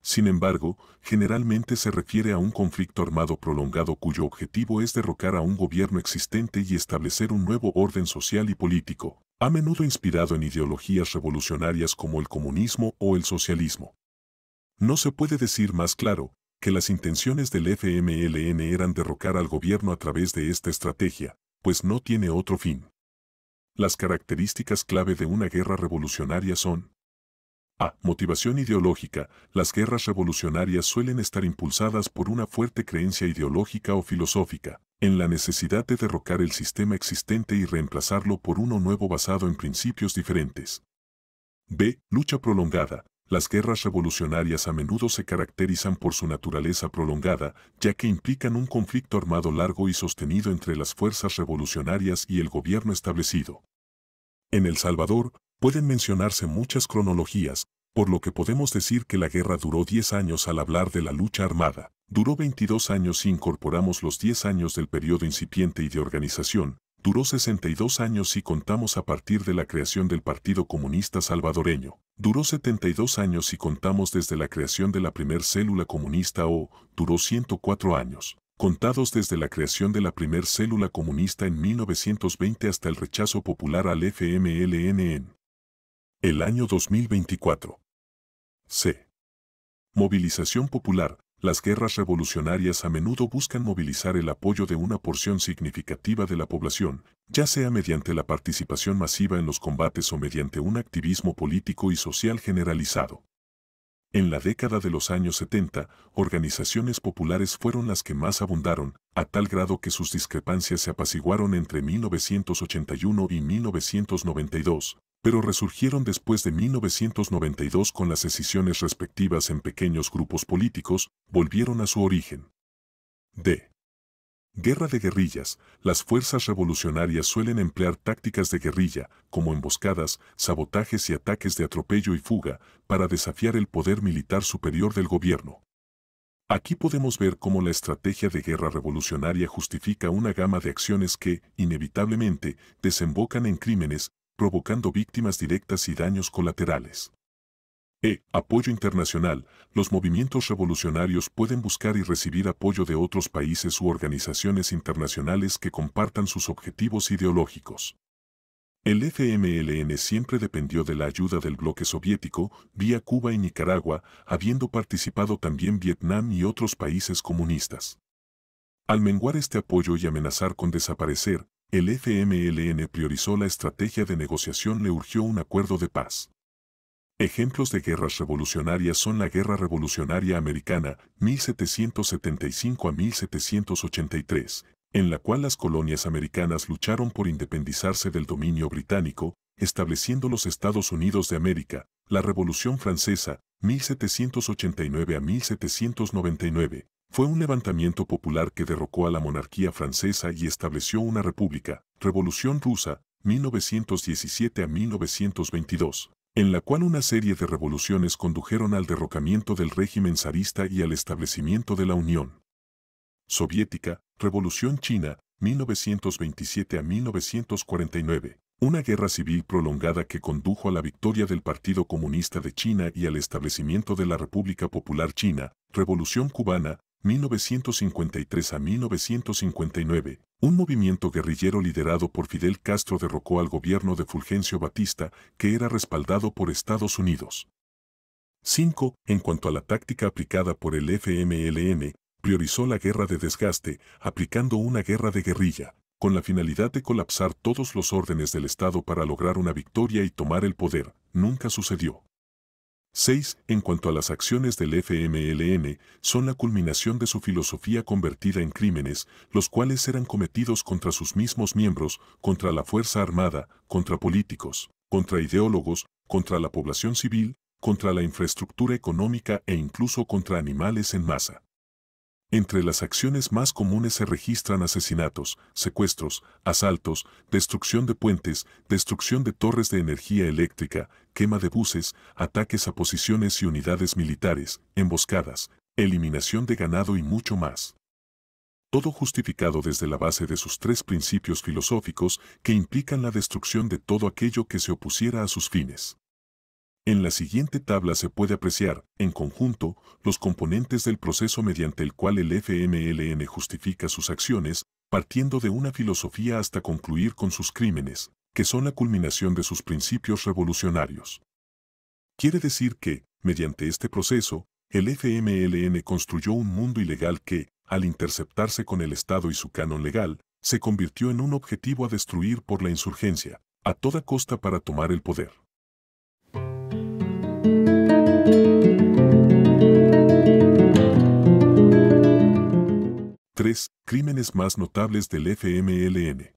S1: Sin embargo, generalmente se refiere a un conflicto armado prolongado cuyo objetivo es derrocar a un gobierno existente y establecer un nuevo orden social y político a menudo inspirado en ideologías revolucionarias como el comunismo o el socialismo. No se puede decir más claro que las intenciones del FMLN eran derrocar al gobierno a través de esta estrategia, pues no tiene otro fin. Las características clave de una guerra revolucionaria son a. Motivación ideológica. Las guerras revolucionarias suelen estar impulsadas por una fuerte creencia ideológica o filosófica, en la necesidad de derrocar el sistema existente y reemplazarlo por uno nuevo basado en principios diferentes. B. Lucha prolongada. Las guerras revolucionarias a menudo se caracterizan por su naturaleza prolongada, ya que implican un conflicto armado largo y sostenido entre las fuerzas revolucionarias y el gobierno establecido. En El Salvador, pueden mencionarse muchas cronologías, por lo que podemos decir que la guerra duró 10 años al hablar de la lucha armada. Duró 22 años si incorporamos los 10 años del periodo incipiente y de organización. Duró 62 años si contamos a partir de la creación del Partido Comunista Salvadoreño. Duró 72 años si contamos desde la creación de la primer célula comunista o duró 104 años contados desde la creación de la primer célula comunista en 1920 hasta el rechazo popular al FMLN el año 2024. C. Movilización popular. Las guerras revolucionarias a menudo buscan movilizar el apoyo de una porción significativa de la población, ya sea mediante la participación masiva en los combates o mediante un activismo político y social generalizado. En la década de los años 70, organizaciones populares fueron las que más abundaron, a tal grado que sus discrepancias se apaciguaron entre 1981 y 1992, pero resurgieron después de 1992 con las decisiones respectivas en pequeños grupos políticos, volvieron a su origen. D. Guerra de guerrillas. Las fuerzas revolucionarias suelen emplear tácticas de guerrilla, como emboscadas, sabotajes y ataques de atropello y fuga, para desafiar el poder militar superior del gobierno. Aquí podemos ver cómo la estrategia de guerra revolucionaria justifica una gama de acciones que, inevitablemente, desembocan en crímenes, provocando víctimas directas y daños colaterales. E. Apoyo internacional. Los movimientos revolucionarios pueden buscar y recibir apoyo de otros países u organizaciones internacionales que compartan sus objetivos ideológicos. El FMLN siempre dependió de la ayuda del bloque soviético, vía Cuba y Nicaragua, habiendo participado también Vietnam y otros países comunistas. Al menguar este apoyo y amenazar con desaparecer, el FMLN priorizó la estrategia de negociación le urgió un acuerdo de paz. Ejemplos de guerras revolucionarias son la Guerra Revolucionaria Americana, 1775 a 1783, en la cual las colonias americanas lucharon por independizarse del dominio británico, estableciendo los Estados Unidos de América, la Revolución Francesa, 1789 a 1799, fue un levantamiento popular que derrocó a la monarquía francesa y estableció una república, Revolución Rusa, 1917 a 1922, en la cual una serie de revoluciones condujeron al derrocamiento del régimen zarista y al establecimiento de la Unión Soviética, Revolución China, 1927 a 1949, una guerra civil prolongada que condujo a la victoria del Partido Comunista de China y al establecimiento de la República Popular China, Revolución Cubana, 1953 a 1959, un movimiento guerrillero liderado por Fidel Castro derrocó al gobierno de Fulgencio Batista, que era respaldado por Estados Unidos. 5. En cuanto a la táctica aplicada por el FMLN, priorizó la guerra de desgaste, aplicando una guerra de guerrilla, con la finalidad de colapsar todos los órdenes del Estado para lograr una victoria y tomar el poder. Nunca sucedió. 6. En cuanto a las acciones del FMLN, son la culminación de su filosofía convertida en crímenes, los cuales eran cometidos contra sus mismos miembros, contra la Fuerza Armada, contra políticos, contra ideólogos, contra la población civil, contra la infraestructura económica e incluso contra animales en masa. Entre las acciones más comunes se registran asesinatos, secuestros, asaltos, destrucción de puentes, destrucción de torres de energía eléctrica, quema de buses, ataques a posiciones y unidades militares, emboscadas, eliminación de ganado y mucho más. Todo justificado desde la base de sus tres principios filosóficos que implican la destrucción de todo aquello que se opusiera a sus fines. En la siguiente tabla se puede apreciar, en conjunto, los componentes del proceso mediante el cual el FMLN justifica sus acciones, partiendo de una filosofía hasta concluir con sus crímenes, que son la culminación de sus principios revolucionarios. Quiere decir que, mediante este proceso, el FMLN construyó un mundo ilegal que, al interceptarse con el Estado y su canon legal, se convirtió en un objetivo a destruir por la insurgencia, a toda costa para tomar el poder. 3. Crímenes más notables del FMLN.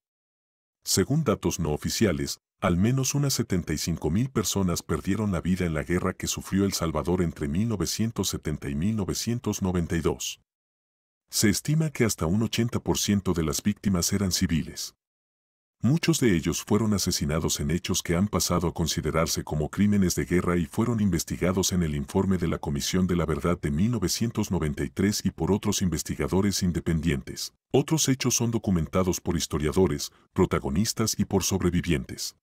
S1: Según datos no oficiales, al menos unas 75.000 personas perdieron la vida en la guerra que sufrió El Salvador entre 1970 y 1992. Se estima que hasta un 80% de las víctimas eran civiles. Muchos de ellos fueron asesinados en hechos que han pasado a considerarse como crímenes de guerra y fueron investigados en el informe de la Comisión de la Verdad de 1993 y por otros investigadores independientes. Otros hechos son documentados por historiadores, protagonistas y por sobrevivientes.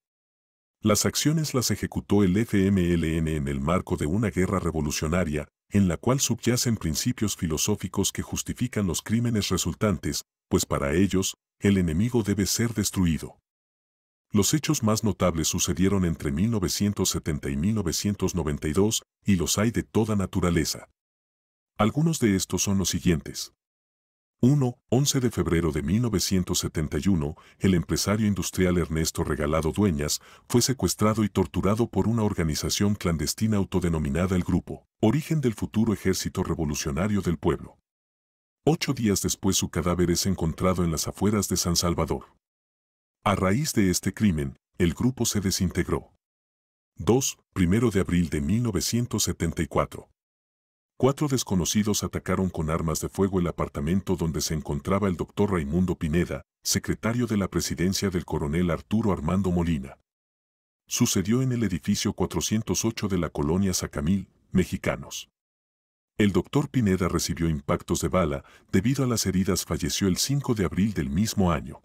S1: Las acciones las ejecutó el FMLN en el marco de una guerra revolucionaria, en la cual subyacen principios filosóficos que justifican los crímenes resultantes, pues para ellos, el enemigo debe ser destruido. Los hechos más notables sucedieron entre 1970 y 1992, y los hay de toda naturaleza. Algunos de estos son los siguientes. 1. 11 de febrero de 1971, el empresario industrial Ernesto Regalado Dueñas fue secuestrado y torturado por una organización clandestina autodenominada el Grupo, origen del futuro Ejército Revolucionario del Pueblo. Ocho días después su cadáver es encontrado en las afueras de San Salvador. A raíz de este crimen, el grupo se desintegró. 2. 1 de abril de 1974 cuatro desconocidos atacaron con armas de fuego el apartamento donde se encontraba el doctor Raimundo Pineda, secretario de la presidencia del coronel Arturo Armando Molina. Sucedió en el edificio 408 de la colonia Sacamil, Mexicanos. El doctor Pineda recibió impactos de bala, debido a las heridas falleció el 5 de abril del mismo año.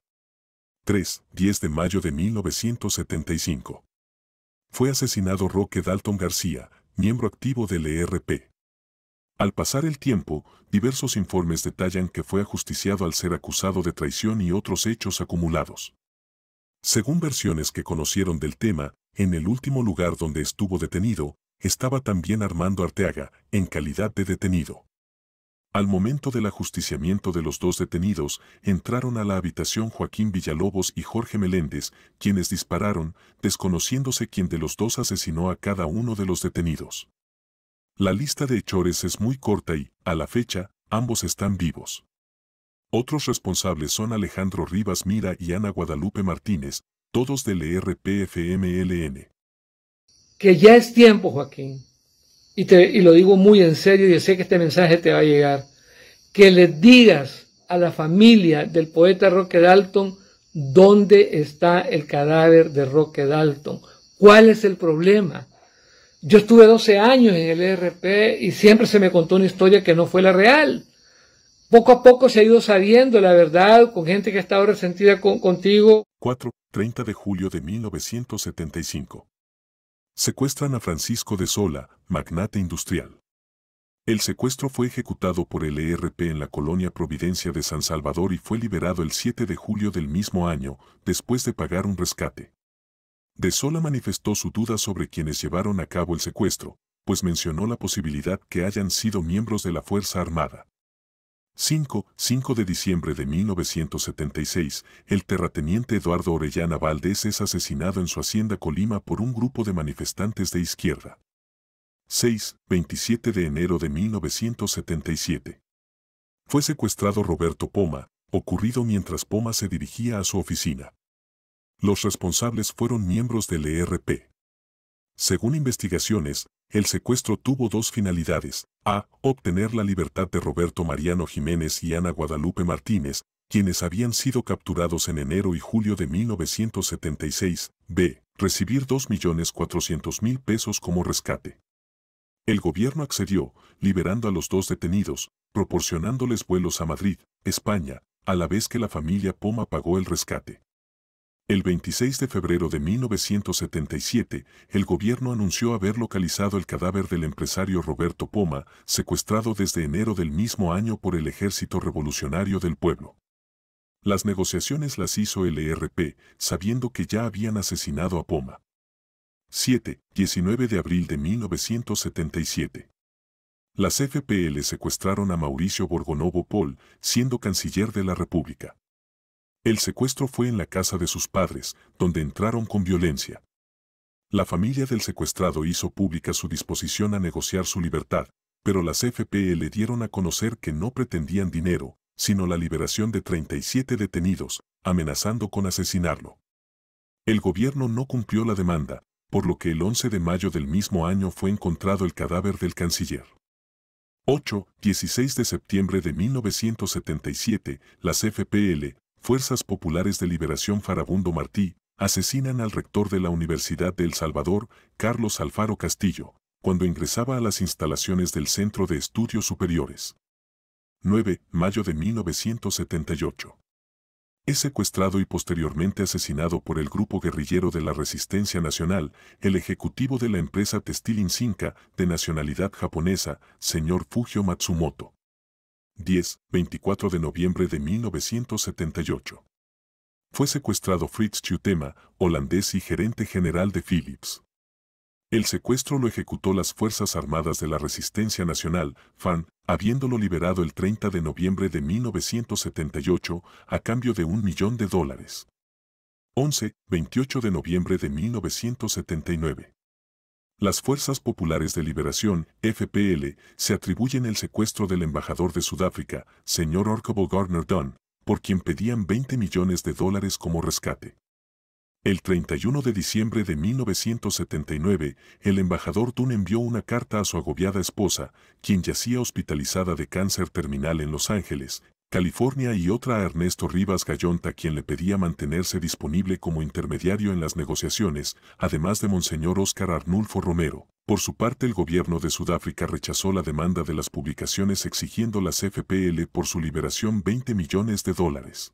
S1: 3. 10 de mayo de 1975. Fue asesinado Roque Dalton García, miembro activo del ERP. Al pasar el tiempo, diversos informes detallan que fue ajusticiado al ser acusado de traición y otros hechos acumulados. Según versiones que conocieron del tema, en el último lugar donde estuvo detenido, estaba también Armando Arteaga, en calidad de detenido. Al momento del ajusticiamiento de los dos detenidos, entraron a la habitación Joaquín Villalobos y Jorge Meléndez, quienes dispararon, desconociéndose quién de los dos asesinó a cada uno de los detenidos. La lista de hechores es muy corta y, a la fecha, ambos están vivos. Otros responsables son Alejandro Rivas Mira y Ana Guadalupe Martínez, todos del ERPFMLN.
S2: Que ya es tiempo, Joaquín, y, te, y lo digo muy en serio, y sé que este mensaje te va a llegar, que le digas a la familia del poeta Roque Dalton dónde está el cadáver de Roque Dalton, cuál es el problema, yo estuve 12 años en el ERP y siempre se me contó una historia que no fue la real. Poco a poco se ha ido sabiendo la verdad con gente que ha estado resentida con, contigo.
S1: 4. 30 de julio de 1975. Secuestran a Francisco de Sola, magnate industrial. El secuestro fue ejecutado por el ERP en la colonia Providencia de San Salvador y fue liberado el 7 de julio del mismo año, después de pagar un rescate. De Sola manifestó su duda sobre quienes llevaron a cabo el secuestro, pues mencionó la posibilidad que hayan sido miembros de la Fuerza Armada. 5. 5 de diciembre de 1976, el terrateniente Eduardo Orellana Valdés es asesinado en su hacienda Colima por un grupo de manifestantes de izquierda. 6. 27 de enero de 1977. Fue secuestrado Roberto Poma, ocurrido mientras Poma se dirigía a su oficina. Los responsables fueron miembros del ERP. Según investigaciones, el secuestro tuvo dos finalidades. A. Obtener la libertad de Roberto Mariano Jiménez y Ana Guadalupe Martínez, quienes habían sido capturados en enero y julio de 1976. B. Recibir 2.400.000 pesos como rescate. El gobierno accedió, liberando a los dos detenidos, proporcionándoles vuelos a Madrid, España, a la vez que la familia Poma pagó el rescate. El 26 de febrero de 1977, el gobierno anunció haber localizado el cadáver del empresario Roberto Poma, secuestrado desde enero del mismo año por el Ejército Revolucionario del Pueblo. Las negociaciones las hizo el ERP, sabiendo que ya habían asesinado a Poma. 7. 19 de abril de 1977. Las FPL secuestraron a Mauricio Borgonovo Pol, siendo canciller de la República. El secuestro fue en la casa de sus padres, donde entraron con violencia. La familia del secuestrado hizo pública su disposición a negociar su libertad, pero las FPL le dieron a conocer que no pretendían dinero, sino la liberación de 37 detenidos, amenazando con asesinarlo. El gobierno no cumplió la demanda, por lo que el 11 de mayo del mismo año fue encontrado el cadáver del canciller. 8. 16 de septiembre de 1977, las FPL, Fuerzas Populares de Liberación Farabundo Martí asesinan al rector de la Universidad de El Salvador, Carlos Alfaro Castillo, cuando ingresaba a las instalaciones del Centro de Estudios Superiores. 9. Mayo de 1978. Es secuestrado y posteriormente asesinado por el grupo guerrillero de la Resistencia Nacional, el ejecutivo de la empresa textil insinca de nacionalidad japonesa, señor Fujio Matsumoto. 10, 24 de noviembre de 1978. Fue secuestrado Fritz Chutema, holandés y gerente general de Philips. El secuestro lo ejecutó las Fuerzas Armadas de la Resistencia Nacional, FAN, habiéndolo liberado el 30 de noviembre de 1978 a cambio de un millón de dólares. 11, 28 de noviembre de 1979. Las Fuerzas Populares de Liberación, FPL, se atribuyen el secuestro del embajador de Sudáfrica, señor Orcobo Gardner Dunn, por quien pedían 20 millones de dólares como rescate. El 31 de diciembre de 1979, el embajador Dunn envió una carta a su agobiada esposa, quien yacía hospitalizada de cáncer terminal en Los Ángeles, California y otra a Ernesto Rivas Gallonta quien le pedía mantenerse disponible como intermediario en las negociaciones, además de Monseñor Oscar Arnulfo Romero. Por su parte el gobierno de Sudáfrica rechazó la demanda de las publicaciones exigiendo las FPL por su liberación 20 millones de dólares.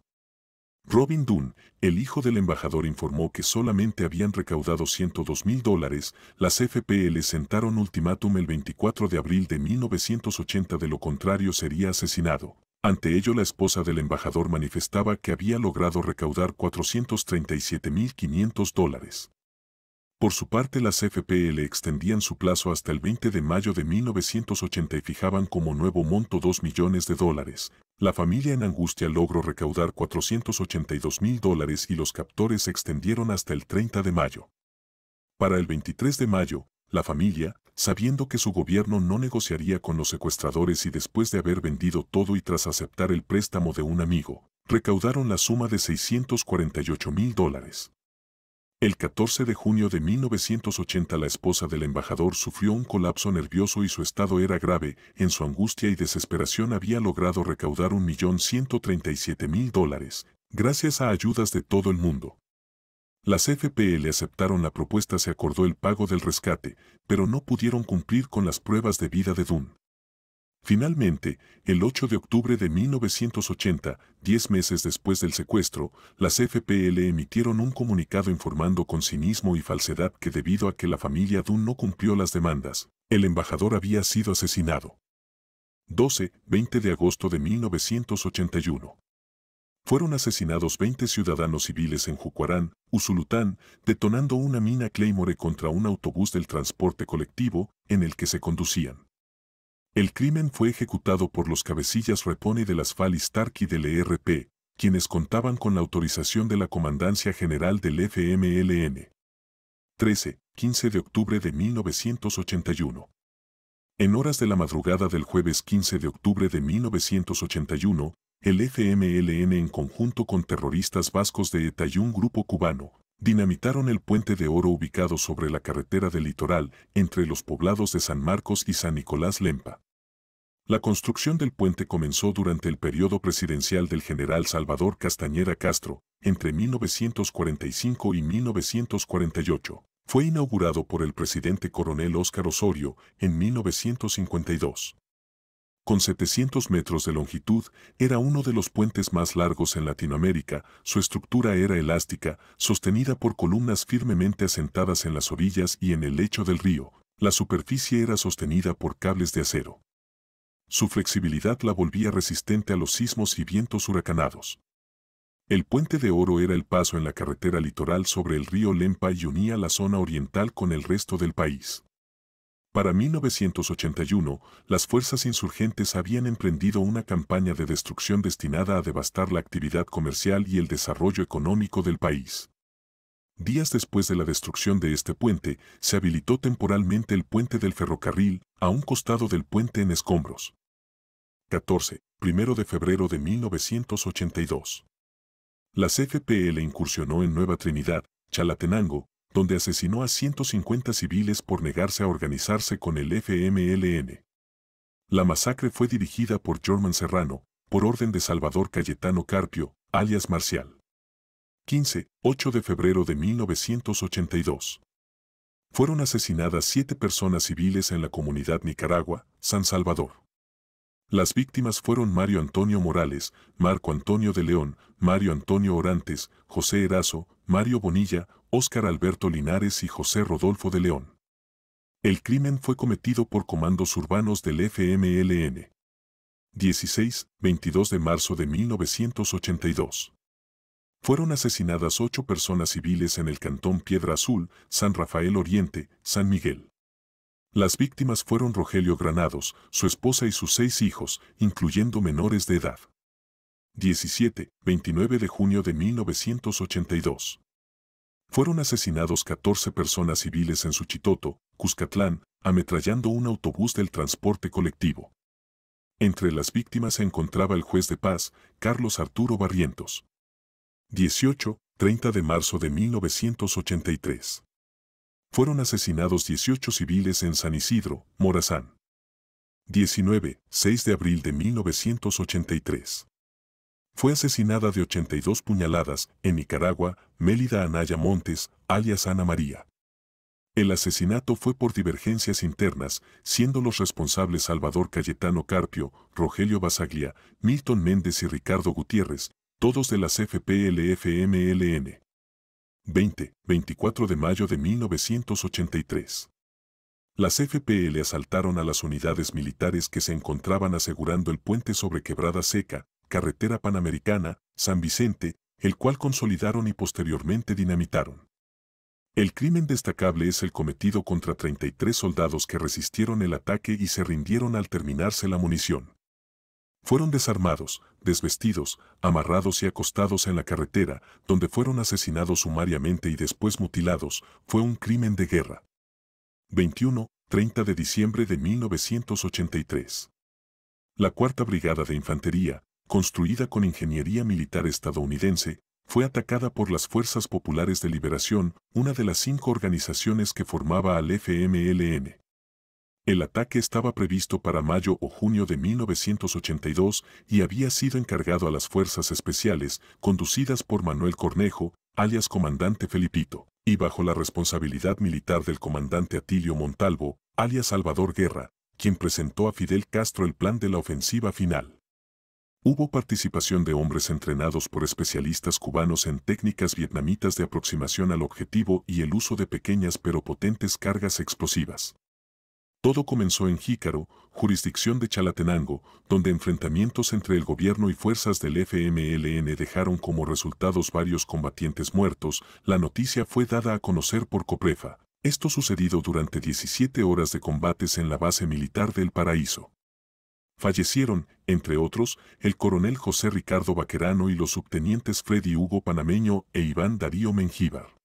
S1: Robin Dunn, el hijo del embajador informó que solamente habían recaudado 102 mil dólares, las FPL sentaron ultimátum el 24 de abril de 1980 de lo contrario sería asesinado. Ante ello la esposa del embajador manifestaba que había logrado recaudar 437.500 dólares. Por su parte las FPL extendían su plazo hasta el 20 de mayo de 1980 y fijaban como nuevo monto 2 millones de dólares. La familia en angustia logró recaudar 482.000 dólares y los captores se extendieron hasta el 30 de mayo. Para el 23 de mayo, la familia, sabiendo que su gobierno no negociaría con los secuestradores y después de haber vendido todo y tras aceptar el préstamo de un amigo, recaudaron la suma de 648 mil dólares. El 14 de junio de 1980 la esposa del embajador sufrió un colapso nervioso y su estado era grave, en su angustia y desesperación había logrado recaudar 1.137.000 dólares, gracias a ayudas de todo el mundo. Las FPL aceptaron la propuesta, se acordó el pago del rescate, pero no pudieron cumplir con las pruebas de vida de Dunn. Finalmente, el 8 de octubre de 1980, 10 meses después del secuestro, las FPL emitieron un comunicado informando con cinismo y falsedad que debido a que la familia Dunn no cumplió las demandas, el embajador había sido asesinado. 12, 20 de agosto de 1981. Fueron asesinados 20 ciudadanos civiles en Jucuarán, Usulután, detonando una mina Claymore contra un autobús del transporte colectivo en el que se conducían. El crimen fue ejecutado por los cabecillas Repone de las falistarki Tarki del ERP, quienes contaban con la autorización de la Comandancia General del FMLN. 13, 15 de octubre de 1981. En horas de la madrugada del jueves 15 de octubre de 1981, el FMLN en conjunto con terroristas vascos de ETA y un grupo cubano, dinamitaron el puente de oro ubicado sobre la carretera del litoral entre los poblados de San Marcos y San Nicolás Lempa. La construcción del puente comenzó durante el periodo presidencial del general Salvador Castañeda Castro, entre 1945 y 1948. Fue inaugurado por el presidente coronel Óscar Osorio en 1952. Con 700 metros de longitud, era uno de los puentes más largos en Latinoamérica, su estructura era elástica, sostenida por columnas firmemente asentadas en las orillas y en el lecho del río, la superficie era sostenida por cables de acero. Su flexibilidad la volvía resistente a los sismos y vientos huracanados. El puente de oro era el paso en la carretera litoral sobre el río Lempa y unía la zona oriental con el resto del país. Para 1981, las fuerzas insurgentes habían emprendido una campaña de destrucción destinada a devastar la actividad comercial y el desarrollo económico del país. Días después de la destrucción de este puente, se habilitó temporalmente el puente del ferrocarril, a un costado del puente en escombros. 14. 1 de febrero de 1982. La CFPL incursionó en Nueva Trinidad, Chalatenango, donde asesinó a 150 civiles por negarse a organizarse con el FMLN. La masacre fue dirigida por German Serrano, por orden de Salvador Cayetano Carpio, alias Marcial. 15, 8 de febrero de 1982. Fueron asesinadas siete personas civiles en la comunidad Nicaragua, San Salvador. Las víctimas fueron Mario Antonio Morales, Marco Antonio de León, Mario Antonio Orantes, José Erazo, Mario Bonilla, Óscar Alberto Linares y José Rodolfo de León. El crimen fue cometido por comandos urbanos del FMLN. 16-22 de marzo de 1982. Fueron asesinadas ocho personas civiles en el cantón Piedra Azul, San Rafael Oriente, San Miguel. Las víctimas fueron Rogelio Granados, su esposa y sus seis hijos, incluyendo menores de edad. 17-29 de junio de 1982 fueron asesinados 14 personas civiles en Suchitoto, Cuscatlán, ametrallando un autobús del transporte colectivo. Entre las víctimas se encontraba el juez de paz, Carlos Arturo Barrientos. 18, 30 de marzo de 1983. Fueron asesinados 18 civiles en San Isidro, Morazán. 19, 6 de abril de 1983. Fue asesinada de 82 puñaladas en Nicaragua Mélida Anaya Montes, alias Ana María. El asesinato fue por divergencias internas, siendo los responsables Salvador Cayetano Carpio, Rogelio Basaglia, Milton Méndez y Ricardo Gutiérrez, todos de las FPL-FMLN. 20, 24 de mayo de 1983. Las FPL asaltaron a las unidades militares que se encontraban asegurando el puente sobre Quebrada Seca, Carretera Panamericana, San Vicente, el cual consolidaron y posteriormente dinamitaron. El crimen destacable es el cometido contra 33 soldados que resistieron el ataque y se rindieron al terminarse la munición. Fueron desarmados, desvestidos, amarrados y acostados en la carretera, donde fueron asesinados sumariamente y después mutilados, fue un crimen de guerra. 21, 30 de diciembre de 1983. La Cuarta Brigada de Infantería, construida con ingeniería militar estadounidense, fue atacada por las Fuerzas Populares de Liberación, una de las cinco organizaciones que formaba al FMLN. El ataque estaba previsto para mayo o junio de 1982 y había sido encargado a las Fuerzas Especiales, conducidas por Manuel Cornejo, alias Comandante Felipito, y bajo la responsabilidad militar del comandante Atilio Montalvo, alias Salvador Guerra, quien presentó a Fidel Castro el plan de la ofensiva final. Hubo participación de hombres entrenados por especialistas cubanos en técnicas vietnamitas de aproximación al objetivo y el uso de pequeñas pero potentes cargas explosivas. Todo comenzó en Jícaro, jurisdicción de Chalatenango, donde enfrentamientos entre el gobierno y fuerzas del FMLN dejaron como resultados varios combatientes muertos. La noticia fue dada a conocer por Coprefa. Esto sucedido durante 17 horas de combates en la base militar del Paraíso fallecieron, entre otros, el coronel José Ricardo Baquerano y los subtenientes Freddy Hugo Panameño e Iván Darío Mengíbar.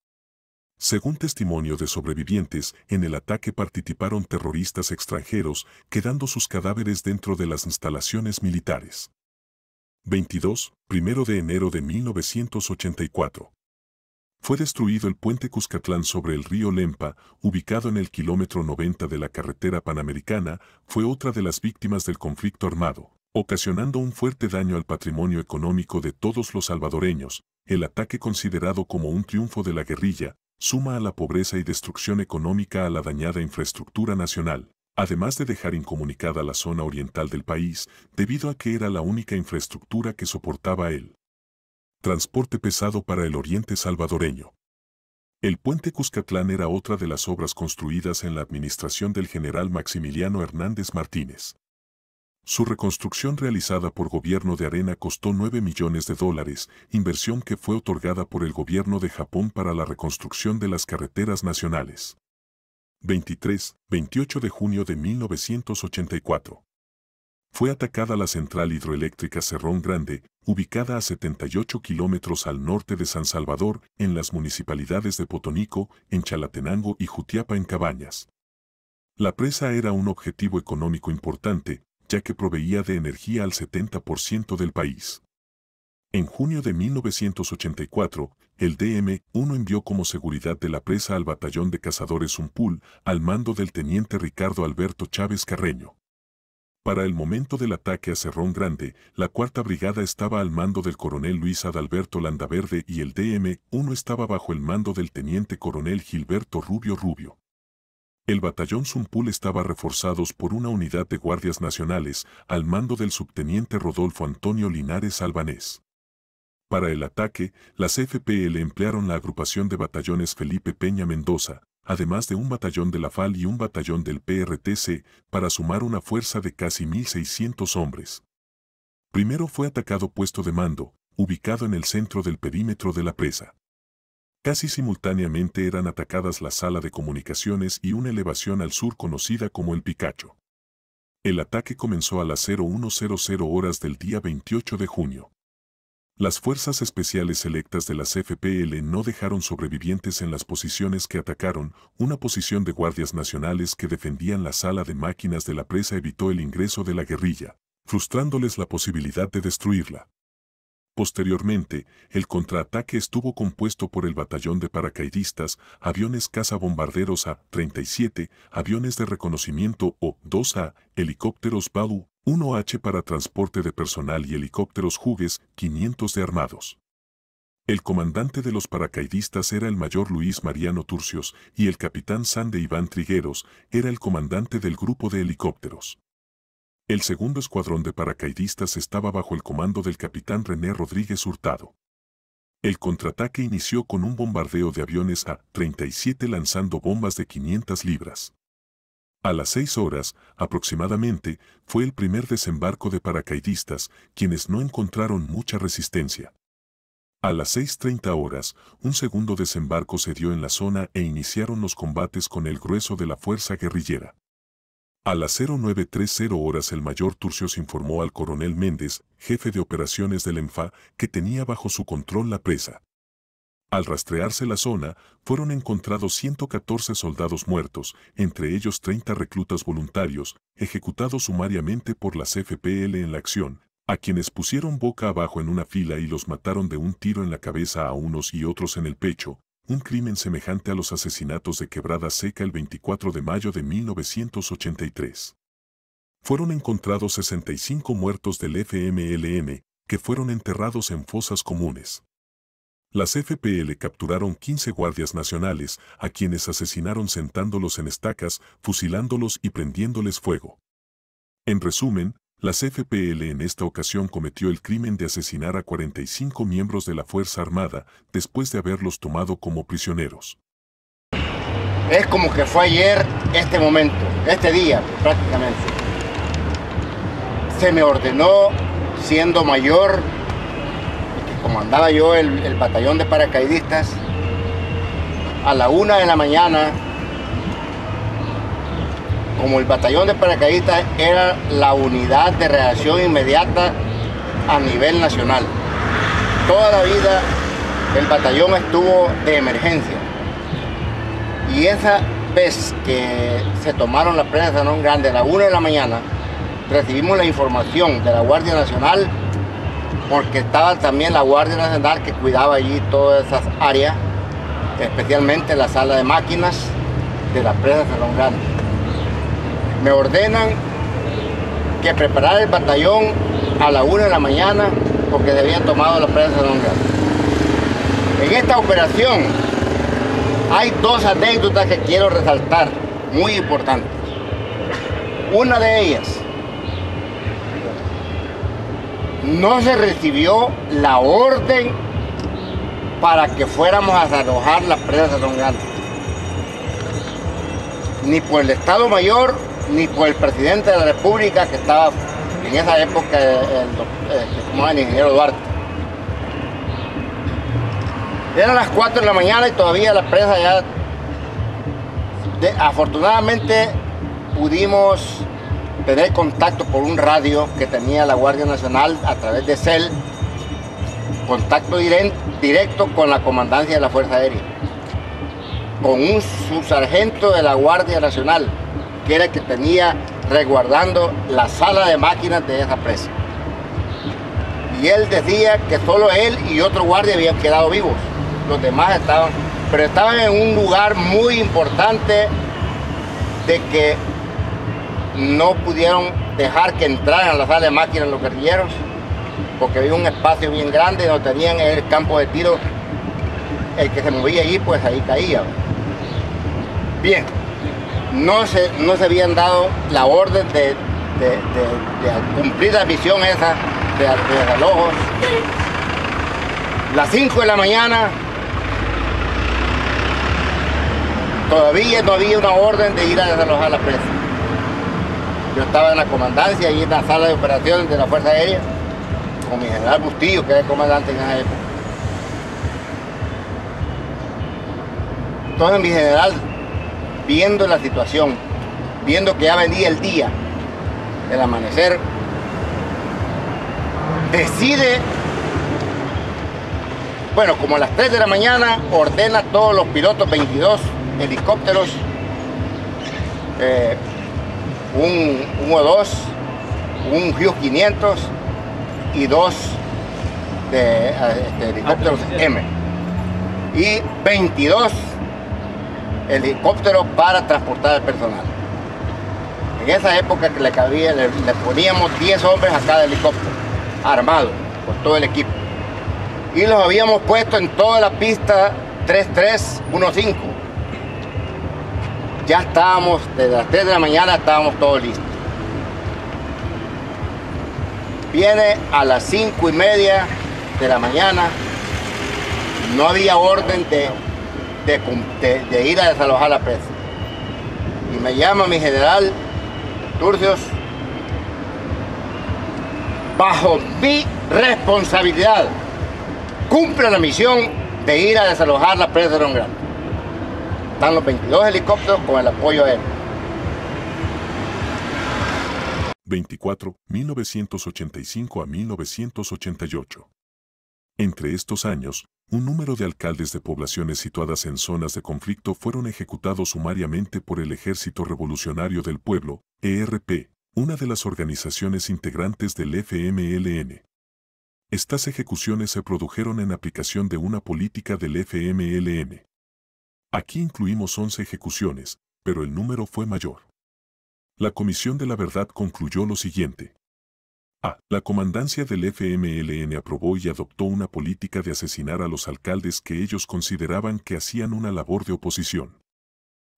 S1: Según testimonio de sobrevivientes, en el ataque participaron terroristas extranjeros, quedando sus cadáveres dentro de las instalaciones militares. 22, 1 de enero de 1984 fue destruido el puente Cuscatlán sobre el río Lempa, ubicado en el kilómetro 90 de la carretera panamericana, fue otra de las víctimas del conflicto armado, ocasionando un fuerte daño al patrimonio económico de todos los salvadoreños. El ataque considerado como un triunfo de la guerrilla, suma a la pobreza y destrucción económica a la dañada infraestructura nacional, además de dejar incomunicada la zona oriental del país, debido a que era la única infraestructura que soportaba él transporte pesado para el oriente salvadoreño. El puente Cuscatlán era otra de las obras construidas en la administración del general Maximiliano Hernández Martínez. Su reconstrucción realizada por gobierno de Arena costó 9 millones de dólares, inversión que fue otorgada por el gobierno de Japón para la reconstrucción de las carreteras nacionales. 23, 28 de junio de 1984 fue atacada la central hidroeléctrica Cerrón Grande, ubicada a 78 kilómetros al norte de San Salvador, en las municipalidades de Potonico, en Chalatenango y Jutiapa en Cabañas. La presa era un objetivo económico importante, ya que proveía de energía al 70% del país. En junio de 1984, el DM-1 envió como seguridad de la presa al batallón de cazadores pool al mando del teniente Ricardo Alberto Chávez Carreño. Para el momento del ataque a Cerrón Grande, la cuarta brigada estaba al mando del coronel Luis Adalberto Landaverde y el DM-1 estaba bajo el mando del teniente coronel Gilberto Rubio Rubio. El batallón Zumpul estaba reforzados por una unidad de guardias nacionales al mando del subteniente Rodolfo Antonio Linares Albanés. Para el ataque, las FPL emplearon la agrupación de batallones Felipe Peña Mendoza, además de un batallón de la FAL y un batallón del PRTC, para sumar una fuerza de casi 1.600 hombres. Primero fue atacado puesto de mando, ubicado en el centro del perímetro de la presa. Casi simultáneamente eran atacadas la sala de comunicaciones y una elevación al sur conocida como el Picacho. El ataque comenzó a las 0100 horas del día 28 de junio. Las fuerzas especiales selectas de las FPL no dejaron sobrevivientes en las posiciones que atacaron, una posición de guardias nacionales que defendían la sala de máquinas de la presa evitó el ingreso de la guerrilla, frustrándoles la posibilidad de destruirla. Posteriormente, el contraataque estuvo compuesto por el batallón de paracaidistas, aviones bombarderos A-37, aviones de reconocimiento O-2A, helicópteros Bau, 1H para transporte de personal y helicópteros Jugues 500 de armados. El comandante de los paracaidistas era el mayor Luis Mariano Turcios y el capitán Sande Iván Trigueros era el comandante del grupo de helicópteros. El segundo escuadrón de paracaidistas estaba bajo el comando del capitán René Rodríguez Hurtado. El contraataque inició con un bombardeo de aviones A-37 lanzando bombas de 500 libras. A las seis horas, aproximadamente, fue el primer desembarco de paracaidistas, quienes no encontraron mucha resistencia. A las 6.30 horas, un segundo desembarco se dio en la zona e iniciaron los combates con el grueso de la fuerza guerrillera. A las 09.30 horas el mayor Turcios informó al coronel Méndez, jefe de operaciones del ENFA, que tenía bajo su control la presa. Al rastrearse la zona, fueron encontrados 114 soldados muertos, entre ellos 30 reclutas voluntarios, ejecutados sumariamente por las FPL en la acción, a quienes pusieron boca abajo en una fila y los mataron de un tiro en la cabeza a unos y otros en el pecho, un crimen semejante a los asesinatos de Quebrada Seca el 24 de mayo de 1983. Fueron encontrados 65 muertos del FMLN, que fueron enterrados en fosas comunes. Las FPL capturaron 15 guardias nacionales, a quienes asesinaron sentándolos en estacas, fusilándolos y prendiéndoles fuego. En resumen, las FPL en esta ocasión cometió el crimen de asesinar a 45 miembros de la Fuerza Armada después de haberlos tomado como prisioneros.
S5: Es como que fue ayer este momento, este día prácticamente. Se me ordenó, siendo mayor, comandaba yo el, batallón de paracaidistas, a la una de la mañana, como el batallón de paracaidistas era la unidad de reacción inmediata a nivel nacional. Toda la vida el batallón estuvo de emergencia. Y esa vez que se tomaron las prensa no grande a la una de la mañana, recibimos la información de la Guardia Nacional porque estaba también la Guardia Nacional que cuidaba allí todas esas áreas, especialmente la sala de máquinas de la presa de Me ordenan que preparara el batallón a la una de la mañana porque debían tomado la presa de En esta operación hay dos anécdotas que quiero resaltar, muy importantes. Una de ellas no se recibió la orden para que fuéramos a desalojar la presa Don Grande. Ni por el Estado Mayor, ni por el presidente de la República que estaba en esa época, el, eh, el, ingeniero Duarte. Eran las 4 de la mañana y todavía la presa ya... afortunadamente pudimos tener contacto por un radio que tenía la Guardia Nacional a través de CEL, contacto directo con la comandancia de la Fuerza Aérea, con un subsargento de la Guardia Nacional, que era el que tenía resguardando la sala de máquinas de esa presa. Y él decía que solo él y otro guardia habían quedado vivos, los demás estaban, pero estaban en un lugar muy importante de que no pudieron dejar que entraran a la sala de máquinas los guerrilleros, porque había un espacio bien grande, no tenían el campo de tiro, el que se movía allí, pues ahí caía. Bien, no se, no se habían dado la orden de, cumplir la misión esa de, de Las 5 de la mañana todavía no había una orden de ir a desalojar a la presa. Yo estaba en la comandancia, y en la sala de operaciones de la Fuerza Aérea, con mi general Bustillo, que era el comandante en esa época. Entonces mi general, viendo la situación, viendo que ya venía el día, el amanecer, decide, bueno, como a las 3 de la mañana, ordena a todos los pilotos 22 helicópteros eh, un O2, un Hughes 500 y dos de, ah, este, helicópteros ah, M. Y 22 helicópteros para transportar al personal. En esa época que le cabía, le, poníamos 10 hombres a cada helicóptero, armado por todo el equipo. Y los habíamos puesto en toda la pista 3315 ya estábamos, desde las 3 de la mañana estábamos todos listos. Viene a las 5 y media de la mañana, no había orden de, de, ir a desalojar la presa. Y me llama mi general, Turcios, bajo mi responsabilidad, cumple la misión de ir a desalojar la presa de Don Grande están los 22 helicópteros con el apoyo él.
S1: 24, 1985 a 1988. Entre estos años, un número de alcaldes de poblaciones situadas en zonas de conflicto fueron ejecutados sumariamente por el Ejército Revolucionario del Pueblo, ERP, una de las organizaciones integrantes del FMLN. Estas ejecuciones se produjeron en aplicación de una política del FMLN, Aquí incluimos 11 ejecuciones, pero el número fue mayor. La Comisión de la Verdad concluyó lo siguiente. A. La comandancia del FMLN aprobó y adoptó una política de asesinar a los alcaldes que ellos consideraban que hacían una labor de oposición.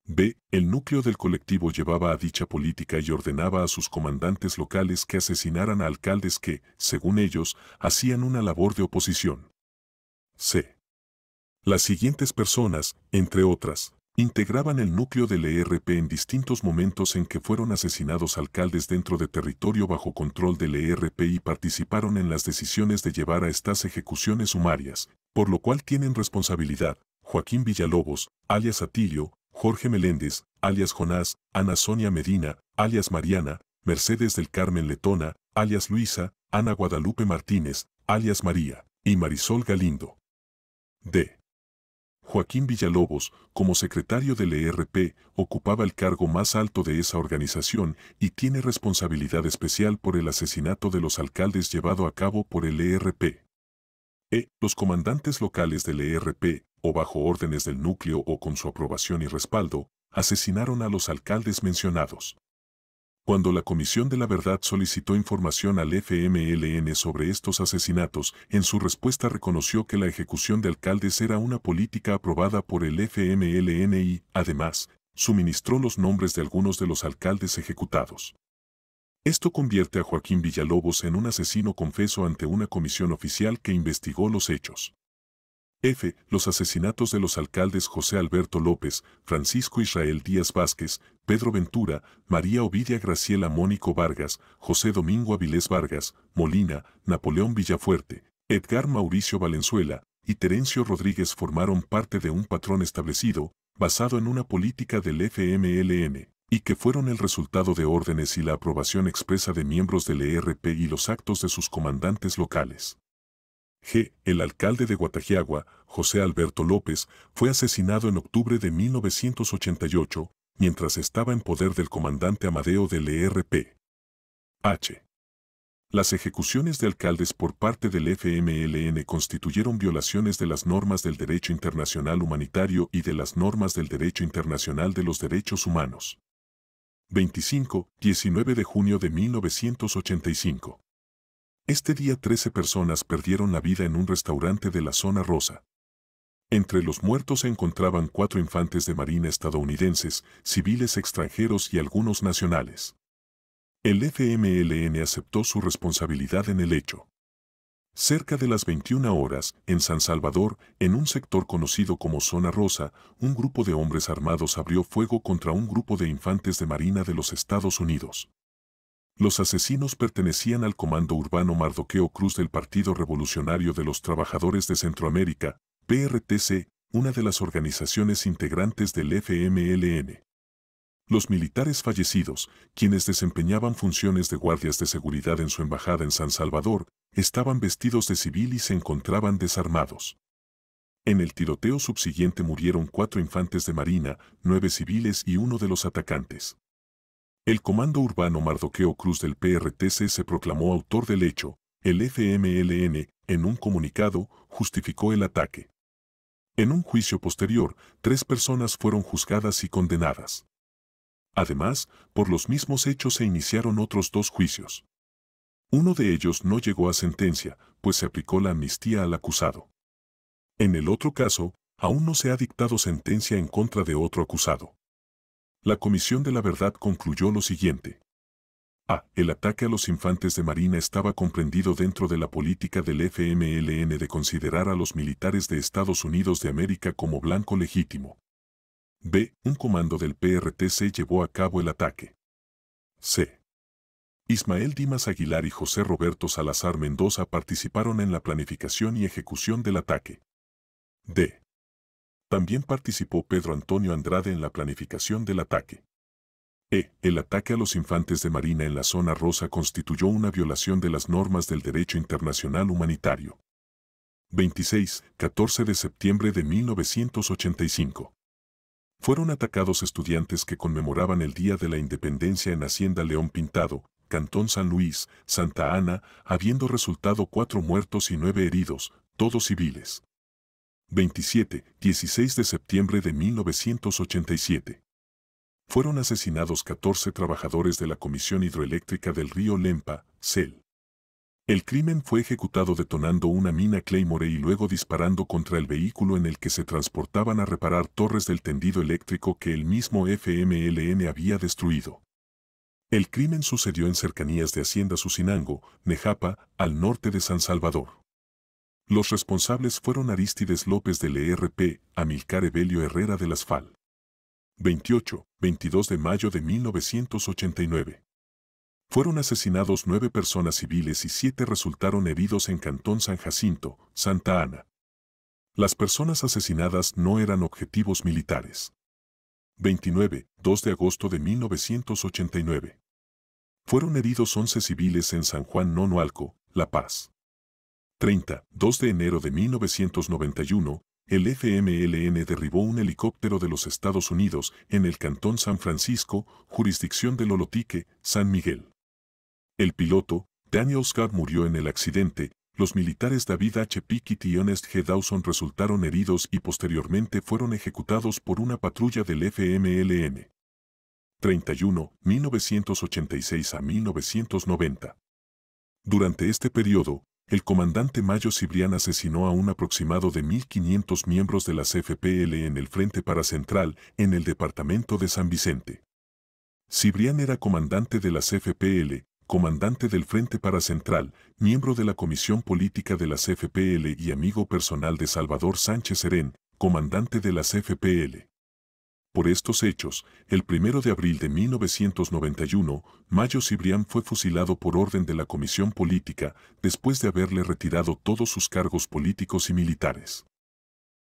S1: B. El núcleo del colectivo llevaba a dicha política y ordenaba a sus comandantes locales que asesinaran a alcaldes que, según ellos, hacían una labor de oposición. C. Las siguientes personas, entre otras, integraban el núcleo del ERP en distintos momentos en que fueron asesinados alcaldes dentro de territorio bajo control del ERP y participaron en las decisiones de llevar a estas ejecuciones sumarias, por lo cual tienen responsabilidad Joaquín Villalobos, alias Atilio, Jorge Meléndez, alias Jonás, Ana Sonia Medina, alias Mariana, Mercedes del Carmen Letona, alias Luisa, Ana Guadalupe Martínez, alias María, y Marisol Galindo. D. Joaquín Villalobos, como secretario del ERP, ocupaba el cargo más alto de esa organización y tiene responsabilidad especial por el asesinato de los alcaldes llevado a cabo por el ERP. E. Los comandantes locales del ERP, o bajo órdenes del núcleo o con su aprobación y respaldo, asesinaron a los alcaldes mencionados. Cuando la Comisión de la Verdad solicitó información al FMLN sobre estos asesinatos, en su respuesta reconoció que la ejecución de alcaldes era una política aprobada por el FMLN y, además, suministró los nombres de algunos de los alcaldes ejecutados. Esto convierte a Joaquín Villalobos en un asesino confeso ante una comisión oficial que investigó los hechos. F. Los asesinatos de los alcaldes José Alberto López, Francisco Israel Díaz Vázquez, Pedro Ventura, María Ovidia Graciela Mónico Vargas, José Domingo Avilés Vargas, Molina, Napoleón Villafuerte, Edgar Mauricio Valenzuela y Terencio Rodríguez formaron parte de un patrón establecido, basado en una política del FMLN, y que fueron el resultado de órdenes y la aprobación expresa de miembros del ERP y los actos de sus comandantes locales. G., el alcalde de Guatajiagua, José Alberto López, fue asesinado en octubre de 1988, mientras estaba en poder del comandante Amadeo del ERP. H. Las ejecuciones de alcaldes por parte del FMLN constituyeron violaciones de las normas del derecho internacional humanitario y de las normas del derecho internacional de los derechos humanos. 25, 19 de junio de 1985. Este día 13 personas perdieron la vida en un restaurante de la zona rosa. Entre los muertos se encontraban cuatro infantes de marina estadounidenses, civiles extranjeros y algunos nacionales. El FMLN aceptó su responsabilidad en el hecho. Cerca de las 21 horas, en San Salvador, en un sector conocido como Zona Rosa, un grupo de hombres armados abrió fuego contra un grupo de infantes de marina de los Estados Unidos. Los asesinos pertenecían al Comando Urbano Mardoqueo Cruz del Partido Revolucionario de los Trabajadores de Centroamérica, PRTC, una de las organizaciones integrantes del FMLN. Los militares fallecidos, quienes desempeñaban funciones de guardias de seguridad en su embajada en San Salvador, estaban vestidos de civil y se encontraban desarmados. En el tiroteo subsiguiente murieron cuatro infantes de marina, nueve civiles y uno de los atacantes. El Comando Urbano Mardoqueo Cruz del PRTC se proclamó autor del hecho. El FMLN, en un comunicado, justificó el ataque. En un juicio posterior, tres personas fueron juzgadas y condenadas. Además, por los mismos hechos se iniciaron otros dos juicios. Uno de ellos no llegó a sentencia, pues se aplicó la amnistía al acusado. En el otro caso, aún no se ha dictado sentencia en contra de otro acusado. La Comisión de la Verdad concluyó lo siguiente. A. El ataque a los infantes de Marina estaba comprendido dentro de la política del FMLN de considerar a los militares de Estados Unidos de América como blanco legítimo. B. Un comando del PRTC llevó a cabo el ataque. C. Ismael Dimas Aguilar y José Roberto Salazar Mendoza participaron en la planificación y ejecución del ataque. D. También participó Pedro Antonio Andrade en la planificación del ataque. E. El ataque a los infantes de Marina en la zona rosa constituyó una violación de las normas del derecho internacional humanitario. 26, 14 de septiembre de 1985. Fueron atacados estudiantes que conmemoraban el Día de la Independencia en Hacienda León Pintado, Cantón San Luis, Santa Ana, habiendo resultado cuatro muertos y nueve heridos, todos civiles. 27, 16 de septiembre de 1987. Fueron asesinados 14 trabajadores de la Comisión Hidroeléctrica del Río Lempa, CEL. El crimen fue ejecutado detonando una mina Claymore y luego disparando contra el vehículo en el que se transportaban a reparar torres del tendido eléctrico que el mismo FMLN había destruido. El crimen sucedió en cercanías de Hacienda Susinango, Nejapa, al norte de San Salvador. Los responsables fueron Aristides López del ERP, Amilcar Evelio Herrera del Asfal. 28, 22 de mayo de 1989. Fueron asesinados nueve personas civiles y siete resultaron heridos en Cantón San Jacinto, Santa Ana. Las personas asesinadas no eran objetivos militares. 29, 2 de agosto de 1989. Fueron heridos 11 civiles en San Juan Nonoalco, La Paz. 30, 2 de enero de 1991, el FMLN derribó un helicóptero de los Estados Unidos en el Cantón San Francisco, jurisdicción de Lolotique, San Miguel. El piloto, Daniel Scott murió en el accidente, los militares David H. Pickett y Ernest G. Dawson resultaron heridos y posteriormente fueron ejecutados por una patrulla del FMLN. 31, 1986 a 1990. Durante este periodo, el comandante Mayo Cibrián asesinó a un aproximado de 1.500 miembros de las FPL en el Frente para Central, en el departamento de San Vicente. Cibrián era comandante de las FPL, comandante del Frente para Central, miembro de la Comisión Política de las FPL y amigo personal de Salvador Sánchez Serén, comandante de las FPL. Por estos hechos, el 1 de abril de 1991, Mayo Cibrián fue fusilado por orden de la Comisión Política después de haberle retirado todos sus cargos políticos y militares.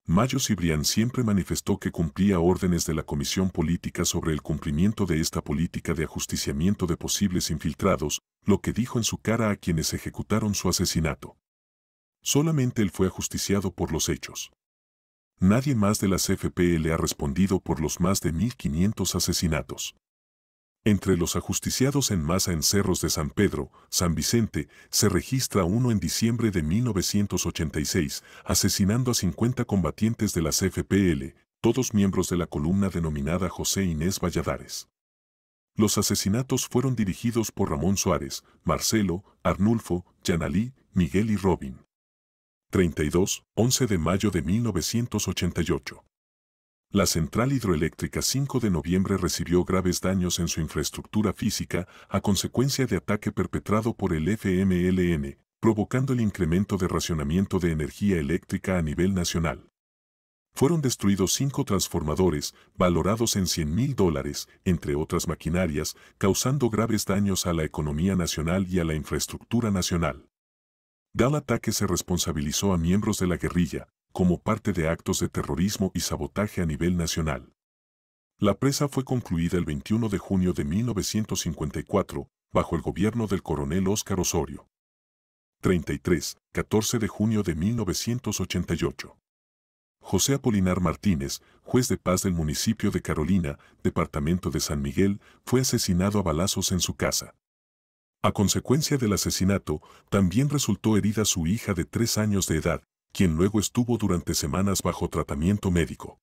S1: Mayo Cibrián siempre manifestó que cumplía órdenes de la Comisión Política sobre el cumplimiento de esta política de ajusticiamiento de posibles infiltrados, lo que dijo en su cara a quienes ejecutaron su asesinato. Solamente él fue ajusticiado por los hechos nadie más de las FPL ha respondido por los más de 1.500 asesinatos. Entre los ajusticiados en masa en cerros de San Pedro, San Vicente, se registra uno en diciembre de 1986, asesinando a 50 combatientes de las FPL, todos miembros de la columna denominada José Inés Valladares. Los asesinatos fueron dirigidos por Ramón Suárez, Marcelo, Arnulfo, Yanalí, Miguel y Robin. 32, 11 de mayo de 1988. La central hidroeléctrica 5 de noviembre recibió graves daños en su infraestructura física a consecuencia de ataque perpetrado por el FMLN, provocando el incremento de racionamiento de energía eléctrica a nivel nacional. Fueron destruidos cinco transformadores, valorados en 100 mil dólares, entre otras maquinarias, causando graves daños a la economía nacional y a la infraestructura nacional. Dal ataque se responsabilizó a miembros de la guerrilla, como parte de actos de terrorismo y sabotaje a nivel nacional. La presa fue concluida el 21 de junio de 1954, bajo el gobierno del coronel Óscar Osorio. 33, 14 de junio de 1988. José Apolinar Martínez, juez de paz del municipio de Carolina, departamento de San Miguel, fue asesinado a balazos en su casa. A consecuencia del asesinato, también resultó herida su hija de tres años de edad, quien luego estuvo durante semanas bajo tratamiento médico.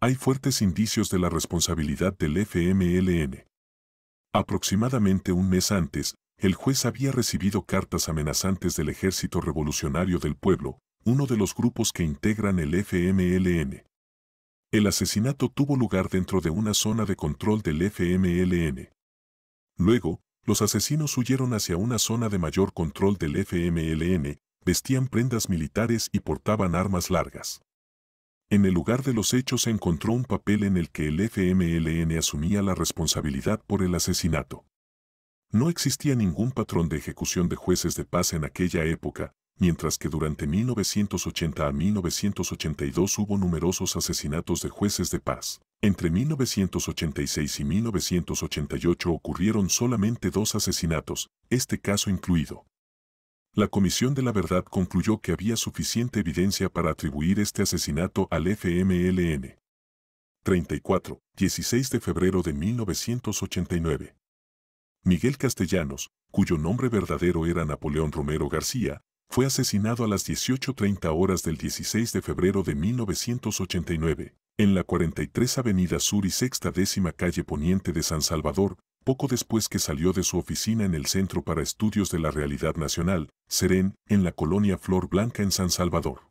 S1: Hay fuertes indicios de la responsabilidad del FMLN. Aproximadamente un mes antes, el juez había recibido cartas amenazantes del Ejército Revolucionario del Pueblo, uno de los grupos que integran el FMLN. El asesinato tuvo lugar dentro de una zona de control del FMLN. Luego, los asesinos huyeron hacia una zona de mayor control del FMLN, vestían prendas militares y portaban armas largas. En el lugar de los hechos se encontró un papel en el que el FMLN asumía la responsabilidad por el asesinato. No existía ningún patrón de ejecución de jueces de paz en aquella época, mientras que durante 1980 a 1982 hubo numerosos asesinatos de jueces de paz. Entre 1986 y 1988 ocurrieron solamente dos asesinatos, este caso incluido. La Comisión de la Verdad concluyó que había suficiente evidencia para atribuir este asesinato al FMLN. 34, 16 de febrero de 1989. Miguel Castellanos, cuyo nombre verdadero era Napoleón Romero García, fue asesinado a las 18.30 horas del 16 de febrero de 1989 en la 43 Avenida Sur y Sexta Décima Calle Poniente de San Salvador, poco después que salió de su oficina en el Centro para Estudios de la Realidad Nacional, Seren, en la colonia Flor Blanca en San Salvador.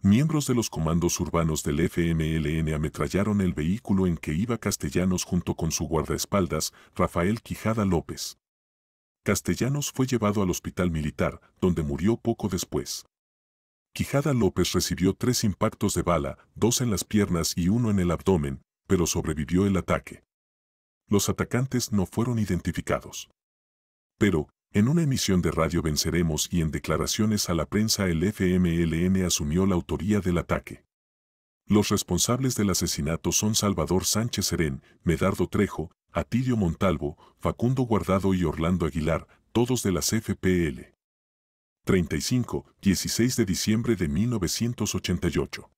S1: Miembros de los comandos urbanos del FMLN ametrallaron el vehículo en que iba Castellanos junto con su guardaespaldas, Rafael Quijada López. Castellanos fue llevado al hospital militar, donde murió poco después. Quijada López recibió tres impactos de bala, dos en las piernas y uno en el abdomen, pero sobrevivió el ataque. Los atacantes no fueron identificados. Pero, en una emisión de radio venceremos y en declaraciones a la prensa el FMLN asumió la autoría del ataque. Los responsables del asesinato son Salvador Sánchez Serén, Medardo Trejo, Atilio Montalvo, Facundo Guardado y Orlando Aguilar, todos de las FPL. 35, 16 de diciembre de 1988.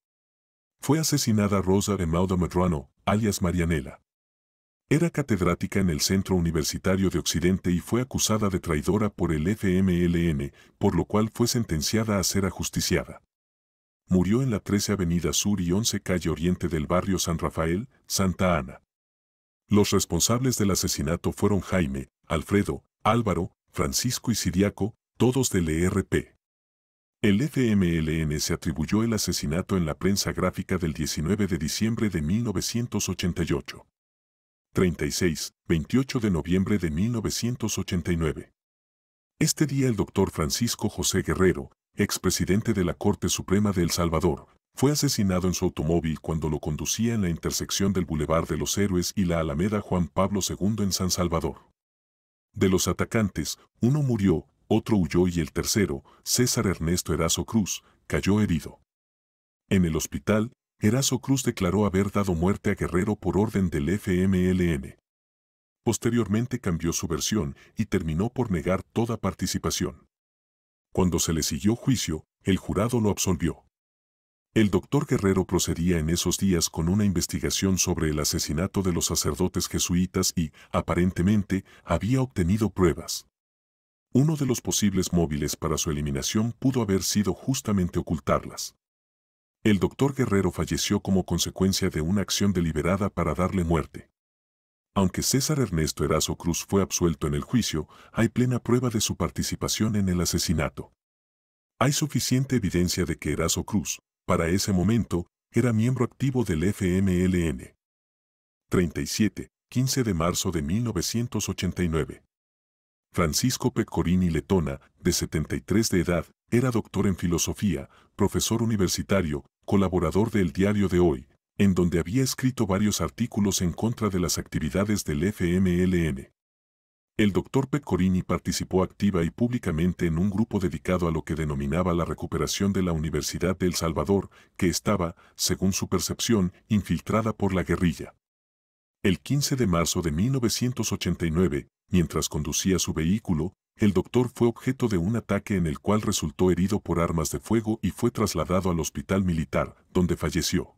S1: Fue asesinada Rosa de Mauda Medrano, alias Marianela. Era catedrática en el Centro Universitario de Occidente y fue acusada de traidora por el FMLN, por lo cual fue sentenciada a ser ajusticiada. Murió en la 13 Avenida Sur y 11 Calle Oriente del barrio San Rafael, Santa Ana. Los responsables del asesinato fueron Jaime, Alfredo, Álvaro, Francisco y Siriaco, todos del ERP. El FMLN se atribuyó el asesinato en la prensa gráfica del 19 de diciembre de 1988. 36, 28 de noviembre de 1989. Este día el doctor Francisco José Guerrero, expresidente de la Corte Suprema de El Salvador, fue asesinado en su automóvil cuando lo conducía en la intersección del Boulevard de los Héroes y la Alameda Juan Pablo II en San Salvador. De los atacantes, uno murió, otro huyó y el tercero, César Ernesto Erazo Cruz, cayó herido. En el hospital, Erazo Cruz declaró haber dado muerte a Guerrero por orden del FMLN. Posteriormente cambió su versión y terminó por negar toda participación. Cuando se le siguió juicio, el jurado lo absolvió. El doctor Guerrero procedía en esos días con una investigación sobre el asesinato de los sacerdotes jesuitas y, aparentemente, había obtenido pruebas. Uno de los posibles móviles para su eliminación pudo haber sido justamente ocultarlas. El doctor Guerrero falleció como consecuencia de una acción deliberada para darle muerte. Aunque César Ernesto Erazo Cruz fue absuelto en el juicio, hay plena prueba de su participación en el asesinato. Hay suficiente evidencia de que Erazo Cruz, para ese momento, era miembro activo del FMLN. 37, 15 de marzo de 1989. Francisco Pecorini Letona, de 73 de edad, era doctor en filosofía, profesor universitario, colaborador del Diario de Hoy, en donde había escrito varios artículos en contra de las actividades del FMLN. El doctor Pecorini participó activa y públicamente en un grupo dedicado a lo que denominaba la recuperación de la Universidad de El Salvador, que estaba, según su percepción, infiltrada por la guerrilla. El 15 de marzo de 1989, Mientras conducía su vehículo, el doctor fue objeto de un ataque en el cual resultó herido por armas de fuego y fue trasladado al hospital militar, donde falleció.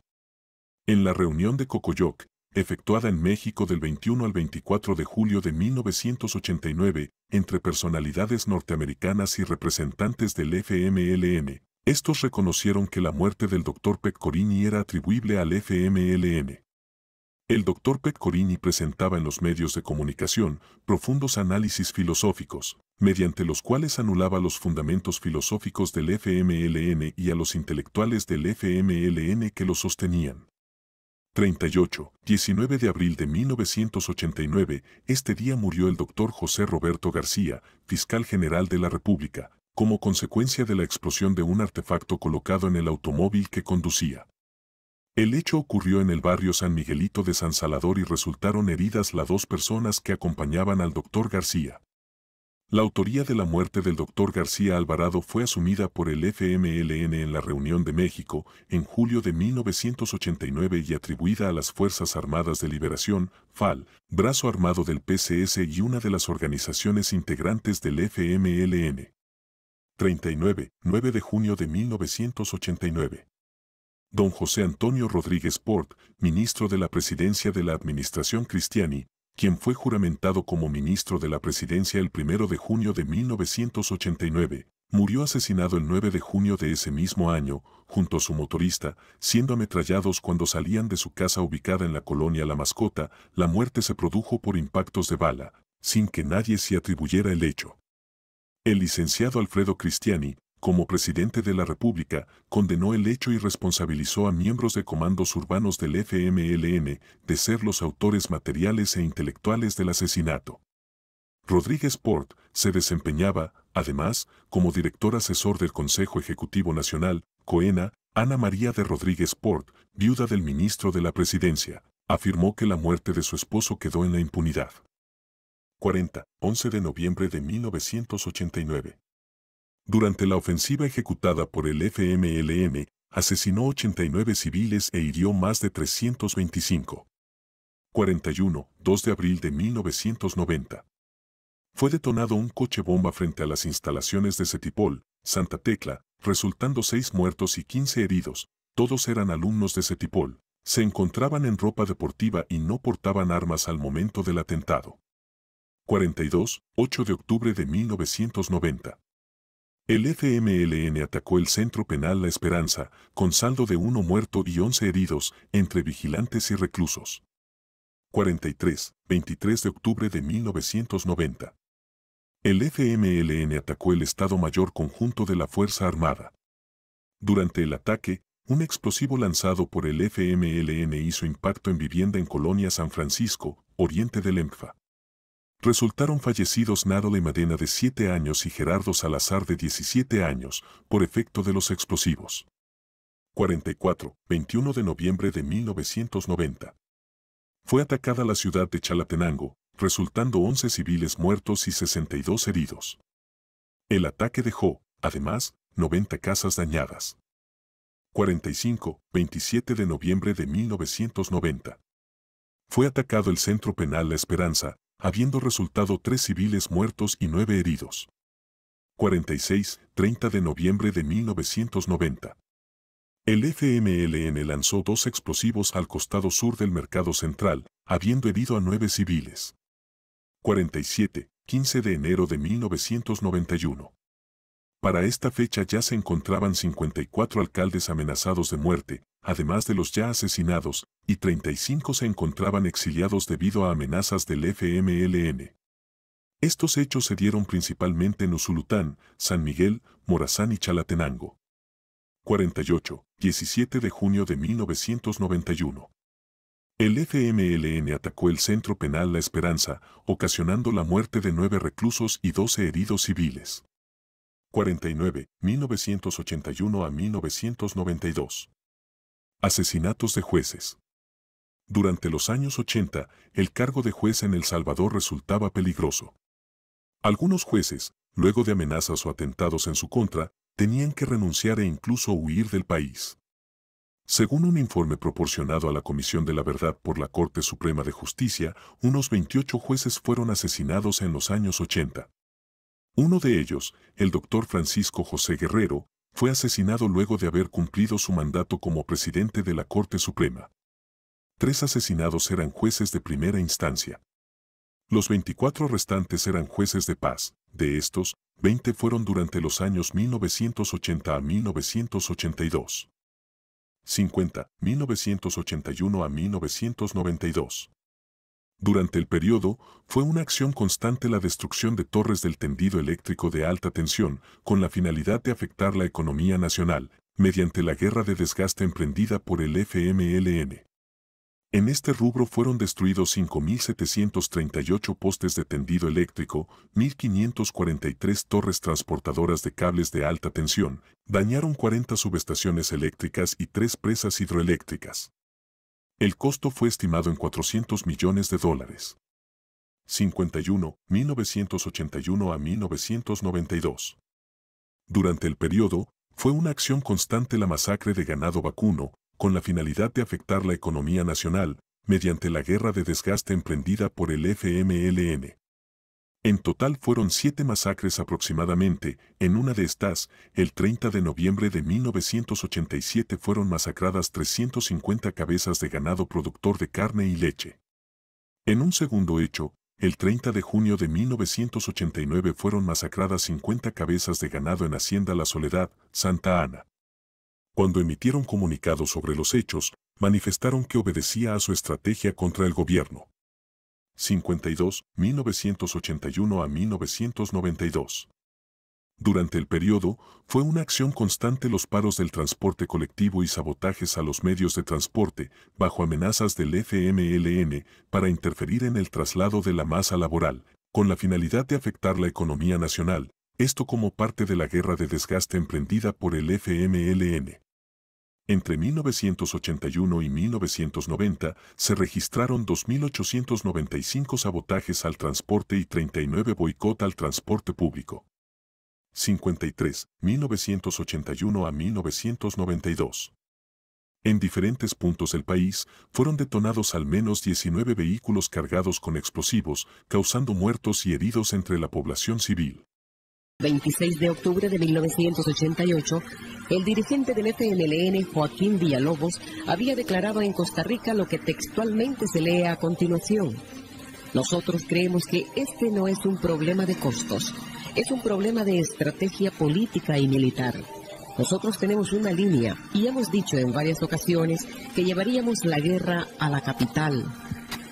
S1: En la reunión de Cocoyoc, efectuada en México del 21 al 24 de julio de 1989, entre personalidades norteamericanas y representantes del FMLN, estos reconocieron que la muerte del doctor Pecorini era atribuible al FMLN. El doctor Petcorini presentaba en los medios de comunicación profundos análisis filosóficos, mediante los cuales anulaba los fundamentos filosóficos del FMLN y a los intelectuales del FMLN que lo sostenían. 38. 19 de abril de 1989, este día murió el doctor José Roberto García, fiscal general de la República, como consecuencia de la explosión de un artefacto colocado en el automóvil que conducía. El hecho ocurrió en el barrio San Miguelito de San Salvador y resultaron heridas las dos personas que acompañaban al doctor García. La autoría de la muerte del doctor García Alvarado fue asumida por el FMLN en la Reunión de México en julio de 1989 y atribuida a las Fuerzas Armadas de Liberación, FAL, brazo armado del PCS y una de las organizaciones integrantes del FMLN. 39, 9 de junio de 1989. Don José Antonio Rodríguez Port, ministro de la Presidencia de la Administración Cristiani, quien fue juramentado como ministro de la Presidencia el 1 de junio de 1989, murió asesinado el 9 de junio de ese mismo año, junto a su motorista, siendo ametrallados cuando salían de su casa ubicada en la colonia La Mascota, la muerte se produjo por impactos de bala, sin que nadie se atribuyera el hecho. El licenciado Alfredo Cristiani, como presidente de la República, condenó el hecho y responsabilizó a miembros de comandos urbanos del FMLN de ser los autores materiales e intelectuales del asesinato. Rodríguez Port se desempeñaba, además, como director asesor del Consejo Ejecutivo Nacional, COENA, Ana María de Rodríguez Port, viuda del ministro de la Presidencia, afirmó que la muerte de su esposo quedó en la impunidad. 40. 11 de noviembre de 1989 durante la ofensiva ejecutada por el FMLM, asesinó 89 civiles e hirió más de 325. 41, 2 de abril de 1990. Fue detonado un coche bomba frente a las instalaciones de Cetipol, Santa Tecla, resultando 6 muertos y 15 heridos, todos eran alumnos de Cetipol, se encontraban en ropa deportiva y no portaban armas al momento del atentado. 42, 8 de octubre de 1990. El FMLN atacó el centro penal La Esperanza, con saldo de uno muerto y 11 heridos, entre vigilantes y reclusos. 43, 23 de octubre de 1990. El FMLN atacó el Estado Mayor Conjunto de la Fuerza Armada. Durante el ataque, un explosivo lanzado por el FMLN hizo impacto en vivienda en Colonia San Francisco, oriente del Enfa. Resultaron fallecidos Nádole Madena de 7 años y Gerardo Salazar de 17 años por efecto de los explosivos. 44, 21 de noviembre de 1990. Fue atacada la ciudad de Chalatenango, resultando 11 civiles muertos y 62 heridos. El ataque dejó, además, 90 casas dañadas. 45, 27 de noviembre de 1990. Fue atacado el Centro Penal La Esperanza, habiendo resultado tres civiles muertos y nueve heridos. 46, 30 de noviembre de 1990. El FMLN lanzó dos explosivos al costado sur del mercado central, habiendo herido a nueve civiles. 47, 15 de enero de 1991. Para esta fecha ya se encontraban 54 alcaldes amenazados de muerte, además de los ya asesinados, y 35 se encontraban exiliados debido a amenazas del FMLN. Estos hechos se dieron principalmente en Usulután, San Miguel, Morazán y Chalatenango. 48, 17 de junio de 1991. El FMLN atacó el centro penal La Esperanza, ocasionando la muerte de nueve reclusos y 12 heridos civiles. 49, 1981 a 1992. Asesinatos de jueces. Durante los años 80, el cargo de juez en El Salvador resultaba peligroso. Algunos jueces, luego de amenazas o atentados en su contra, tenían que renunciar e incluso huir del país. Según un informe proporcionado a la Comisión de la Verdad por la Corte Suprema de Justicia, unos 28 jueces fueron asesinados en los años 80. Uno de ellos, el doctor Francisco José Guerrero, fue asesinado luego de haber cumplido su mandato como presidente de la Corte Suprema. Tres asesinados eran jueces de primera instancia. Los 24 restantes eran jueces de paz. De estos, 20 fueron durante los años 1980 a 1982. 50, 1981 a 1992. Durante el periodo, fue una acción constante la destrucción de torres del tendido eléctrico de alta tensión, con la finalidad de afectar la economía nacional, mediante la guerra de desgaste emprendida por el FMLN. En este rubro fueron destruidos 5.738 postes de tendido eléctrico, 1.543 torres transportadoras de cables de alta tensión, dañaron 40 subestaciones eléctricas y 3 presas hidroeléctricas. El costo fue estimado en 400 millones de dólares. 51, 1981 a 1992. Durante el periodo, fue una acción constante la masacre de ganado vacuno, con la finalidad de afectar la economía nacional, mediante la guerra de desgaste emprendida por el FMLN. En total fueron siete masacres aproximadamente, en una de estas, el 30 de noviembre de 1987 fueron masacradas 350 cabezas de ganado productor de carne y leche. En un segundo hecho, el 30 de junio de 1989 fueron masacradas 50 cabezas de ganado en Hacienda La Soledad, Santa Ana. Cuando emitieron comunicados sobre los hechos, manifestaron que obedecía a su estrategia contra el gobierno. 52, 1981 a 1992. Durante el periodo, fue una acción constante los paros del transporte colectivo y sabotajes a los medios de transporte, bajo amenazas del FMLN, para interferir en el traslado de la masa laboral, con la finalidad de afectar la economía nacional, esto como parte de la guerra de desgaste emprendida por el FMLN. Entre 1981 y 1990 se registraron 2.895 sabotajes al transporte y 39 boicot al transporte público. 53, 1981 a 1992. En diferentes puntos del país fueron detonados al menos 19 vehículos cargados con explosivos, causando muertos y heridos entre la población civil.
S6: 26 de octubre de 1988, el dirigente del FMLN, Joaquín Villalobos, había declarado en Costa Rica lo que textualmente se lee a continuación. Nosotros creemos que este no es un problema de costos, es un problema de estrategia política y militar. Nosotros tenemos una línea y hemos dicho en varias ocasiones que llevaríamos la guerra a la capital,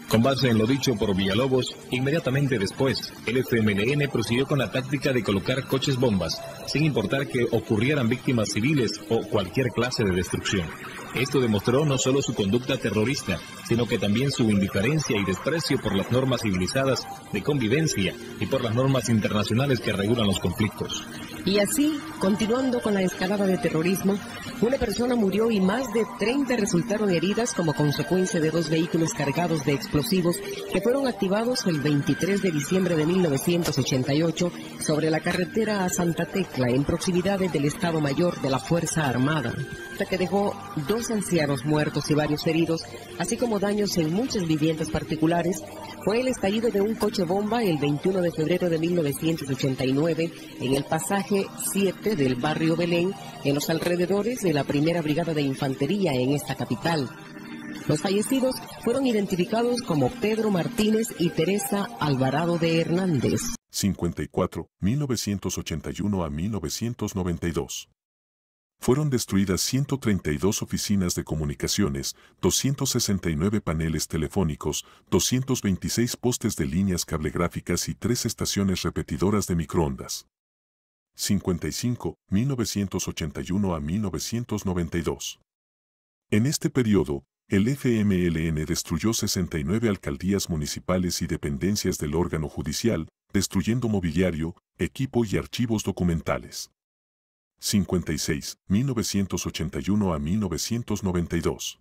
S1: con base en lo dicho por Villalobos,
S4: inmediatamente después, el FMLN prosiguió con la táctica de colocar coches bombas, sin importar que ocurrieran víctimas civiles o cualquier clase de destrucción. Esto demostró no solo su conducta terrorista, sino que también su indiferencia y desprecio por las normas civilizadas de convivencia y por las normas internacionales que regulan los conflictos.
S6: Y así, continuando con la escalada de terrorismo, una persona murió y más de 30 resultaron heridas como consecuencia de dos vehículos cargados de explosivos que fueron activados el 23 de diciembre de 1988 sobre la carretera a Santa Tecla en proximidades del Estado Mayor de la Fuerza Armada, que dejó dos ancianos muertos y varios heridos, así como daños en muchas viviendas particulares, fue el estallido de un coche bomba el 21 de febrero de 1989 en el pasaje 7 del barrio Belén, en los alrededores de la primera brigada de infantería en esta capital. Los fallecidos fueron identificados como Pedro Martínez y Teresa Alvarado de Hernández.
S1: 54, 1981 a 1992. Fueron destruidas 132 oficinas de comunicaciones, 269 paneles telefónicos, 226 postes de líneas cablegráficas y tres estaciones repetidoras de microondas. 55, 1981 a 1992. En este periodo, el FMLN destruyó 69 alcaldías municipales y dependencias del órgano judicial, destruyendo mobiliario, equipo y archivos documentales. 56, 1981 a 1992.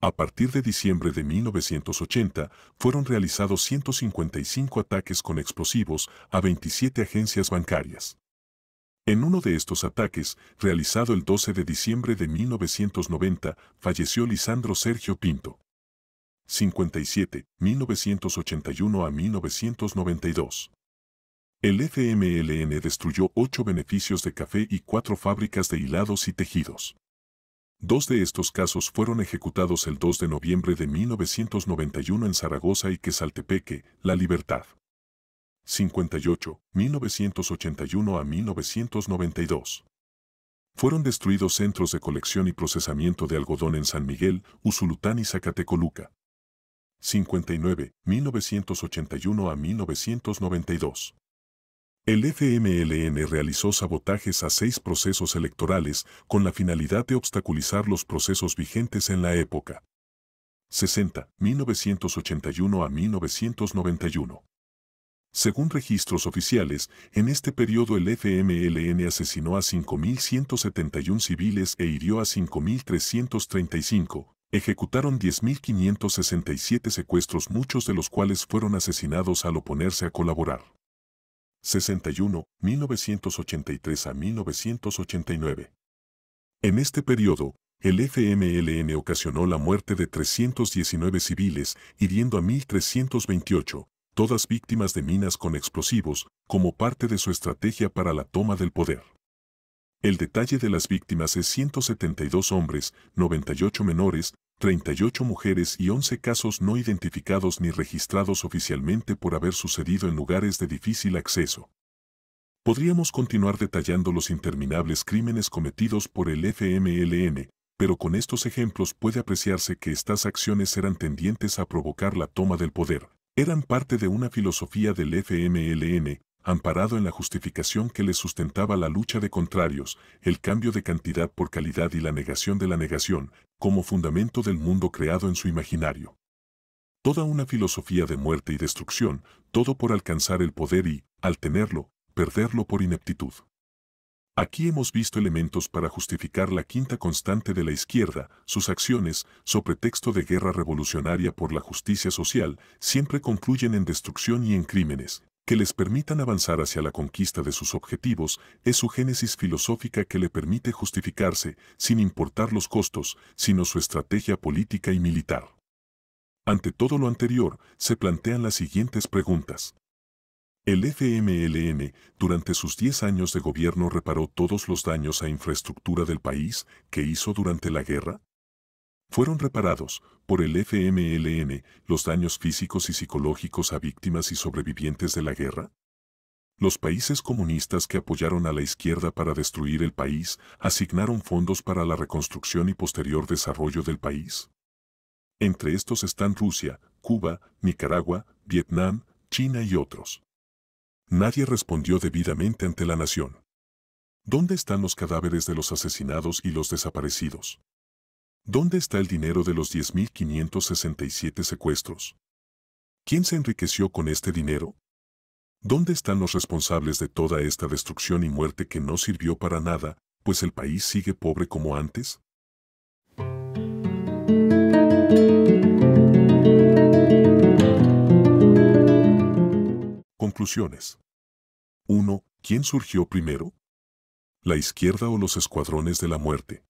S1: A partir de diciembre de 1980, fueron realizados 155 ataques con explosivos a 27 agencias bancarias. En uno de estos ataques, realizado el 12 de diciembre de 1990, falleció Lisandro Sergio Pinto. 57, 1981 a 1992. El FMLN destruyó ocho beneficios de café y cuatro fábricas de hilados y tejidos. Dos de estos casos fueron ejecutados el 2 de noviembre de 1991 en Zaragoza y Quesaltepeque, La Libertad. 58, 1981 a 1992. Fueron destruidos centros de colección y procesamiento de algodón en San Miguel, Usulután y Zacatecoluca. 59, 1981 a 1992. El FMLN realizó sabotajes a seis procesos electorales con la finalidad de obstaculizar los procesos vigentes en la época. 60, 1981 a 1991. Según registros oficiales, en este periodo el FMLN asesinó a 5.171 civiles e hirió a 5.335, ejecutaron 10.567 secuestros muchos de los cuales fueron asesinados al oponerse a colaborar. 61, 1983 a 1989. En este periodo, el FMLN ocasionó la muerte de 319 civiles, hiriendo a 1.328, todas víctimas de minas con explosivos, como parte de su estrategia para la toma del poder. El detalle de las víctimas es 172 hombres, 98 menores, 38 mujeres y 11 casos no identificados ni registrados oficialmente por haber sucedido en lugares de difícil acceso. Podríamos continuar detallando los interminables crímenes cometidos por el FMLN, pero con estos ejemplos puede apreciarse que estas acciones eran tendientes a provocar la toma del poder, eran parte de una filosofía del FMLN, amparado en la justificación que les sustentaba la lucha de contrarios, el cambio de cantidad por calidad y la negación de la negación, como fundamento del mundo creado en su imaginario. Toda una filosofía de muerte y destrucción, todo por alcanzar el poder y, al tenerlo, perderlo por ineptitud. Aquí hemos visto elementos para justificar la quinta constante de la izquierda, sus acciones, sobre texto de guerra revolucionaria por la justicia social, siempre concluyen en destrucción y en crímenes, que les permitan avanzar hacia la conquista de sus objetivos es su génesis filosófica que le permite justificarse, sin importar los costos, sino su estrategia política y militar. Ante todo lo anterior, se plantean las siguientes preguntas. El FMLN, durante sus 10 años de gobierno, reparó todos los daños a infraestructura del país que hizo durante la guerra. Fueron reparados, por el FMLN, los daños físicos y psicológicos a víctimas y sobrevivientes de la guerra. Los países comunistas que apoyaron a la izquierda para destruir el país asignaron fondos para la reconstrucción y posterior desarrollo del país. Entre estos están Rusia, Cuba, Nicaragua, Vietnam, China y otros. Nadie respondió debidamente ante la nación. ¿Dónde están los cadáveres de los asesinados y los desaparecidos? ¿Dónde está el dinero de los 10.567 secuestros? ¿Quién se enriqueció con este dinero? ¿Dónde están los responsables de toda esta destrucción y muerte que no sirvió para nada, pues el país sigue pobre como antes? conclusiones. 1. ¿Quién surgió primero? ¿La izquierda o los escuadrones de la muerte?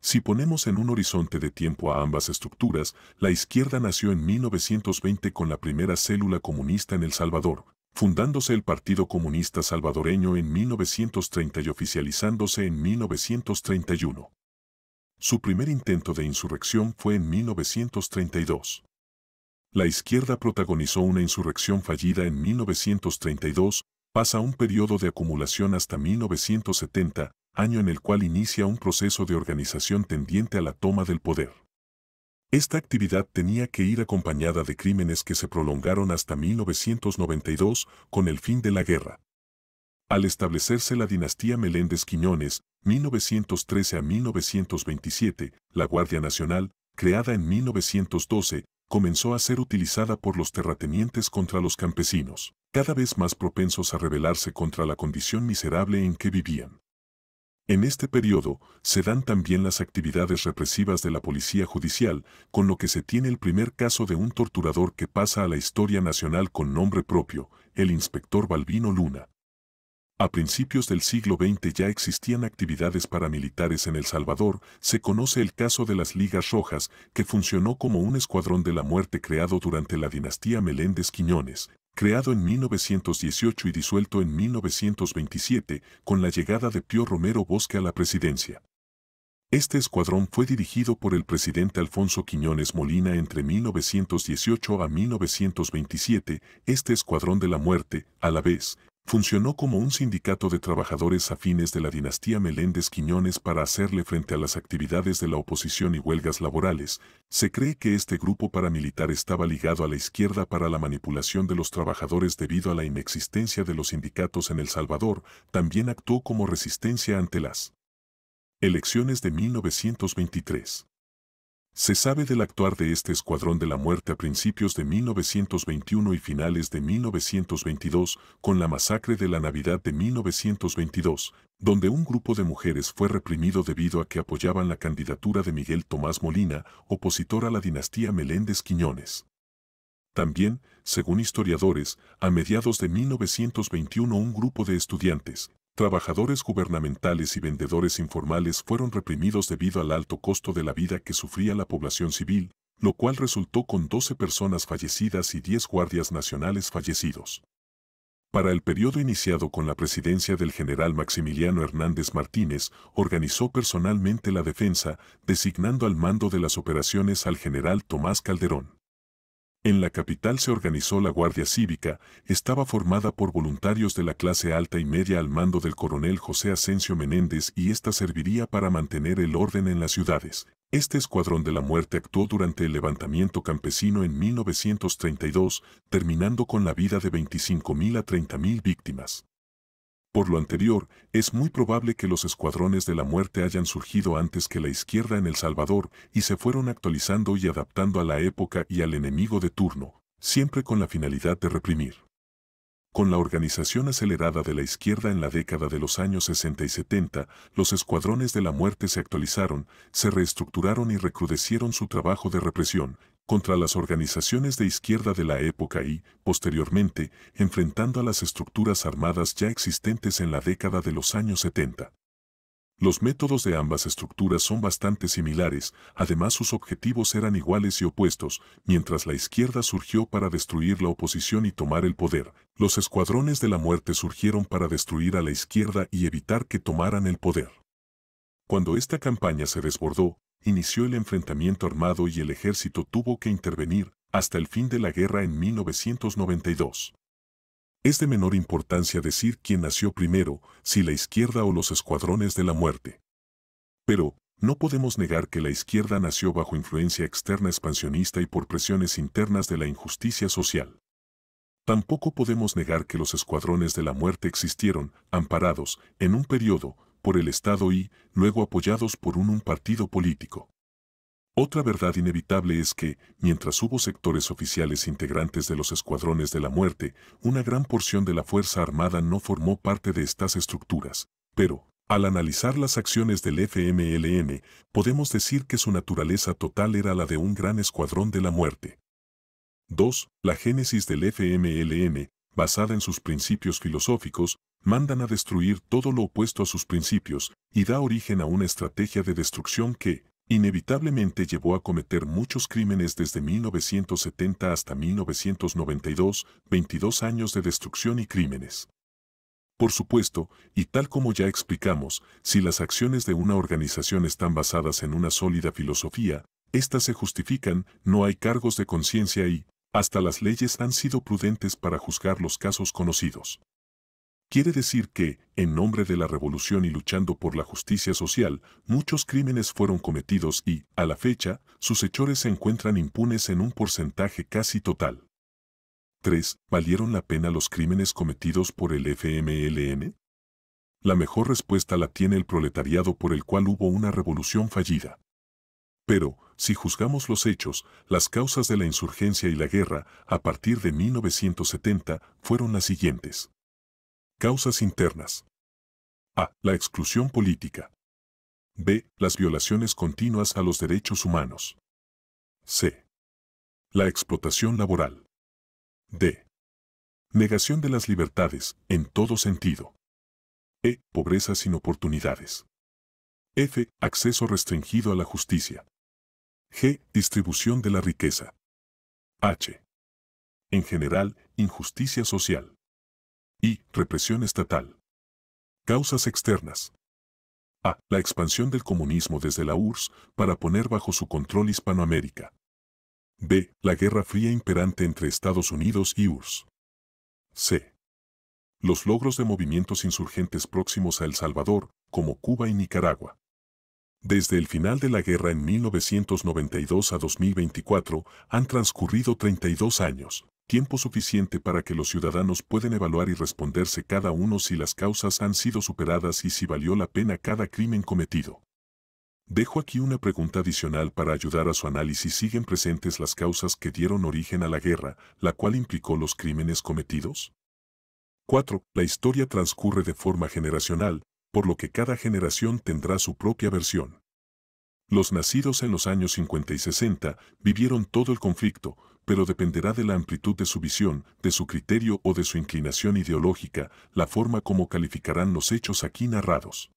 S1: Si ponemos en un horizonte de tiempo a ambas estructuras, la izquierda nació en 1920 con la primera célula comunista en El Salvador, fundándose el Partido Comunista Salvadoreño en 1930 y oficializándose en 1931. Su primer intento de insurrección fue en 1932 la izquierda protagonizó una insurrección fallida en 1932, pasa un periodo de acumulación hasta 1970, año en el cual inicia un proceso de organización tendiente a la toma del poder. Esta actividad tenía que ir acompañada de crímenes que se prolongaron hasta 1992 con el fin de la guerra. Al establecerse la dinastía Meléndez Quiñones, 1913 a 1927, la Guardia Nacional, creada en 1912, comenzó a ser utilizada por los terratenientes contra los campesinos, cada vez más propensos a rebelarse contra la condición miserable en que vivían. En este periodo se dan también las actividades represivas de la policía judicial, con lo que se tiene el primer caso de un torturador que pasa a la historia nacional con nombre propio, el inspector Balbino Luna, a principios del siglo XX ya existían actividades paramilitares en El Salvador, se conoce el caso de las Ligas Rojas, que funcionó como un escuadrón de la muerte creado durante la dinastía Meléndez Quiñones, creado en 1918 y disuelto en 1927 con la llegada de Pío Romero Bosque a la presidencia. Este escuadrón fue dirigido por el presidente Alfonso Quiñones Molina entre 1918 a 1927. Este escuadrón de la muerte, a la vez, funcionó como un sindicato de trabajadores afines de la dinastía Meléndez Quiñones para hacerle frente a las actividades de la oposición y huelgas laborales, se cree que este grupo paramilitar estaba ligado a la izquierda para la manipulación de los trabajadores debido a la inexistencia de los sindicatos en El Salvador, también actuó como resistencia ante las elecciones de 1923. Se sabe del actuar de este escuadrón de la muerte a principios de 1921 y finales de 1922 con la masacre de la Navidad de 1922, donde un grupo de mujeres fue reprimido debido a que apoyaban la candidatura de Miguel Tomás Molina, opositor a la dinastía Meléndez Quiñones. También, según historiadores, a mediados de 1921 un grupo de estudiantes, trabajadores gubernamentales y vendedores informales fueron reprimidos debido al alto costo de la vida que sufría la población civil, lo cual resultó con 12 personas fallecidas y 10 guardias nacionales fallecidos. Para el periodo iniciado con la presidencia del general Maximiliano Hernández Martínez, organizó personalmente la defensa, designando al mando de las operaciones al general Tomás Calderón. En la capital se organizó la Guardia Cívica, estaba formada por voluntarios de la clase alta y media al mando del coronel José Asensio Menéndez y esta serviría para mantener el orden en las ciudades. Este escuadrón de la muerte actuó durante el levantamiento campesino en 1932, terminando con la vida de 25.000 a 30.000 víctimas. Por lo anterior, es muy probable que los escuadrones de la muerte hayan surgido antes que la izquierda en El Salvador y se fueron actualizando y adaptando a la época y al enemigo de turno, siempre con la finalidad de reprimir. Con la organización acelerada de la izquierda en la década de los años 60 y 70, los escuadrones de la muerte se actualizaron, se reestructuraron y recrudecieron su trabajo de represión, contra las organizaciones de izquierda de la época y, posteriormente, enfrentando a las estructuras armadas ya existentes en la década de los años 70. Los métodos de ambas estructuras son bastante similares, además sus objetivos eran iguales y opuestos, mientras la izquierda surgió para destruir la oposición y tomar el poder, los escuadrones de la muerte surgieron para destruir a la izquierda y evitar que tomaran el poder. Cuando esta campaña se desbordó, inició el enfrentamiento armado y el ejército tuvo que intervenir hasta el fin de la guerra en 1992. Es de menor importancia decir quién nació primero, si la izquierda o los escuadrones de la muerte. Pero, no podemos negar que la izquierda nació bajo influencia externa expansionista y por presiones internas de la injusticia social. Tampoco podemos negar que los escuadrones de la muerte existieron, amparados, en un periodo, por el Estado y, luego apoyados por un, un partido político. Otra verdad inevitable es que, mientras hubo sectores oficiales integrantes de los escuadrones de la muerte, una gran porción de la Fuerza Armada no formó parte de estas estructuras. Pero, al analizar las acciones del FMLN, podemos decir que su naturaleza total era la de un gran escuadrón de la muerte. 2. La génesis del FMLN, basada en sus principios filosóficos, mandan a destruir todo lo opuesto a sus principios y da origen a una estrategia de destrucción que, inevitablemente llevó a cometer muchos crímenes desde 1970 hasta 1992, 22 años de destrucción y crímenes. Por supuesto, y tal como ya explicamos, si las acciones de una organización están basadas en una sólida filosofía, éstas se justifican, no hay cargos de conciencia y, hasta las leyes han sido prudentes para juzgar los casos conocidos. Quiere decir que, en nombre de la revolución y luchando por la justicia social, muchos crímenes fueron cometidos y, a la fecha, sus hechores se encuentran impunes en un porcentaje casi total. 3. ¿Valieron la pena los crímenes cometidos por el FMLN? La mejor respuesta la tiene el proletariado por el cual hubo una revolución fallida. Pero, si juzgamos los hechos, las causas de la insurgencia y la guerra, a partir de 1970, fueron las siguientes. Causas internas. A. La exclusión política. B. Las violaciones continuas a los derechos humanos. C. La explotación laboral. D. Negación de las libertades, en todo sentido. E. Pobreza sin oportunidades. F. Acceso restringido a la justicia. G. Distribución de la riqueza. H. En general, injusticia social y represión estatal. Causas externas. A. La expansión del comunismo desde la URSS para poner bajo su control Hispanoamérica. B. La Guerra Fría imperante entre Estados Unidos y URSS. C. Los logros de movimientos insurgentes próximos a El Salvador, como Cuba y Nicaragua. Desde el final de la guerra en 1992 a 2024 han transcurrido 32 años tiempo suficiente para que los ciudadanos pueden evaluar y responderse cada uno si las causas han sido superadas y si valió la pena cada crimen cometido. Dejo aquí una pregunta adicional para ayudar a su análisis. ¿Siguen presentes las causas que dieron origen a la guerra, la cual implicó los crímenes cometidos? 4. La historia transcurre de forma generacional, por lo que cada generación tendrá su propia versión. Los nacidos en los años 50 y 60 vivieron todo el conflicto, pero dependerá de la amplitud de su visión, de su criterio o de su inclinación ideológica, la forma como calificarán los hechos aquí narrados.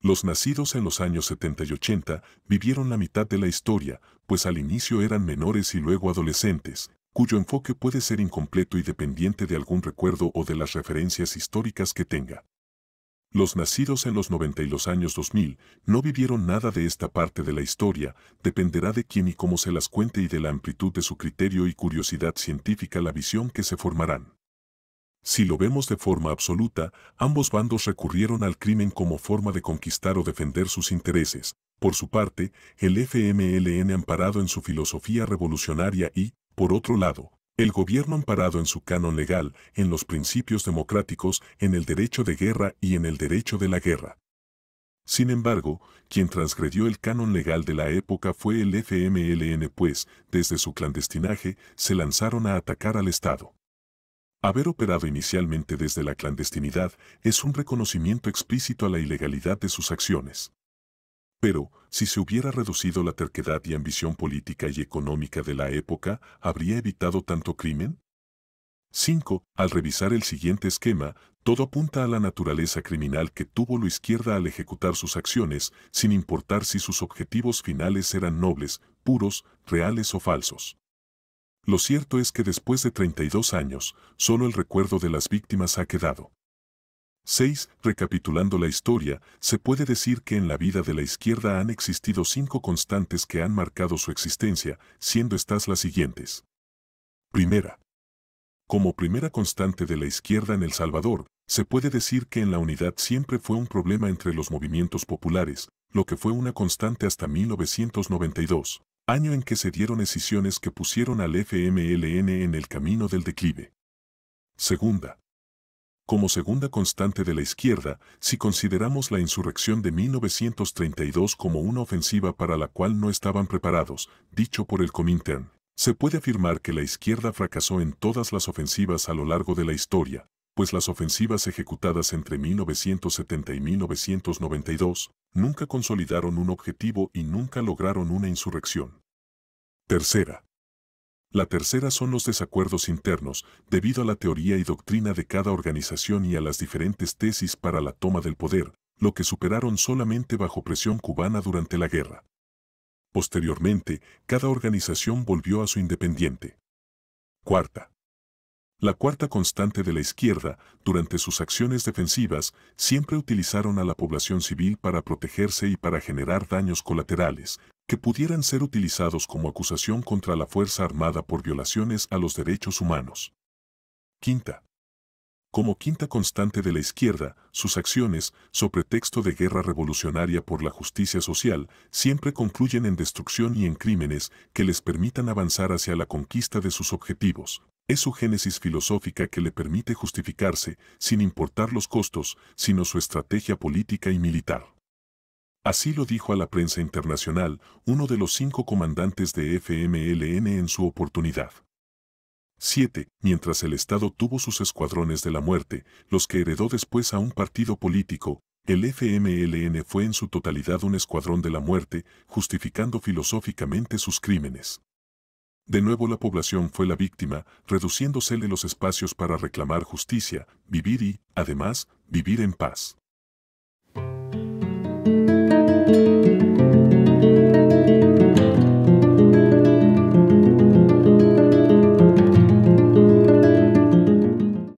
S1: Los nacidos en los años 70 y 80 vivieron la mitad de la historia, pues al inicio eran menores y luego adolescentes, cuyo enfoque puede ser incompleto y dependiente de algún recuerdo o de las referencias históricas que tenga. Los nacidos en los 90 y los años 2000 no vivieron nada de esta parte de la historia, dependerá de quién y cómo se las cuente y de la amplitud de su criterio y curiosidad científica la visión que se formarán. Si lo vemos de forma absoluta, ambos bandos recurrieron al crimen como forma de conquistar o defender sus intereses. Por su parte, el FMLN amparado en su filosofía revolucionaria y, por otro lado, el gobierno amparado en su canon legal, en los principios democráticos, en el derecho de guerra y en el derecho de la guerra. Sin embargo, quien transgredió el canon legal de la época fue el FMLN pues, desde su clandestinaje, se lanzaron a atacar al Estado. Haber operado inicialmente desde la clandestinidad es un reconocimiento explícito a la ilegalidad de sus acciones. Pero, si se hubiera reducido la terquedad y ambición política y económica de la época, ¿habría evitado tanto crimen? 5. Al revisar el siguiente esquema, todo apunta a la naturaleza criminal que tuvo la izquierda al ejecutar sus acciones, sin importar si sus objetivos finales eran nobles, puros, reales o falsos. Lo cierto es que después de 32 años, solo el recuerdo de las víctimas ha quedado. 6. Recapitulando la historia, se puede decir que en la vida de la izquierda han existido cinco constantes que han marcado su existencia, siendo estas las siguientes. Primera. Como primera constante de la izquierda en El Salvador, se puede decir que en la unidad siempre fue un problema entre los movimientos populares, lo que fue una constante hasta 1992, año en que se dieron decisiones que pusieron al FMLN en el camino del declive. Segunda. Como segunda constante de la izquierda, si consideramos la insurrección de 1932 como una ofensiva para la cual no estaban preparados, dicho por el Comintern, se puede afirmar que la izquierda fracasó en todas las ofensivas a lo largo de la historia, pues las ofensivas ejecutadas entre 1970 y 1992 nunca consolidaron un objetivo y nunca lograron una insurrección. Tercera, la tercera son los desacuerdos internos, debido a la teoría y doctrina de cada organización y a las diferentes tesis para la toma del poder, lo que superaron solamente bajo presión cubana durante la guerra. Posteriormente, cada organización volvió a su independiente. Cuarta. La cuarta constante de la izquierda, durante sus acciones defensivas, siempre utilizaron a la población civil para protegerse y para generar daños colaterales, que pudieran ser utilizados como acusación contra la Fuerza Armada por violaciones a los derechos humanos. Quinta. Como quinta constante de la izquierda, sus acciones, sobre texto de guerra revolucionaria por la justicia social, siempre concluyen en destrucción y en crímenes que les permitan avanzar hacia la conquista de sus objetivos. Es su génesis filosófica que le permite justificarse, sin importar los costos, sino su estrategia política y militar. Así lo dijo a la prensa internacional uno de los cinco comandantes de FMLN en su oportunidad. 7. Mientras el Estado tuvo sus escuadrones de la muerte, los que heredó después a un partido político, el FMLN fue en su totalidad un escuadrón de la muerte, justificando filosóficamente sus crímenes. De nuevo la población fue la víctima, reduciéndosele los espacios para reclamar justicia, vivir y, además, vivir en paz.